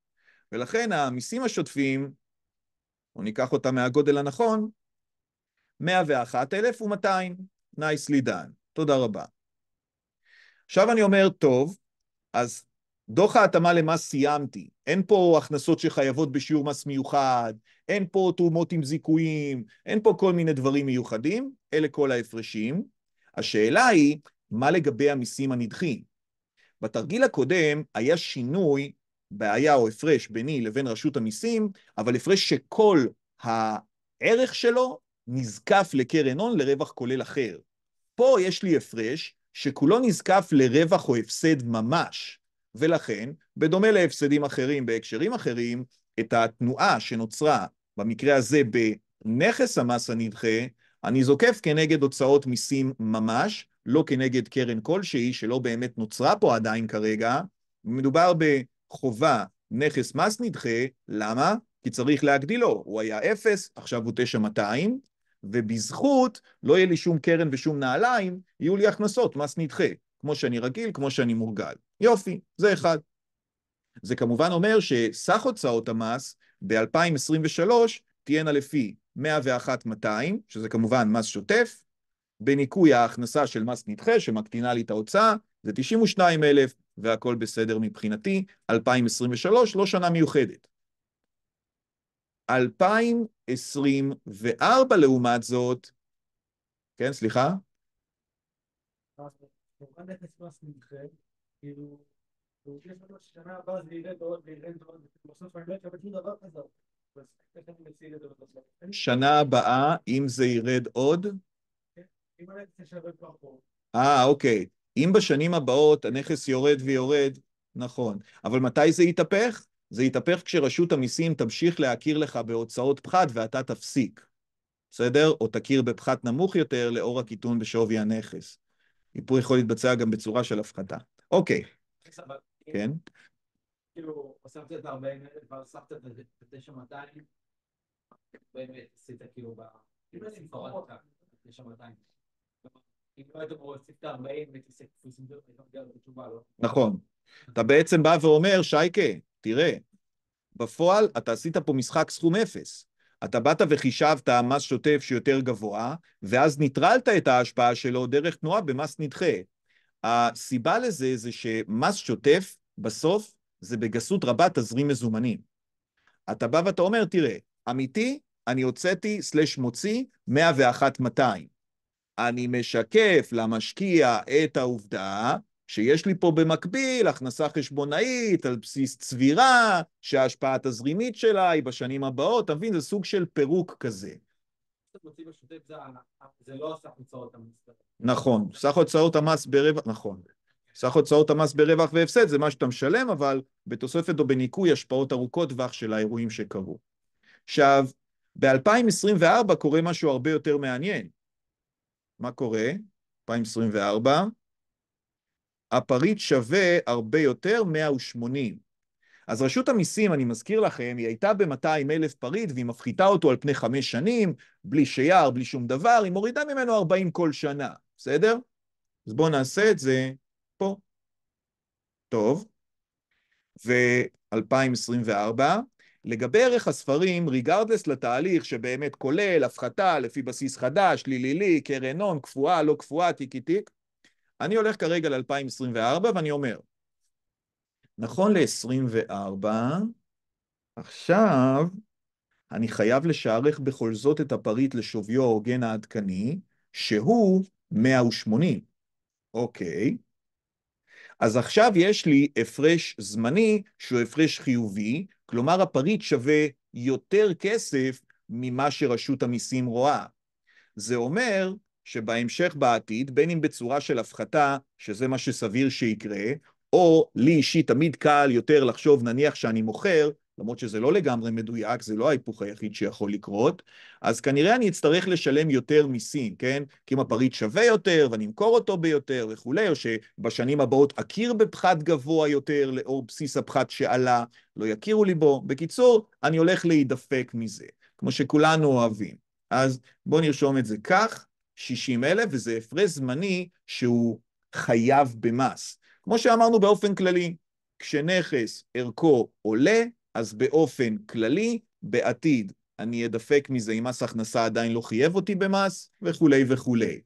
S1: ולכן המיסים השוטפים, או ניקח אותם מהגודל הנכון, 101,200, nicely done, תודה רבה. עכשיו אני אומר, טוב, אז דוח ההתאמה למס סיימתי, אין פה הכנסות שחייבות בשיעור מס מיוחד, אין פה תרומות עם זיכויים, אין פה כל מיני דברים מיוחדים, אלה כל ההפרשים. השאלה היא, מה לגבי המיסים הנדחים? בתרגיל הקודם היה שינוי, בעיה או הפרש ביני לבין רשות המיסים, אבל הפרש שכל הערך שלו נזקף לקרן הון לרווח כולל אחר. פה יש לי הפרש שכולו נזקף לרווח או הפסד ממש. ולכן, בדומה להפסדים אחרים בהקשרים אחרים, את התנועה שנוצרה, במקרה הזה בנכס המס הנדחה, אני זוקף כנגד הוצאות מיסים ממש, לא כנגד קרן כלשהי, שלא באמת נוצרה פה עדיין כרגע. מדובר בחובה נכס מס נדחה, למה? כי צריך להגדילו, הוא היה אפס, עכשיו הוא 9,200, ובזכות לא יהיה לי שום קרן ושום נעליים, יהיו לי הכנסות מס נדחה. כמו שאני רגיל, כמו שאני מורגל. יופי, זה אחד. זה כמובן אומר שסך הוצאות המס ב-2023 תהיינה לפי 101-200, שזה כמובן מס שוטף, בניכוי ההכנסה של מס נדחה, שמקטינה לי את ההוצאה, זה 92,000, והכל בסדר מבחינתי. 2023, לא שנה מיוחדת. 2024, לעומת זאת, כן, סליחה? כמובן נכס מס נדחה, כאילו, והוא כאילו, לנו שנה הבאה זה ירד עוד וירד עוד, בסוף אני לא אקבל שום דבר כזה. שנה הבאה, אם זה ירד עוד? כן, אה, אוקיי. אם בשנים הבאות הנכס יורד ויורד, נכון. אבל מתי זה יתהפך? זה יתהפך כשרשות המיסים תמשיך להכיר לך בהוצאות פחת ואתה תפסיק. בסדר? או תכיר בפחת נמוך יותר לאור הקיטון בשווי הנכס. איפור יכול להתבצע גם בצורה של הפחתה. אוקיי. כן. נכון. אתה בעצם בא ואומר, שייקה, תראה, בפועל אתה עשית פה משחק סכום אפס. אתה באת וחישבת מס שוטף שיותר גבוה, ואז ניטרלת את ההשפעה שלו דרך תנועה במס נדחה. הסיבה לזה זה שמס שוטף, בסוף, זה בגסות רבה תזרים מזומנים. אתה בא ואתה אומר, תראה, אמיתי, אני הוצאתי, סלש מוציא, 101-200. אני משקף למשקיע את העובדה שיש לי פה במקביל הכנסה חשבונאית על בסיס צבירה, שההשפעה התזרימית שלה היא בשנים הבאות, אתה מבין? זה סוג של פירוק כזה. לא נכון, סך הוצאות המס ברווח, נכון. סך הוצאות המס ברווח והפסד זה מה שאתה משלם, אבל בתוספת או בניכוי השפעות ארוכות טווח של האירועים שקרו. עכשיו, ב-2024 קורה משהו הרבה יותר מעניין. מה קורה? 2024, הפריט שווה הרבה יותר, 180. אז רשות המיסים, אני מזכיר לכם, היא הייתה ב-200 אלף פריט והיא מפחיתה אותו על פני חמש שנים, בלי שיער, בלי שום דבר, היא מורידה ממנו 40 כל שנה, בסדר? אז בואו נעשה את זה פה. טוב. ו-2024, לגבי ערך הספרים, ריגרדלס לתהליך שבאמת כולל הפחתה לפי בסיס חדש, לי לי לי, קרן הון, קפואה, לא קפואה, טיקי טיק, אני הולך כרגע ל-2024 ואני אומר, נכון ל-24, עכשיו אני חייב לשערך בכל זאת את הפריט לשוויו ההוגן העדכני, שהוא 180. אוקיי. אז עכשיו יש לי הפרש זמני שהוא הפרש חיובי, כלומר הפריט שווה יותר כסף ממה שרשות המיסים רואה. זה אומר שבהמשך בעתיד, בין אם בצורה של הפחתה, שזה מה שסביר שיקרה, או לי אישית תמיד קל יותר לחשוב, נניח שאני מוכר, למרות שזה לא לגמרי מדויק, זה לא ההיפוך היחיד שיכול לקרות, אז כנראה אני אצטרך לשלם יותר מיסים, כן? כי אם הפריט שווה יותר ואני אמכור אותו ביותר וכולי, או שבשנים הבאות אכיר בפחת גבוה יותר לאור בסיס הפחת שעלה, לא יכירו לי בו. בקיצור, אני הולך להידפק מזה, כמו שכולנו אוהבים. אז בואו נרשום את זה כך. 60 אלף, וזה הפרש זמני שהוא חייב במס. כמו שאמרנו באופן כללי, כשנכס ערכו עולה, אז באופן כללי, בעתיד אני אדפק מזה אם מס הכנסה עדיין לא חייב אותי במס, וכולי וכולי.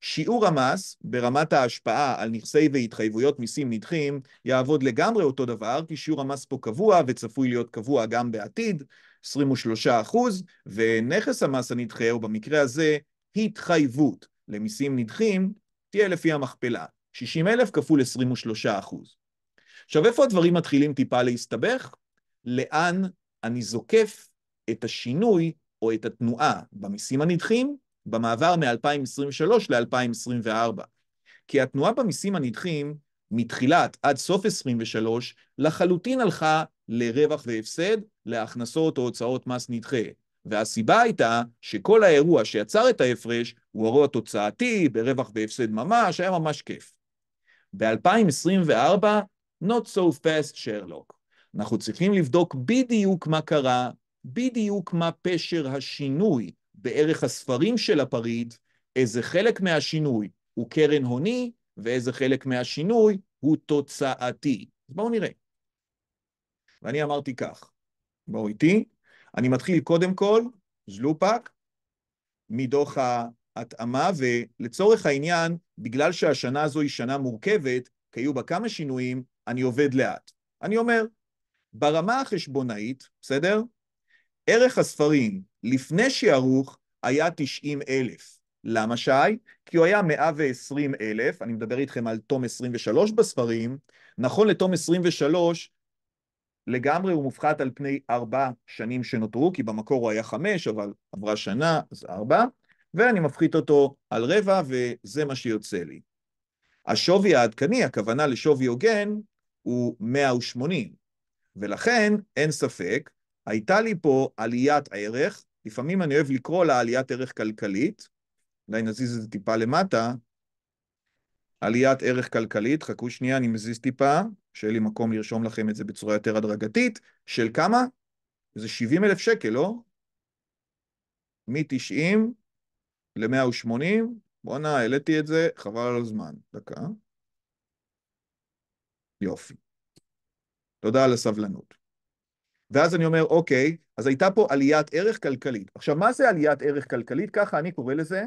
S1: שיעור המס ברמת ההשפעה על נכסי והתחייבויות מיסים נדחים יעבוד לגמרי אותו דבר, כי שיעור המס פה קבוע וצפוי להיות קבוע גם בעתיד, 23 אחוז, ונכס המס הנדחה, או במקרה הזה התחייבות למיסים נדחים תהיה לפי המכפלה, 60 אלף כפול 23 אחוז. עכשיו, איפה הדברים מתחילים טיפה להסתבך? לאן אני זוקף את השינוי או את התנועה במיסים הנדחים במעבר מ-2023 ל-2024. כי התנועה במיסים הנדחים מתחילת עד סוף 23 לחלוטין הלכה לרווח והפסד, להכנסות או הוצאות מס נדחה. והסיבה הייתה שכל האירוע שיצר את ההפרש הוא אירוע תוצאתי, ברווח והפסד ממש, היה ממש כיף. ב-2024, not so fast, שרלוק. אנחנו צריכים לבדוק בדיוק מה קרה, בדיוק מה פשר השינוי בערך הספרים של הפריט, איזה חלק מהשינוי הוא קרן הוני ואיזה חלק מהשינוי הוא תוצאתי. אז בואו נראה. ואני אמרתי כך, בואו איתי, אני מתחיל קודם כל, זלופק, מדוח ההתאמה, ולצורך העניין, בגלל שהשנה הזו היא שנה מורכבת, כי היו בה כמה שינויים, אני עובד לאט. אני אומר, ברמה החשבונאית, בסדר? ערך הספרים לפני שערוך היה 90 אלף. למה שי? כי הוא היה 120 אלף, אני מדבר איתכם על תום 23 בספרים, נכון לתום 23 לגמרי הוא מופחת על פני ארבע שנים שנותרו, כי במקור הוא היה חמש, אבל עברה שנה, אז ארבע, ואני מפחית אותו על רבע, וזה מה שיוצא לי. השווי העדכני, הכוונה לשווי הוגן, הוא 180, ולכן אין ספק, הייתה לי פה עליית ערך, לפעמים אני אוהב לקרוא לה עליית ערך כלכלית, אולי נזיז את זה טיפה למטה, עליית ערך כלכלית, חכו שנייה, אני מזיז טיפה, שיהיה לי מקום לרשום לכם את זה בצורה יותר הדרגתית, של כמה? זה 70 אלף שקל, לא? מ-90 ל-180, בואנה, העליתי את זה, חבל על הזמן. דקה. יופי. תודה על הסבלנות. ואז אני אומר, אוקיי, אז הייתה פה עליית ערך כלכלית. עכשיו, מה זה עליית ערך כלכלית? ככה אני קורא לזה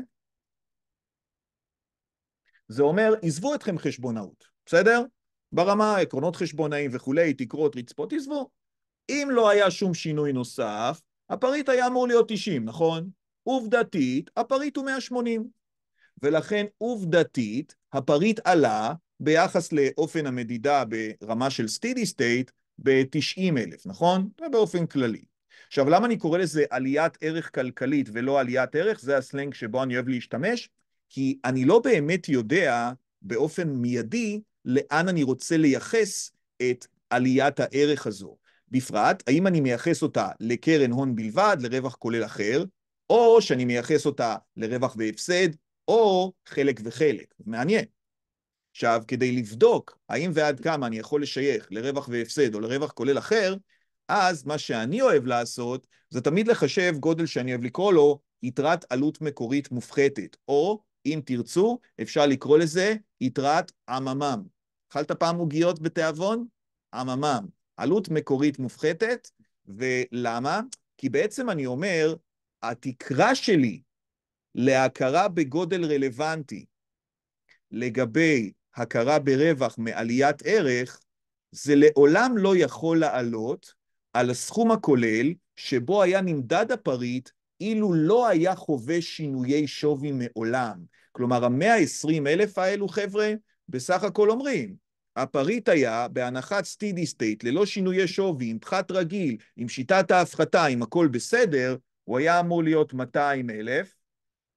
S1: זה אומר, עזבו אתכם חשבונאות, בסדר? ברמה, עקרונות חשבונאים וכולי, תקרות, רצפות, עזבו. אם לא היה שום שינוי נוסף, הפריט היה אמור להיות 90, נכון? עובדתית, הפריט הוא 180. ולכן עובדתית, הפריט עלה ביחס לאופן המדידה ברמה של סטידי סטייט ב-90 אלף, נכון? זה באופן כללי. עכשיו, למה אני קורא לזה עליית ערך כלכלית ולא עליית ערך? זה הסלנג שבו אני אוהב להשתמש, כי אני לא באמת יודע באופן מיידי לאן אני רוצה לייחס את עליית הערך הזו. בפרט, האם אני מייחס אותה לקרן הון בלבד, לרווח כולל אחר, או שאני מייחס אותה לרווח והפסד, או חלק וחלק. מעניין. עכשיו, כדי לבדוק האם ועד כמה אני יכול לשייך לרווח והפסד או לרווח כולל אחר, אז מה שאני אוהב לעשות, זה תמיד לחשב גודל שאני אוהב לקרוא לו יתרת עלות מקורית מופחתת, או אם תרצו, אפשר לקרוא לזה יתרת עממם. אכלת פעם עוגיות בתיאבון? עממם. עלות מקורית מופחתת, ולמה? כי בעצם אני אומר, התקרה שלי להכרה בגודל רלוונטי לגבי הכרה ברווח מעליית ערך, זה לעולם לא יכול לעלות על הסכום הכולל שבו היה נמדד הפריט אילו לא היה חווה שינויי שווי מעולם. כלומר, המאה העשרים אלף האלו, חבר'ה, בסך הכל אומרים, הפריט היה בהנחת סטידי סטייט, ללא שינויי שווי, עם פחת רגיל, עם שיטת ההפחתה, עם הכל בסדר, הוא היה אמור להיות 200 אלף,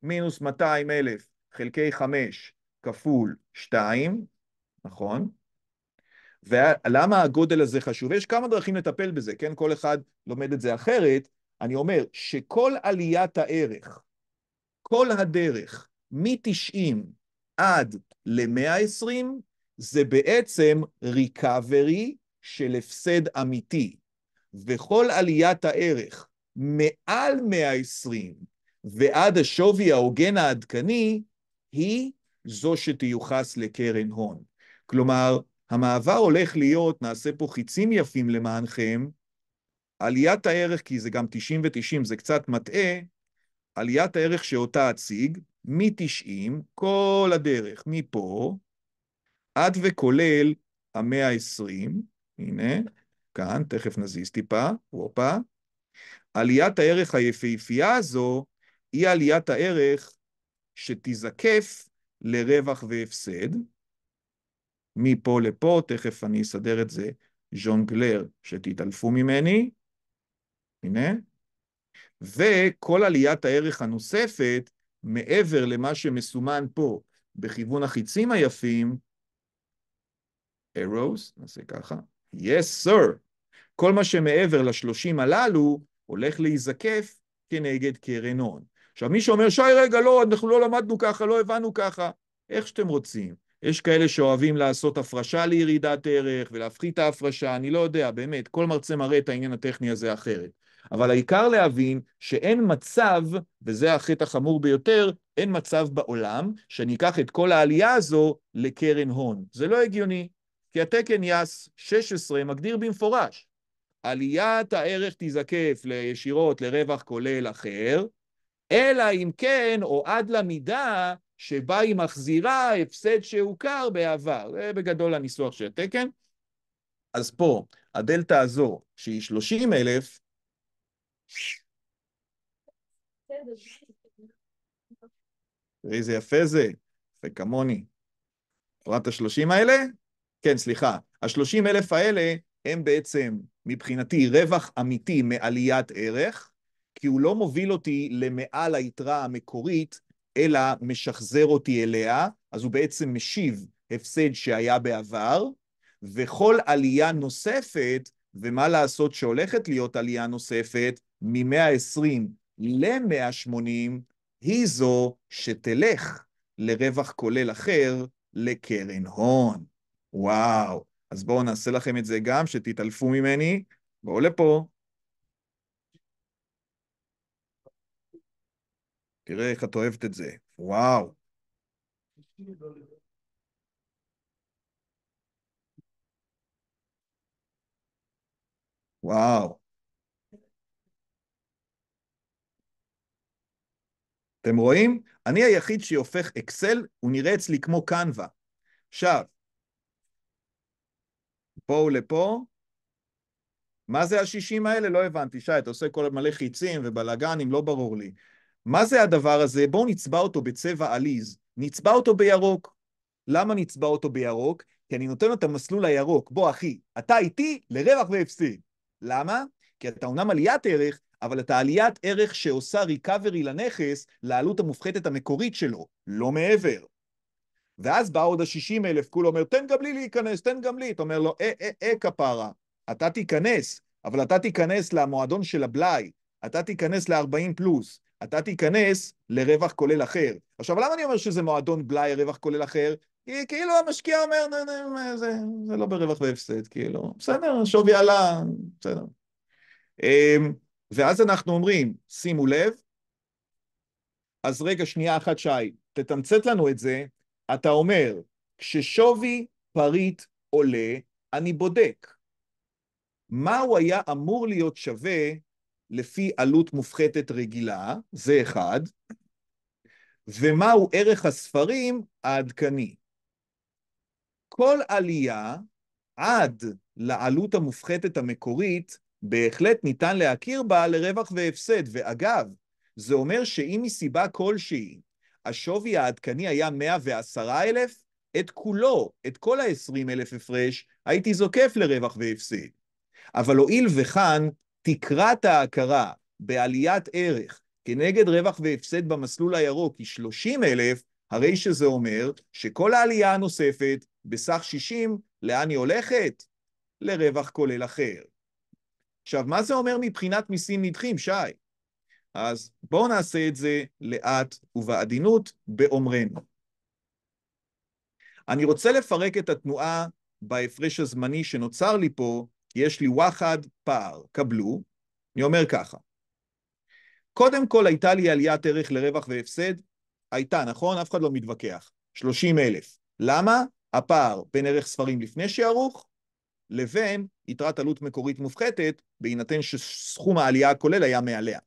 S1: מינוס 200 אלף חלקי 5 כפול 2, נכון? ולמה הגודל הזה חשוב? יש כמה דרכים לטפל בזה, כן? כל אחד לומד את זה אחרת, אני אומר שכל עליית הערך, כל הדרך, מ-90 עד ל-120, זה בעצם ריקאברי של הפסד אמיתי. וכל עליית הערך מעל 120 ועד השווי ההוגן העדכני, היא זו שתיוחס לקרן הון. כלומר, המעבר הולך להיות, נעשה פה חיצים יפים למענכם, עליית הערך, כי זה גם 90 ו-90, זה קצת מטעה, עליית הערך שאותה אציג, מ-90, כל הדרך, מפה, עד וכולל המאה ה-20, הנה, כאן, תכף נזיז טיפה, וופה, עליית הערך היפהפייה הזו היא עליית הערך שתיזקף לרווח והפסד. מפה לפה, תכף אני אסדר את זה ז'ונגלר שתתעלפו ממני, הנה. וכל עליית הערך הנוספת, מעבר למה שמסומן פה בכיוון החיצים היפים, arrows, נעשה ככה, yes sir, כל מה שמעבר לשלושים הללו הולך להיזקף כנגד קרן הון. עכשיו, מי שאומר, שי, רגע, לא, אנחנו לא למדנו ככה, לא הבנו ככה, איך שאתם רוצים. יש כאלה שאוהבים לעשות הפרשה לירידת ערך ולהפחית ההפרשה, אני לא יודע, באמת, כל מרצה מראה את העניין הטכני הזה אחרת. אבל העיקר להבין שאין מצב, וזה החטא החמור ביותר, אין מצב בעולם שאני אקח את כל העלייה הזו לקרן הון. זה לא הגיוני, כי התקן יס 16 מגדיר במפורש, עליית הערך תיזקף לישירות לרווח כולל אחר, אלא אם כן, או עד למידה שבה היא מחזירה הפסד שהוכר בעבר. זה בגדול הניסוח של התקן. אז פה, הדלתא הזו, שהיא 30 אלף, תראי איזה יפה זה, יפה כמוני. פרט השלושים האלה? כן, סליחה. השלושים אלף האלה הם בעצם, מבחינתי, רווח אמיתי מעליית ערך, כי הוא לא מוביל אותי למעל היתרה המקורית, אלא משחזר אותי אליה, אז הוא בעצם משיב הפסד שהיה בעבר, וכל עלייה נוספת, ומה לעשות שהולכת להיות עלייה נוספת, מ-120 ל-180, היא זו שתלך לרווח כולל אחר, לקרן הון. וואו. אז בואו נעשה לכם את זה גם, שתתעלפו ממני. בואו לפה. תראה איך את אוהבת את זה. וואו. וואו. אתם רואים? אני היחיד שהופך אקסל, הוא נראה אצלי כמו קנווה. עכשיו, בואו לפה. מה זה השישים האלה? לא הבנתי. שי, אתה עושה כל מלא חיצים ובלאגנים, לא ברור לי. מה זה הדבר הזה? בואו נצבע אותו בצבע עליז. נצבע אותו בירוק. למה נצבע אותו בירוק? כי אני נותן לו את המסלול הירוק. בוא, אחי, אתה איתי לרווח והפסיד. למה? כי אתה אומנם עליית ערך, אבל את העליית ערך שעושה ריקאברי לנכס לעלות המופחתת המקורית שלו, לא מעבר. ואז בא עוד ה-60 אלף, כולו אומר, תן גם לי להיכנס, תן גם לי. אתה אומר לו, אה, אה, אה, כפרה, אתה תיכנס, אבל אתה תיכנס למועדון של הבלאי, אתה תיכנס ל-40 פלוס, אתה תיכנס לרווח כולל אחר. עכשיו, למה אני אומר שזה מועדון בלאי, רווח כולל אחר? כי כאילו המשקיע אומר, נה, נה, נה, זה, זה לא ברווח והפסד, כאילו, בסדר, שווי עלה, בסדר. אמ, ואז אנחנו אומרים, שימו לב, אז רגע, שנייה אחת, שי, תתמצת לנו את זה. אתה אומר, כששווי פריט עולה, אני בודק. מה הוא היה אמור להיות שווה לפי עלות מופחתת רגילה, זה אחד, ומהו ערך הספרים העדכני. כל עלייה עד לעלות המופחתת המקורית בהחלט ניתן להכיר בה לרווח והפסד. ואגב, זה אומר שאם מסיבה כלשהי השווי העדכני היה 110 אלף, את כולו, את כל ה-20 אלף הפרש, הייתי זוקף לרווח והפסד. אבל הואיל וכאן תקרת ההכרה בעליית ערך כנגד רווח והפסד במסלול הירוק היא 30 אלף, הרי שזה אומר שכל העלייה הנוספת, בסך 60, לאן היא הולכת? לרווח כולל אחר. עכשיו, מה זה אומר מבחינת מיסים נדחים, שי? אז בואו נעשה את זה לאט ובעדינות באומרנו. אני רוצה לפרק את התנועה בהפרש הזמני שנוצר לי פה, יש לי וחד פער, קבלו. אני אומר ככה, קודם כל הייתה לי עליית ערך לרווח והפסד, הייתה, נכון? אף אחד לא מתווכח. 30 אלף. למה? הפער בין ערך ספרים לפני שערוך לבין יתרת עלות מקורית מופחתת, בהינתן שסכום העלייה הכולל היה מעליה.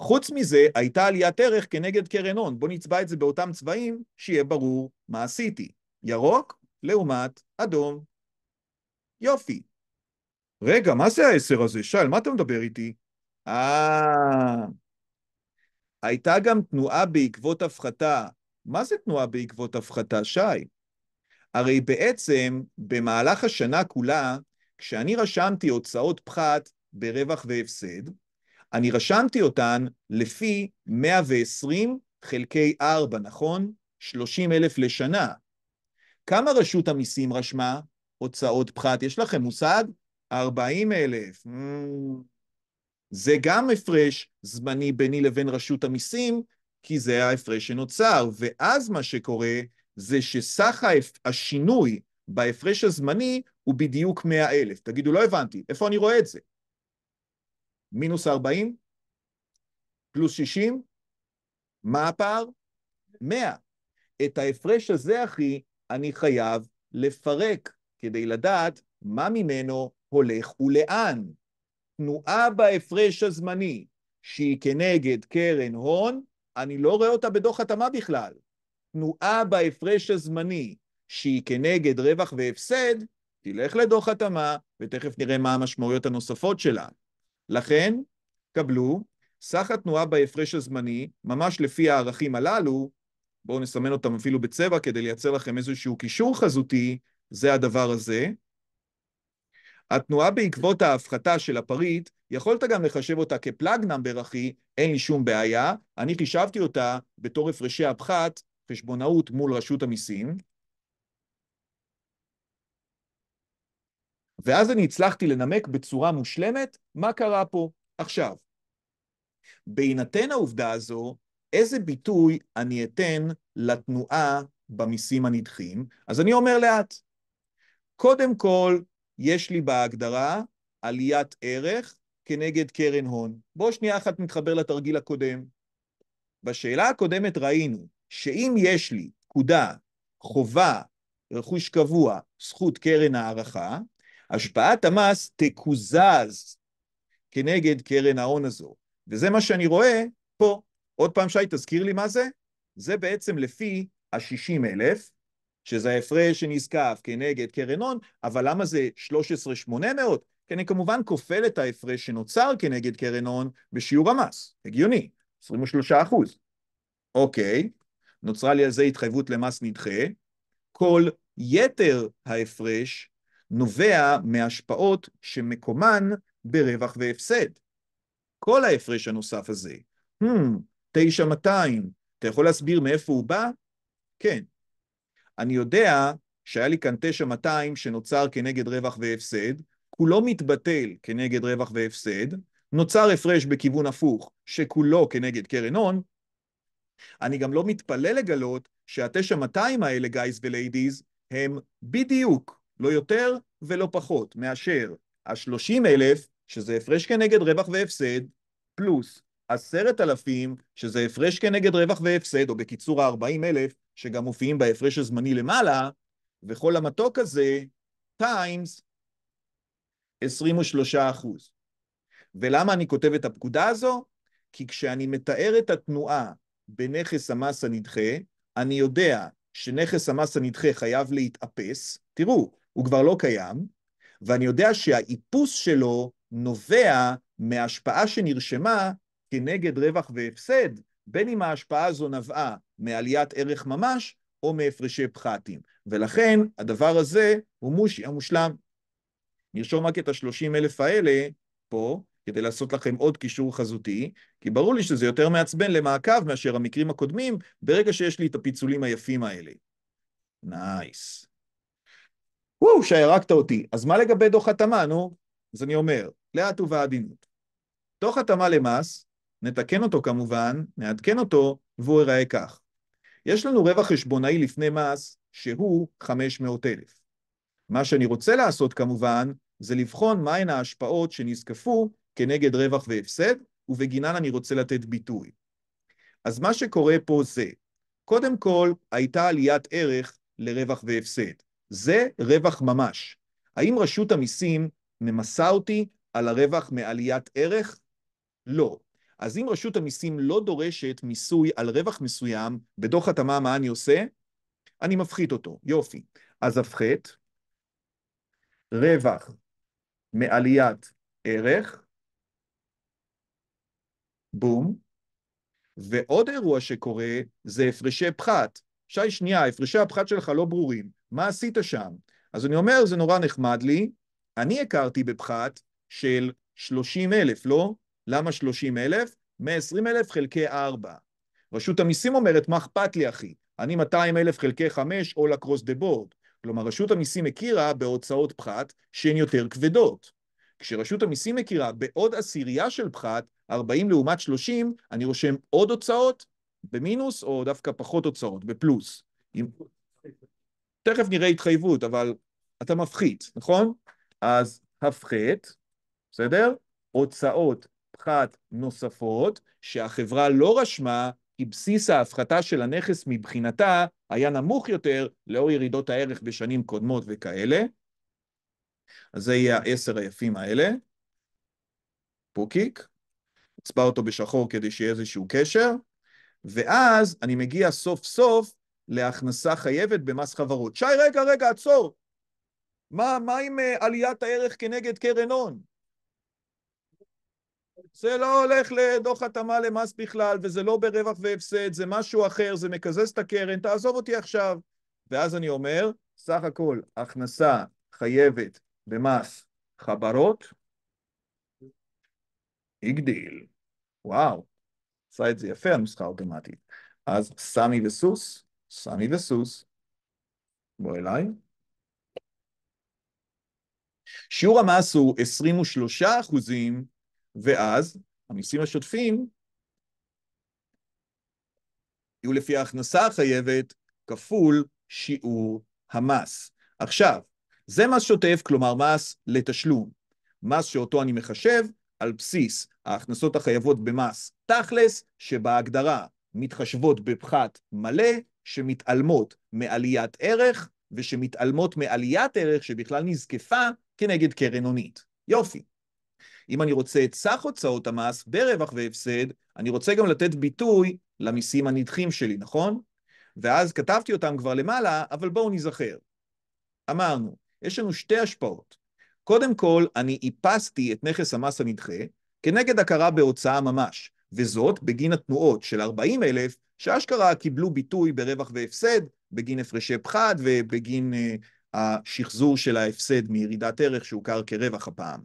S1: חוץ מזה, הייתה עליית ערך כנגד קרן הון. בואו נצבע את זה באותם צבעים, שיהיה ברור מה עשיתי. ירוק לעומת אדום. יופי. רגע, מה זה העשר הזה? שאל, מה אתה מדבר איתי? אה... הייתה גם תנועה בעקבות הפחתה. מה זה תנועה בעקבות הפחתה, שי? הרי בעצם במהלך השנה כולה, כשאני רשמתי הוצאות פחת ברווח והפסד, אני רשמתי אותן לפי 120 חלקי 4, נכון? 30 אלף לשנה. כמה רשות המיסים רשמה הוצאות פחת? יש לכם מושג? 40 אלף. Mm. זה גם הפרש זמני ביני לבין רשות המיסים, כי זה ההפרש שנוצר. ואז מה שקורה זה שסך השינוי בהפרש הזמני הוא בדיוק 100,000. תגידו, לא הבנתי, איפה אני רואה את זה? מינוס 40, פלוס 60, מה הפער? 100. את ההפרש הזה, אחי, אני חייב לפרק כדי לדעת מה ממנו הולך ולאן. תנועה בהפרש הזמני שהיא כנגד קרן הון, אני לא רואה אותה בדוח התאמה בכלל. תנועה בהפרש הזמני, שהיא כנגד רווח והפסד, תלך לדוח התאמה, ותכף נראה מה המשמעויות הנוספות שלה. לכן, קבלו, סך התנועה בהפרש הזמני, ממש לפי הערכים הללו, בואו נסמן אותם אפילו בצבע כדי לייצר לכם איזשהו קישור חזותי, זה הדבר הזה. התנועה בעקבות ההפחתה של הפריט, יכולת גם לחשב אותה כפלאג נאמבר, אחי, אין לי שום בעיה. אני חישבתי אותה בתור הפרשי הפחת חשבונאות מול רשות המיסים, ואז אני הצלחתי לנמק בצורה מושלמת מה קרה פה עכשיו. בהינתן העובדה הזו, איזה ביטוי אני אתן לתנועה במיסים הנדחים? אז אני אומר לאט. קודם כל, יש לי בהגדרה עליית ערך כנגד קרן הון. בואו שנייה אחת נתחבר לתרגיל הקודם. בשאלה הקודמת ראינו שאם יש לי פקודה, חובה, רכוש קבוע, זכות קרן הערכה, השפעת המס תקוזז כנגד קרן ההון הזו. וזה מה שאני רואה פה. עוד פעם, שי, תזכיר לי מה זה? זה בעצם לפי ה-60 אלף, שזה ההפרש שנזקף כנגד קרן הון, אבל למה זה 13,800? כי אני כמובן כופל את ההפרש שנוצר כנגד קרן הון בשיעור המס. הגיוני, 23 אחוז. אוקיי, נוצרה לי על זה התחייבות למס נדחה, כל יתר ההפרש נובע מהשפעות שמקומן ברווח והפסד. כל ההפרש הנוסף הזה, hmm, 9200, אתה יכול להסביר מאיפה הוא בא? כן. אני יודע שהיה לי כאן 9200 שנוצר כנגד רווח והפסד, כולו מתבטל כנגד רווח והפסד, נוצר הפרש בכיוון הפוך שכולו כנגד קרן הון, אני גם לא מתפלא לגלות שה-9200 האלה, גייז וליידיז, הם בדיוק, לא יותר ולא פחות, מאשר ה-30 אלף, שזה הפרש כנגד רווח והפסד, פלוס עשרת אלפים, שזה הפרש כנגד רווח והפסד, או בקיצור ה-40 אלף, שגם מופיעים בהפרש הזמני למעלה, וכל המתוק הזה, טיימס 23 אחוז. ולמה אני כותב את הפקודה הזו? כי כשאני מתאר את התנועה בנכס המס הנדחה, אני יודע שנכס המס הנדחה חייב להתאפס, תראו, הוא כבר לא קיים, ואני יודע שהאיפוס שלו נובע מהשפעה שנרשמה כנגד רווח והפסד, בין אם ההשפעה הזו נבעה מעליית ערך ממש או מהפרשי פחתים. ולכן הדבר הזה הוא מושלם. נרשום רק את השלושים אלף האלה פה, כדי לעשות לכם עוד קישור חזותי, כי ברור לי שזה יותר מעצבן למעקב מאשר המקרים הקודמים, ברגע שיש לי את הפיצולים היפים האלה. נייס. וואו, שי, הרגת אותי. אז מה לגבי דוח התאמה, נו? אז אני אומר, לאט ובעדינות. דוח התאמה למס, נתקן אותו כמובן, נעדכן אותו, והוא ייראה כך. יש לנו רווח חשבונאי לפני מס שהוא 500,000. מה שאני רוצה לעשות כמובן, זה לבחון מהן ההשפעות שנזקפו כנגד רווח והפסד, ובגינן אני רוצה לתת ביטוי. אז מה שקורה פה זה, קודם כל, הייתה עליית ערך לרווח והפסד. זה רווח ממש. האם רשות המיסים ממסה אותי על הרווח מעליית ערך? לא. אז אם רשות המיסים לא דורשת מיסוי על רווח מסוים, בדוח התאמה מה אני עושה? אני מפחית אותו. יופי. אז הפחית, רווח מעליית ערך, בום. ועוד אירוע שקורה זה הפרשי פחת. שי, שנייה, הפרשי הפחת שלך לא ברורים. מה עשית שם? אז אני אומר, זה נורא נחמד לי. אני הכרתי בפחת של 30 אלף, לא? למה 30 אלף? 120 אלף חלקי 4. רשות המיסים אומרת, מה אכפת לי, אחי? אני 200 אלף חלקי 5, all across the board. כלומר, רשות המיסים הכירה בהוצאות פחת שהן יותר כבדות. כשרשות המיסים מכירה בעוד עשירייה של פחת, 40 לעומת 30, אני רושם עוד הוצאות במינוס, או דווקא פחות הוצאות, בפלוס. עם... תכף נראה התחייבות, אבל אתה מפחית, נכון? אז הפחת, בסדר? הוצאות פחת נוספות שהחברה לא רשמה כי בסיס ההפחתה של הנכס מבחינתה היה נמוך יותר לאור ירידות הערך בשנים קודמות וכאלה. אז זה יהיה העשר היפים האלה. פוקיק. אצבע אותו בשחור כדי שיהיה איזשהו קשר, ואז אני מגיע סוף סוף להכנסה חייבת במס חברות. שי, רגע, רגע, עצור. מה, מה עם אה, עליית הערך כנגד קרן הון? זה לא הולך לדוח התאמה למס בכלל, וזה לא ברווח והפסד, זה משהו אחר, זה מקזז את הקרן, תעזוב אותי עכשיו. ואז אני אומר, סך הכל הכנסה חייבת במס חברות הגדיל. וואו, עשה את זה יפה, הנוסחה האוטומטית. אז סמי וסוס, סמי וסוס. בוא אליי. שיעור המס הוא 23 אחוזים, ואז המיסים השוטפים יהיו לפי ההכנסה החייבת כפול שיעור המס. עכשיו, זה מס שוטף, כלומר מס לתשלום. מס שאותו אני מחשב על בסיס ההכנסות החייבות במס תכלס, שבהגדרה מתחשבות בפחת מלא, שמתעלמות מעליית ערך, ושמתעלמות מעליית ערך שבכלל נזקפה כנגד קרן הונית. יופי. אם אני רוצה את סך הוצאות המס ברווח והפסד, אני רוצה גם לתת ביטוי למיסים הנדחים שלי, נכון? ואז כתבתי אותם כבר למעלה, אבל בואו ניזכר. אמרנו, יש לנו שתי השפעות. קודם כל, אני איפסתי את נכס המס הנדחה כנגד הכרה בהוצאה ממש, וזאת בגין התנועות של 40 אלף, שאשכרה קיבלו ביטוי ברווח והפסד, בגין הפרשי פחת ובגין אה, השחזור של ההפסד מירידת ערך שהוכר כרווח הפעם.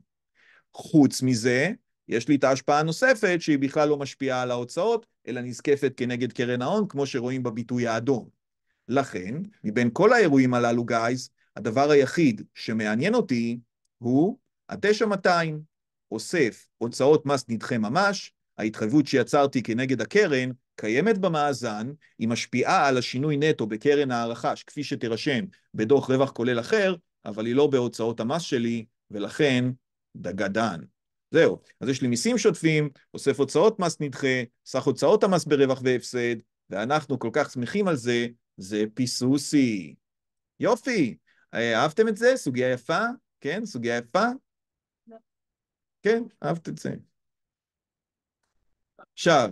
S1: חוץ מזה, יש לי את ההשפעה הנוספת שהיא בכלל לא משפיעה על ההוצאות, אלא נזקפת כנגד קרן ההון, כמו שרואים בביטוי האדום. לכן, מבין כל האירועים הללו, גייז, הדבר היחיד שמעניין אותי הוא ה-9200, אוסף הוצאות מס נדחה ממש, ההתחייבות שיצרתי כנגד הקרן קיימת במאזן, היא משפיעה על השינוי נטו בקרן ההערכה, שכפי שתירשם בדוח רווח כולל אחר, אבל היא לא בהוצאות המס שלי, ולכן דגדן. זהו, אז יש לי מיסים שוטפים, אוסף הוצאות מס נדחה, סך הוצאות המס ברווח והפסד, ואנחנו כל כך שמחים על זה, זה פיסוסי. יופי, אה, אהבתם את זה? סוגיה יפה? כן? סוגיה יפה? לא. כן, אהבת את זה. עכשיו,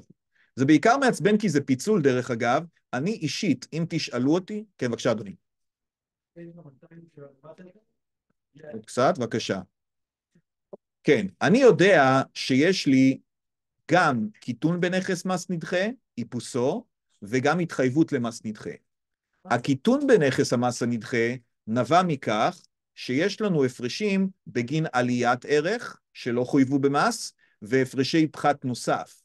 S1: זה בעיקר מעצבן כי זה פיצול, דרך אגב. אני אישית, אם תשאלו אותי... כן, בבקשה, אדוני. קצת, בבקשה. כן, אני יודע שיש לי גם קיטון בנכס מס נדחה, איפוסו, וגם התחייבות למס נדחה. הקיטון בנכס המס הנדחה נבע מכך שיש לנו הפרשים בגין עליית ערך שלא חויבו במס והפרשי פחת נוסף.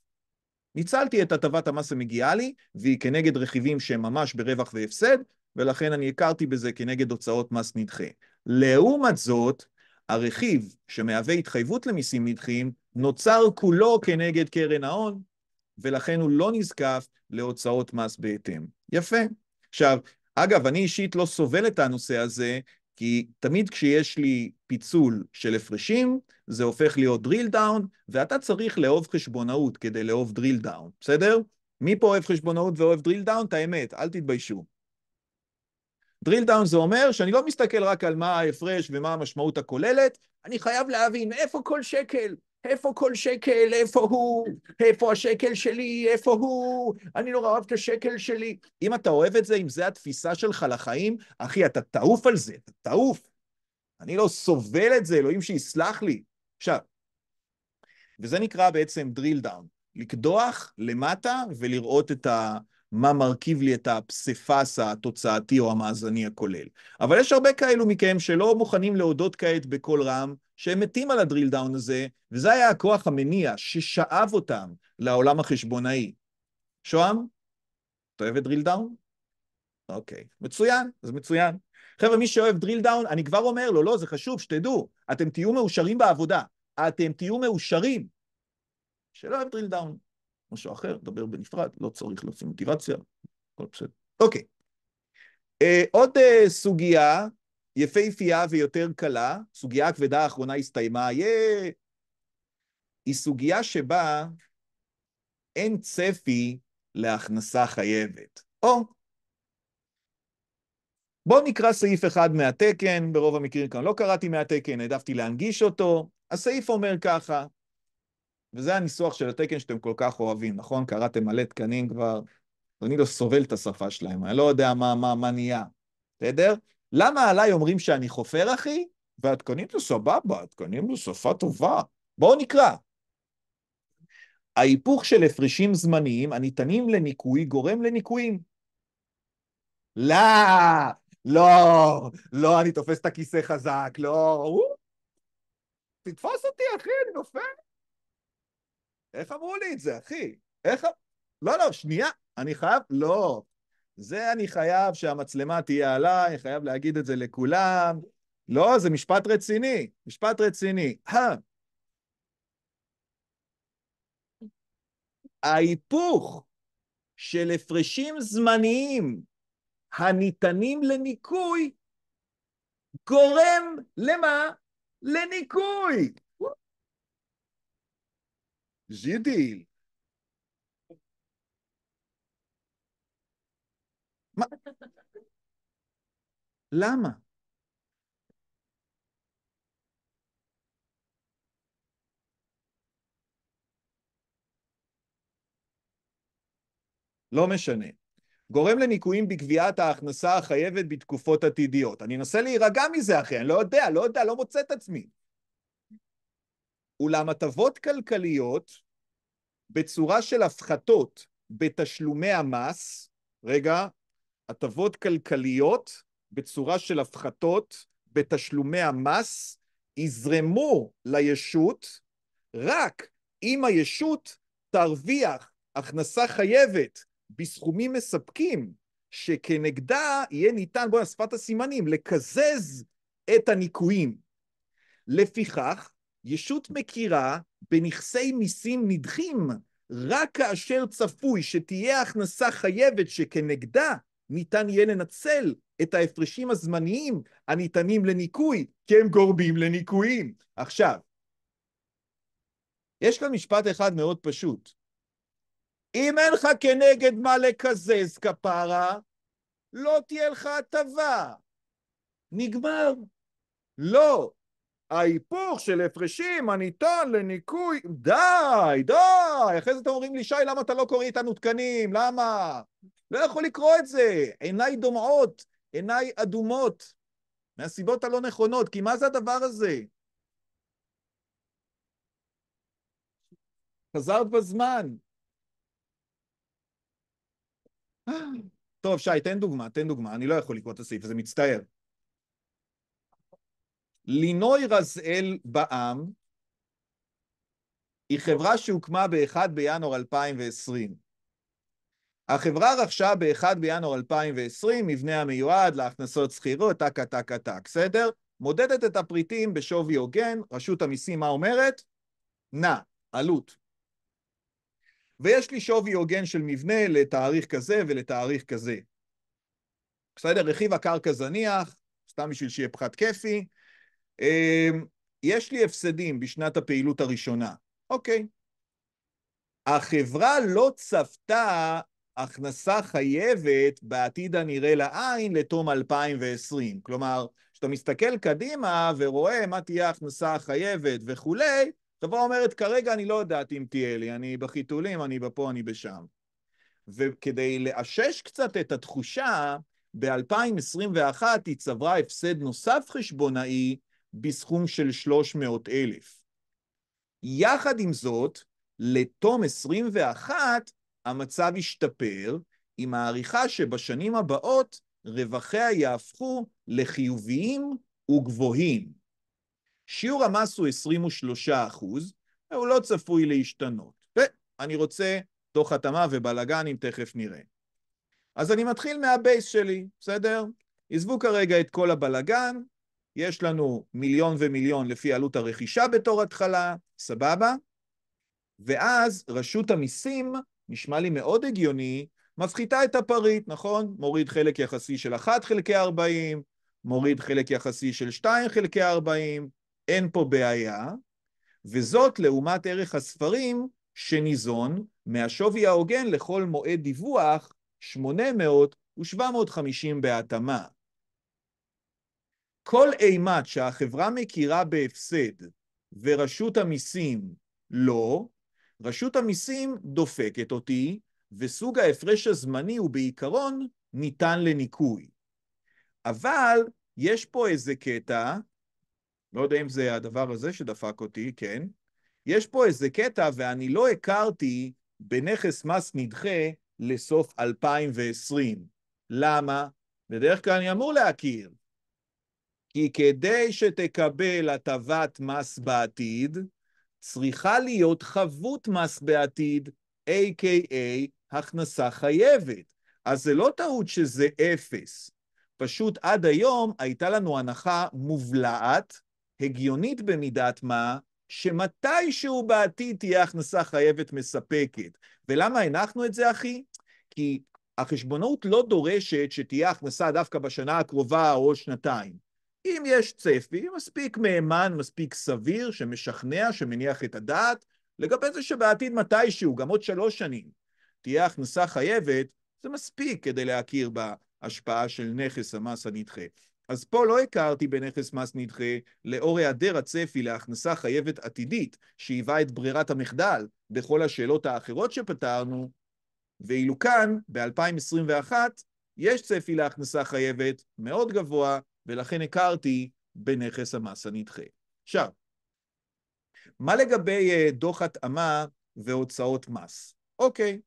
S1: ניצלתי את הטבת המס המגיעה לי, והיא כנגד רכיבים שהם ממש ברווח והפסד, ולכן אני הכרתי בזה כנגד הוצאות מס נדחה. לעומת זאת, הרכיב שמהווה התחייבות למיסים נדחים נוצר כולו כנגד קרן ההון, ולכן הוא לא נזקף להוצאות מס בהתאם. יפה. עכשיו, אגב, אני אישית לא סובל את הנושא הזה, כי תמיד כשיש לי פיצול של הפרשים, זה הופך להיות drill down, ואתה צריך לאהוב חשבונאות כדי לאהוב drill down, בסדר? מי פה אוהב חשבונאות ואוהב drill down? את האמת, אל תתביישו. drill down זה אומר שאני לא מסתכל רק על מה ההפרש ומה המשמעות הכוללת, אני חייב להבין מאיפה כל שקל, איפה כל שקל, איפה הוא, איפה השקל שלי, איפה הוא, אני נורא אוהב את השקל שלי. אם אתה אוהב את זה, אם זו התפיסה שלך לחיים, אחי, אתה תעוף על זה, אתה תעוף. אני לא סובל את זה, אלוהים שיסלח לי. עכשיו, וזה נקרא בעצם drill down, לקדוח למטה ולראות את ה... מה מרכיב לי את הפסיפס התוצאתי או המאזני הכולל. אבל יש הרבה כאלו מכם שלא מוכנים להודות כעת בקול רם שהם מתים על הדריל דאון הזה, וזה היה הכוח המניע ששאב אותם לעולם החשבונאי. שוהם, אתה אוהב את דריל דאון? אוקיי, מצוין, אז מצוין. חבר'ה, מי שאוהב דריל דאון, אני כבר אומר לו, לא, זה חשוב, שתדעו, אתם תהיו מאושרים בעבודה, אתם תהיו מאושרים. שלא אוהב דריל דאון, משהו אחר, דבר בנפרד, לא צריך להוציא מוטיבציה, הכל בסדר. אוקיי. אה, עוד אה, סוגיה, יפהפייה ויותר קלה, סוגיה הכבדה האחרונה הסתיימה, יאה! היא סוגיה שבה אין צפי להכנסה חייבת. או, בואו נקרא סעיף אחד מהתקן, ברוב המקרים כאן לא קראתי מהתקן, העדפתי להנגיש אותו. הסעיף אומר ככה, וזה הניסוח של התקן שאתם כל כך אוהבים, נכון? קראתם מלא תקנים כבר, אני לא סובל את השפה שלהם, אני לא יודע מה, מה, מה נהיה, בסדר? למה עליי אומרים שאני חופר, אחי? ואת קונים לו סבבה, את קונים לו שפה טובה. בואו נקרא. ההיפוך של הפרשים זמניים הניתנים לניקוי גורם לניקויים. לא, לא, לא, אני תופס את הכיסא חזק, לא, תתפוס אותי, אחי, אני נופל. איך אמרו לי את זה, אחי? איך... אמ- לא, לא, שנייה, אני חייב... לא, זה אני חייב שהמצלמה תהיה עליי, חייב להגיד את זה לכולם. לא, זה משפט רציני, משפט רציני. ההיפוך של הפרשים זמניים הניתנים לניקוי גורם למה? לניכוי. ז'ידיל. למה? לא משנה. גורם לניקויים בקביעת ההכנסה החייבת בתקופות עתידיות. אני אנסה להירגע מזה אחי, אני לא יודע, לא יודע, לא מוצא את עצמי. אולם הטבות כלכליות בצורה של הפחתות בתשלומי המס, רגע, הטבות כלכליות בצורה של הפחתות בתשלומי המס יזרמו לישות רק אם הישות תרוויח הכנסה חייבת בסכומים מספקים שכנגדה יהיה ניתן, בואו נשפת הסימנים, לקזז את הניכויים. לפיכך, ישות מכירה בנכסי מיסים נדחים רק כאשר צפוי שתהיה הכנסה חייבת שכנגדה ניתן יהיה לנצל את ההפרשים הזמניים הניתנים לניקוי, כי הם גורמים לניקויים. עכשיו, יש כאן משפט אחד מאוד פשוט. אם אין לך כנגד מה לקזז כפרה, לא תהיה לך הטבה. נגמר. לא. ההיפוך של הפרשים הניתן לניקוי, די, די, אחרי זה אתם אומרים לי, שי, למה אתה לא קורא איתנו תקנים? למה? לא יכול לקרוא את זה. עיניי דומעות, עיניי אדומות, מהסיבות הלא נכונות, כי מה זה הדבר הזה? חזרת בזמן. טוב, שי, תן דוגמה, תן דוגמה. אני לא יכול לקרוא את הסעיף הזה, מצטער. לינוי רזאל בע"מ היא חברה שהוקמה ב-1 בינואר 2020. החברה רכשה ב-1 בינואר 2020 מבנה המיועד להכנסות שכירות, טקה טקה טק, בסדר? מודדת את הפריטים בשווי הוגן, רשות המיסים מה אומרת? נע, עלות. ויש לי שווי הוגן של מבנה לתאריך כזה ולתאריך כזה. בסדר? רכיב הקרקע זניח, סתם בשביל שיהיה פחת כיפי. אמ, יש לי הפסדים בשנת הפעילות הראשונה. אוקיי. החברה לא צפתה הכנסה חייבת בעתיד הנראה לעין לתום 2020. כלומר, כשאתה מסתכל קדימה ורואה מה תהיה ההכנסה החייבת וכולי, חברה אומרת, כרגע אני לא יודעת אם תהיה לי, אני בחיתולים, אני בפה, אני בשם. וכדי לאשש קצת את התחושה, ב-2021 היא צברה הפסד נוסף חשבונאי בסכום של 300 אלף. יחד עם זאת, לתום 21 המצב ישתפר עם העריכה שבשנים הבאות רווחיה יהפכו לחיוביים וגבוהים. שיעור המס הוא 23 אחוז, והוא לא צפוי להשתנות. ואני רוצה תוך התאמה ובלאגנים, תכף נראה. אז אני מתחיל מהבייס שלי, בסדר? עזבו כרגע את כל הבלאגן, יש לנו מיליון ומיליון לפי עלות הרכישה בתור התחלה, סבבה? ואז רשות המיסים נשמע לי מאוד הגיוני, מפחיתה את הפריט, נכון? מוריד חלק יחסי של 1 חלקי 40, מוריד חלק יחסי של 2 חלקי 40, אין פה בעיה, וזאת לעומת ערך הספרים שניזון מהשווי ההוגן לכל מועד דיווח 800 ו-750 בהתאמה. כל אימת שהחברה מכירה בהפסד ורשות המיסים לא, רשות המיסים דופקת אותי, וסוג ההפרש הזמני הוא בעיקרון ניתן לניקוי. אבל יש פה איזה קטע, לא יודע אם זה הדבר הזה שדפק אותי, כן, יש פה איזה קטע ואני לא הכרתי בנכס מס נדחה לסוף 2020. למה? בדרך כלל אני אמור להכיר. כי כדי שתקבל הטבת מס בעתיד, צריכה להיות חבות מס בעתיד, a.k.a הכנסה חייבת. אז זה לא טעות שזה אפס. פשוט עד היום הייתה לנו הנחה מובלעת, הגיונית במידת מה, שמתישהו בעתיד תהיה הכנסה חייבת מספקת. ולמה הנחנו את זה, אחי? כי החשבונאות לא דורשת שתהיה הכנסה דווקא בשנה הקרובה או שנתיים. אם יש צפי מספיק מהימן, מספיק סביר, שמשכנע, שמניח את הדעת, לגבי זה שבעתיד מתישהו, גם עוד שלוש שנים, תהיה הכנסה חייבת, זה מספיק כדי להכיר בהשפעה של נכס המס הנדחה. אז פה לא הכרתי בנכס מס נדחה לאור היעדר הצפי להכנסה חייבת עתידית, שהיווה את ברירת המחדל בכל השאלות האחרות שפתרנו, ואילו כאן, ב-2021, יש צפי להכנסה חייבת מאוד גבוה, ולכן הכרתי בנכס המס הנדחה. עכשיו, מה לגבי אה, דוח התאמה והוצאות מס? אוקיי,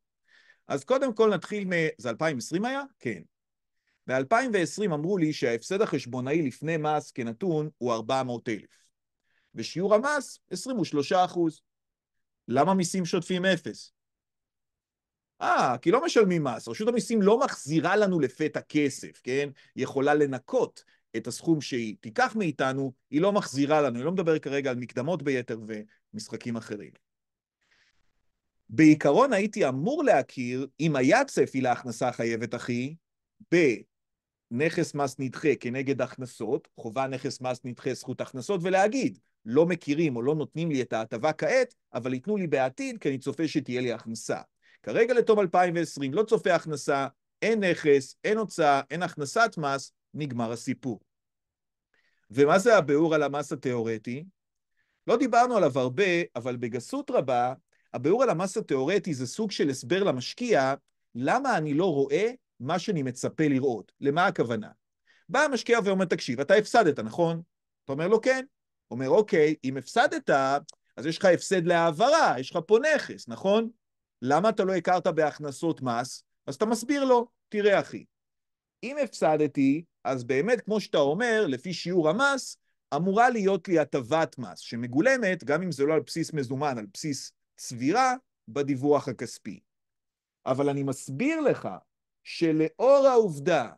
S1: אז קודם כל נתחיל מ... זה 2020 היה? כן. ב-2020 אמרו לי שההפסד החשבונאי לפני מס כנתון הוא 400,000, ושיעור המס 23 אחוז. למה מיסים שוטפים אפס? אה, כי לא משלמים מס. רשות המיסים לא מחזירה לנו לפתע כסף, כן? היא יכולה לנקות. את הסכום שהיא תיקח מאיתנו, היא לא מחזירה לנו, היא לא מדברת כרגע על מקדמות ביתר ומשחקים אחרים. בעיקרון הייתי אמור להכיר, אם היה צפי להכנסה חייבת אחי, בנכס מס נדחה כנגד הכנסות, חובה נכס מס נדחה זכות הכנסות, ולהגיד, לא מכירים או לא נותנים לי את ההטבה כעת, אבל ייתנו לי בעתיד, כי אני צופה שתהיה לי הכנסה. כרגע לתום 2020 לא צופה הכנסה, אין נכס, אין הוצאה, אין הכנסת מס, נגמר הסיפור. ומה זה הביאור על המס התיאורטי? לא דיברנו עליו הרבה, אבל בגסות רבה, הביאור על המס התיאורטי זה סוג של הסבר למשקיע למה אני לא רואה מה שאני מצפה לראות. למה הכוונה? בא המשקיע ואומר, תקשיב, אתה הפסדת, נכון? אתה אומר לו, כן. אומר, אוקיי, אם הפסדת, אז יש לך הפסד להעברה, יש לך פה נכס, נכון? למה אתה לא הכרת בהכנסות מס? אז אתה מסביר לו, תראה אחי, אם הפסדתי, אז באמת, כמו שאתה אומר, לפי שיעור המס, אמורה להיות לי הטבת מס, שמגולמת, גם אם זה לא על בסיס מזומן, על בסיס צבירה, בדיווח הכספי. אבל אני מסביר לך שלאור העובדה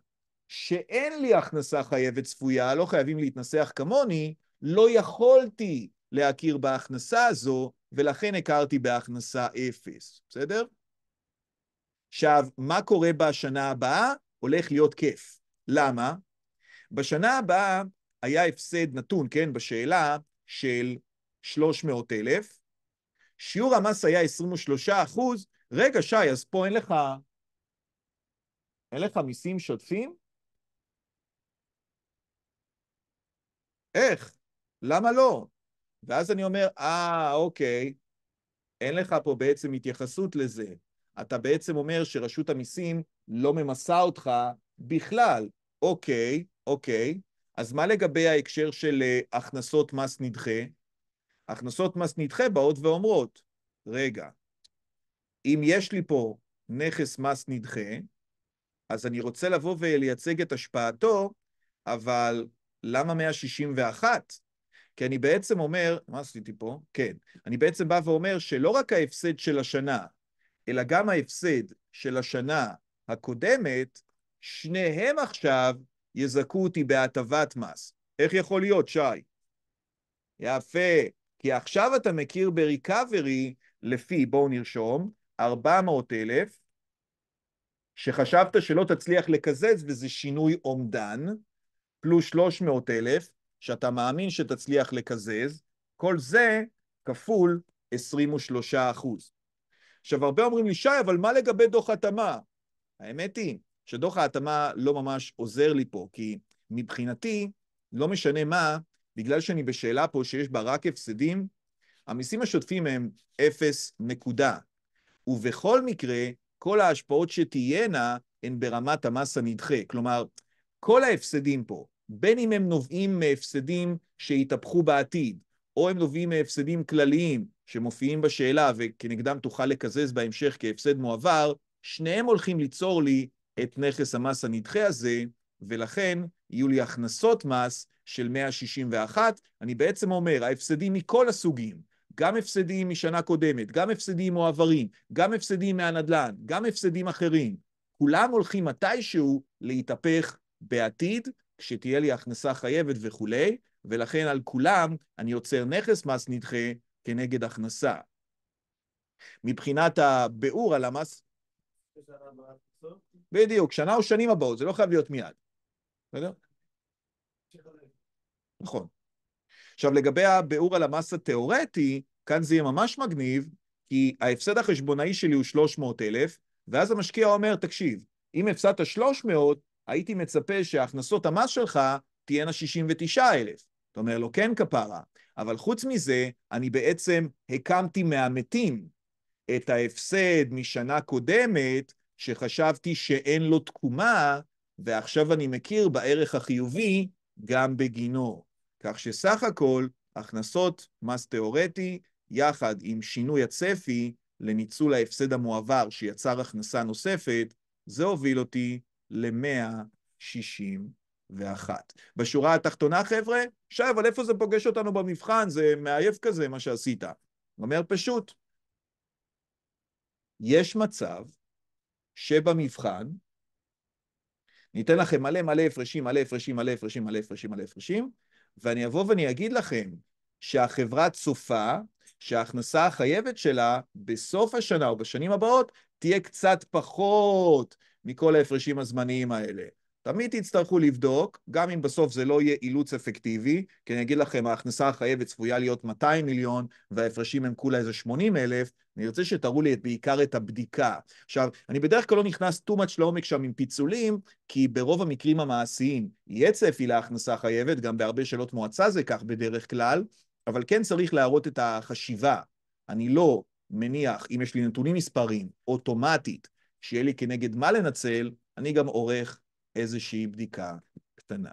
S1: שאין לי הכנסה חייבת צפויה, לא חייבים להתנסח כמוני, לא יכולתי להכיר בהכנסה הזו, ולכן הכרתי בהכנסה אפס, בסדר? עכשיו, מה קורה בשנה הבאה? הולך להיות כיף. למה? בשנה הבאה היה הפסד נתון, כן, בשאלה של 300,000, שיעור המס היה 23 אחוז, רגע, שי, אז פה אין לך... אין לך מיסים שוטפים? איך? למה לא? ואז אני אומר, אה, אוקיי, אין לך פה בעצם התייחסות לזה. אתה בעצם אומר שרשות המיסים לא ממסה אותך בכלל, אוקיי, אוקיי, אז מה לגבי ההקשר של אה, הכנסות מס נדחה? הכנסות מס נדחה באות ואומרות, רגע, אם יש לי פה נכס מס נדחה, אז אני רוצה לבוא ולייצג את השפעתו, אבל למה 161? כי אני בעצם אומר, מה עשיתי פה? כן. אני בעצם בא ואומר שלא רק ההפסד של השנה, אלא גם ההפסד של השנה הקודמת שניהם עכשיו יזכו אותי בהטבת מס. איך יכול להיות, שי? יפה, כי עכשיו אתה מכיר בריקאברי לפי, בואו נרשום, 400,000, שחשבת שלא תצליח לקזז וזה שינוי אומדן, פלוס 300,000, שאתה מאמין שתצליח לקזז, כל זה כפול 23 עכשיו, הרבה אומרים לי, שי, אבל מה לגבי דוח התאמה? האמת היא, שדוח ההתאמה לא ממש עוזר לי פה, כי מבחינתי, לא משנה מה, בגלל שאני בשאלה פה שיש בה רק הפסדים, המיסים השוטפים הם אפס נקודה. ובכל מקרה, כל ההשפעות שתהיינה הן ברמת המס הנדחה. כלומר, כל ההפסדים פה, בין אם הם נובעים מהפסדים שהתהפכו בעתיד, או הם נובעים מהפסדים כלליים שמופיעים בשאלה וכנגדם תוכל לקזז בהמשך כהפסד מועבר, שניהם הולכים ליצור לי את נכס המס הנדחה הזה, ולכן יהיו לי הכנסות מס של 161. אני בעצם אומר, ההפסדים מכל הסוגים, גם הפסדים משנה קודמת, גם הפסדים מועברים, גם הפסדים מהנדל"ן, גם הפסדים אחרים, כולם הולכים מתישהו להתהפך בעתיד, כשתהיה לי הכנסה חייבת וכולי, ולכן על כולם אני יוצר נכס מס נדחה כנגד הכנסה. מבחינת הביאור על המס בדיוק, שנה או שנים הבאות, זה לא חייב להיות מיד. בסדר? נכון. עכשיו, לגבי הביאור על המס התיאורטי, כאן זה יהיה ממש מגניב, כי ההפסד החשבונאי שלי הוא 300,000, ואז המשקיע אומר, תקשיב, אם הפסדת 300, הייתי מצפה שהכנסות המס שלך תהיינה 69,000. אתה אומר לו, כן, כפרה, אבל חוץ מזה, אני בעצם הקמתי מהמתים. את ההפסד משנה קודמת, שחשבתי שאין לו תקומה, ועכשיו אני מכיר בערך החיובי גם בגינו. כך שסך הכל, הכנסות מס תיאורטי, יחד עם שינוי הצפי לניצול ההפסד המועבר שיצר הכנסה נוספת, זה הוביל אותי ל-161. בשורה התחתונה, חבר'ה, עכשיו, אבל איפה זה פוגש אותנו במבחן? זה מעייף כזה, מה שעשית. אומר פשוט, יש מצב שבמבחן, ניתן לכם מלא מלא הפרשים, מלא הפרשים, מלא הפרשים, מלא הפרשים, מלא הפרשים, ואני אבוא ואני אגיד לכם שהחברה צופה שההכנסה החייבת שלה בסוף השנה או בשנים הבאות תהיה קצת פחות מכל ההפרשים הזמניים האלה. תמיד תצטרכו לבדוק, גם אם בסוף זה לא יהיה אילוץ אפקטיבי, כי אני אגיד לכם, ההכנסה החייבת צפויה להיות 200 מיליון וההפרשים הם כולה איזה 80 אלף, אני רוצה שתראו לי את, בעיקר את הבדיקה. עכשיו, אני בדרך כלל לא נכנס too much לעומק שם עם פיצולים, כי ברוב המקרים המעשיים יהיה צפי להכנסה חייבת, גם בהרבה שאלות מועצה זה כך בדרך כלל, אבל כן צריך להראות את החשיבה. אני לא מניח, אם יש לי נתונים מספריים, אוטומטית, שיהיה לי כנגד מה לנצל, אני גם עורך איזושהי בדיקה קטנה.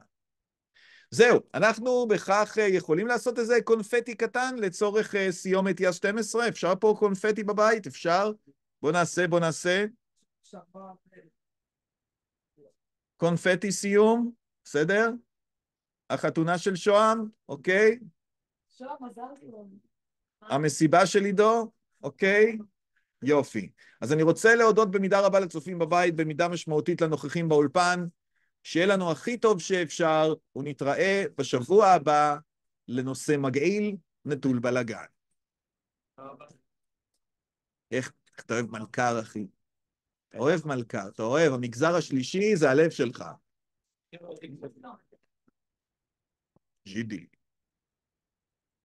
S1: זהו, אנחנו בכך אה, יכולים לעשות איזה קונפטי קטן לצורך סיומת יא 12? אפשר פה קונפטי בבית? אפשר? בוא נעשה, בוא נעשה. קונפטי סיום, בסדר? החתונה של שוהם, אוקיי? שוהם, עזרתי לו. המסיבה של עידו, אוקיי? יופי. אז אני רוצה להודות במידה רבה לצופים בבית, במידה משמעותית לנוכחים באולפן. שיהיה לנו הכי טוב שאפשר, ונתראה בשבוע הבא לנושא מגעיל, נטול בלאגן. איך, איך אתה אוהב מלכר, אחי? אתה אוהב מלכר, אתה אוהב, המגזר השלישי זה הלב שלך. כן, לא. ג'ידי.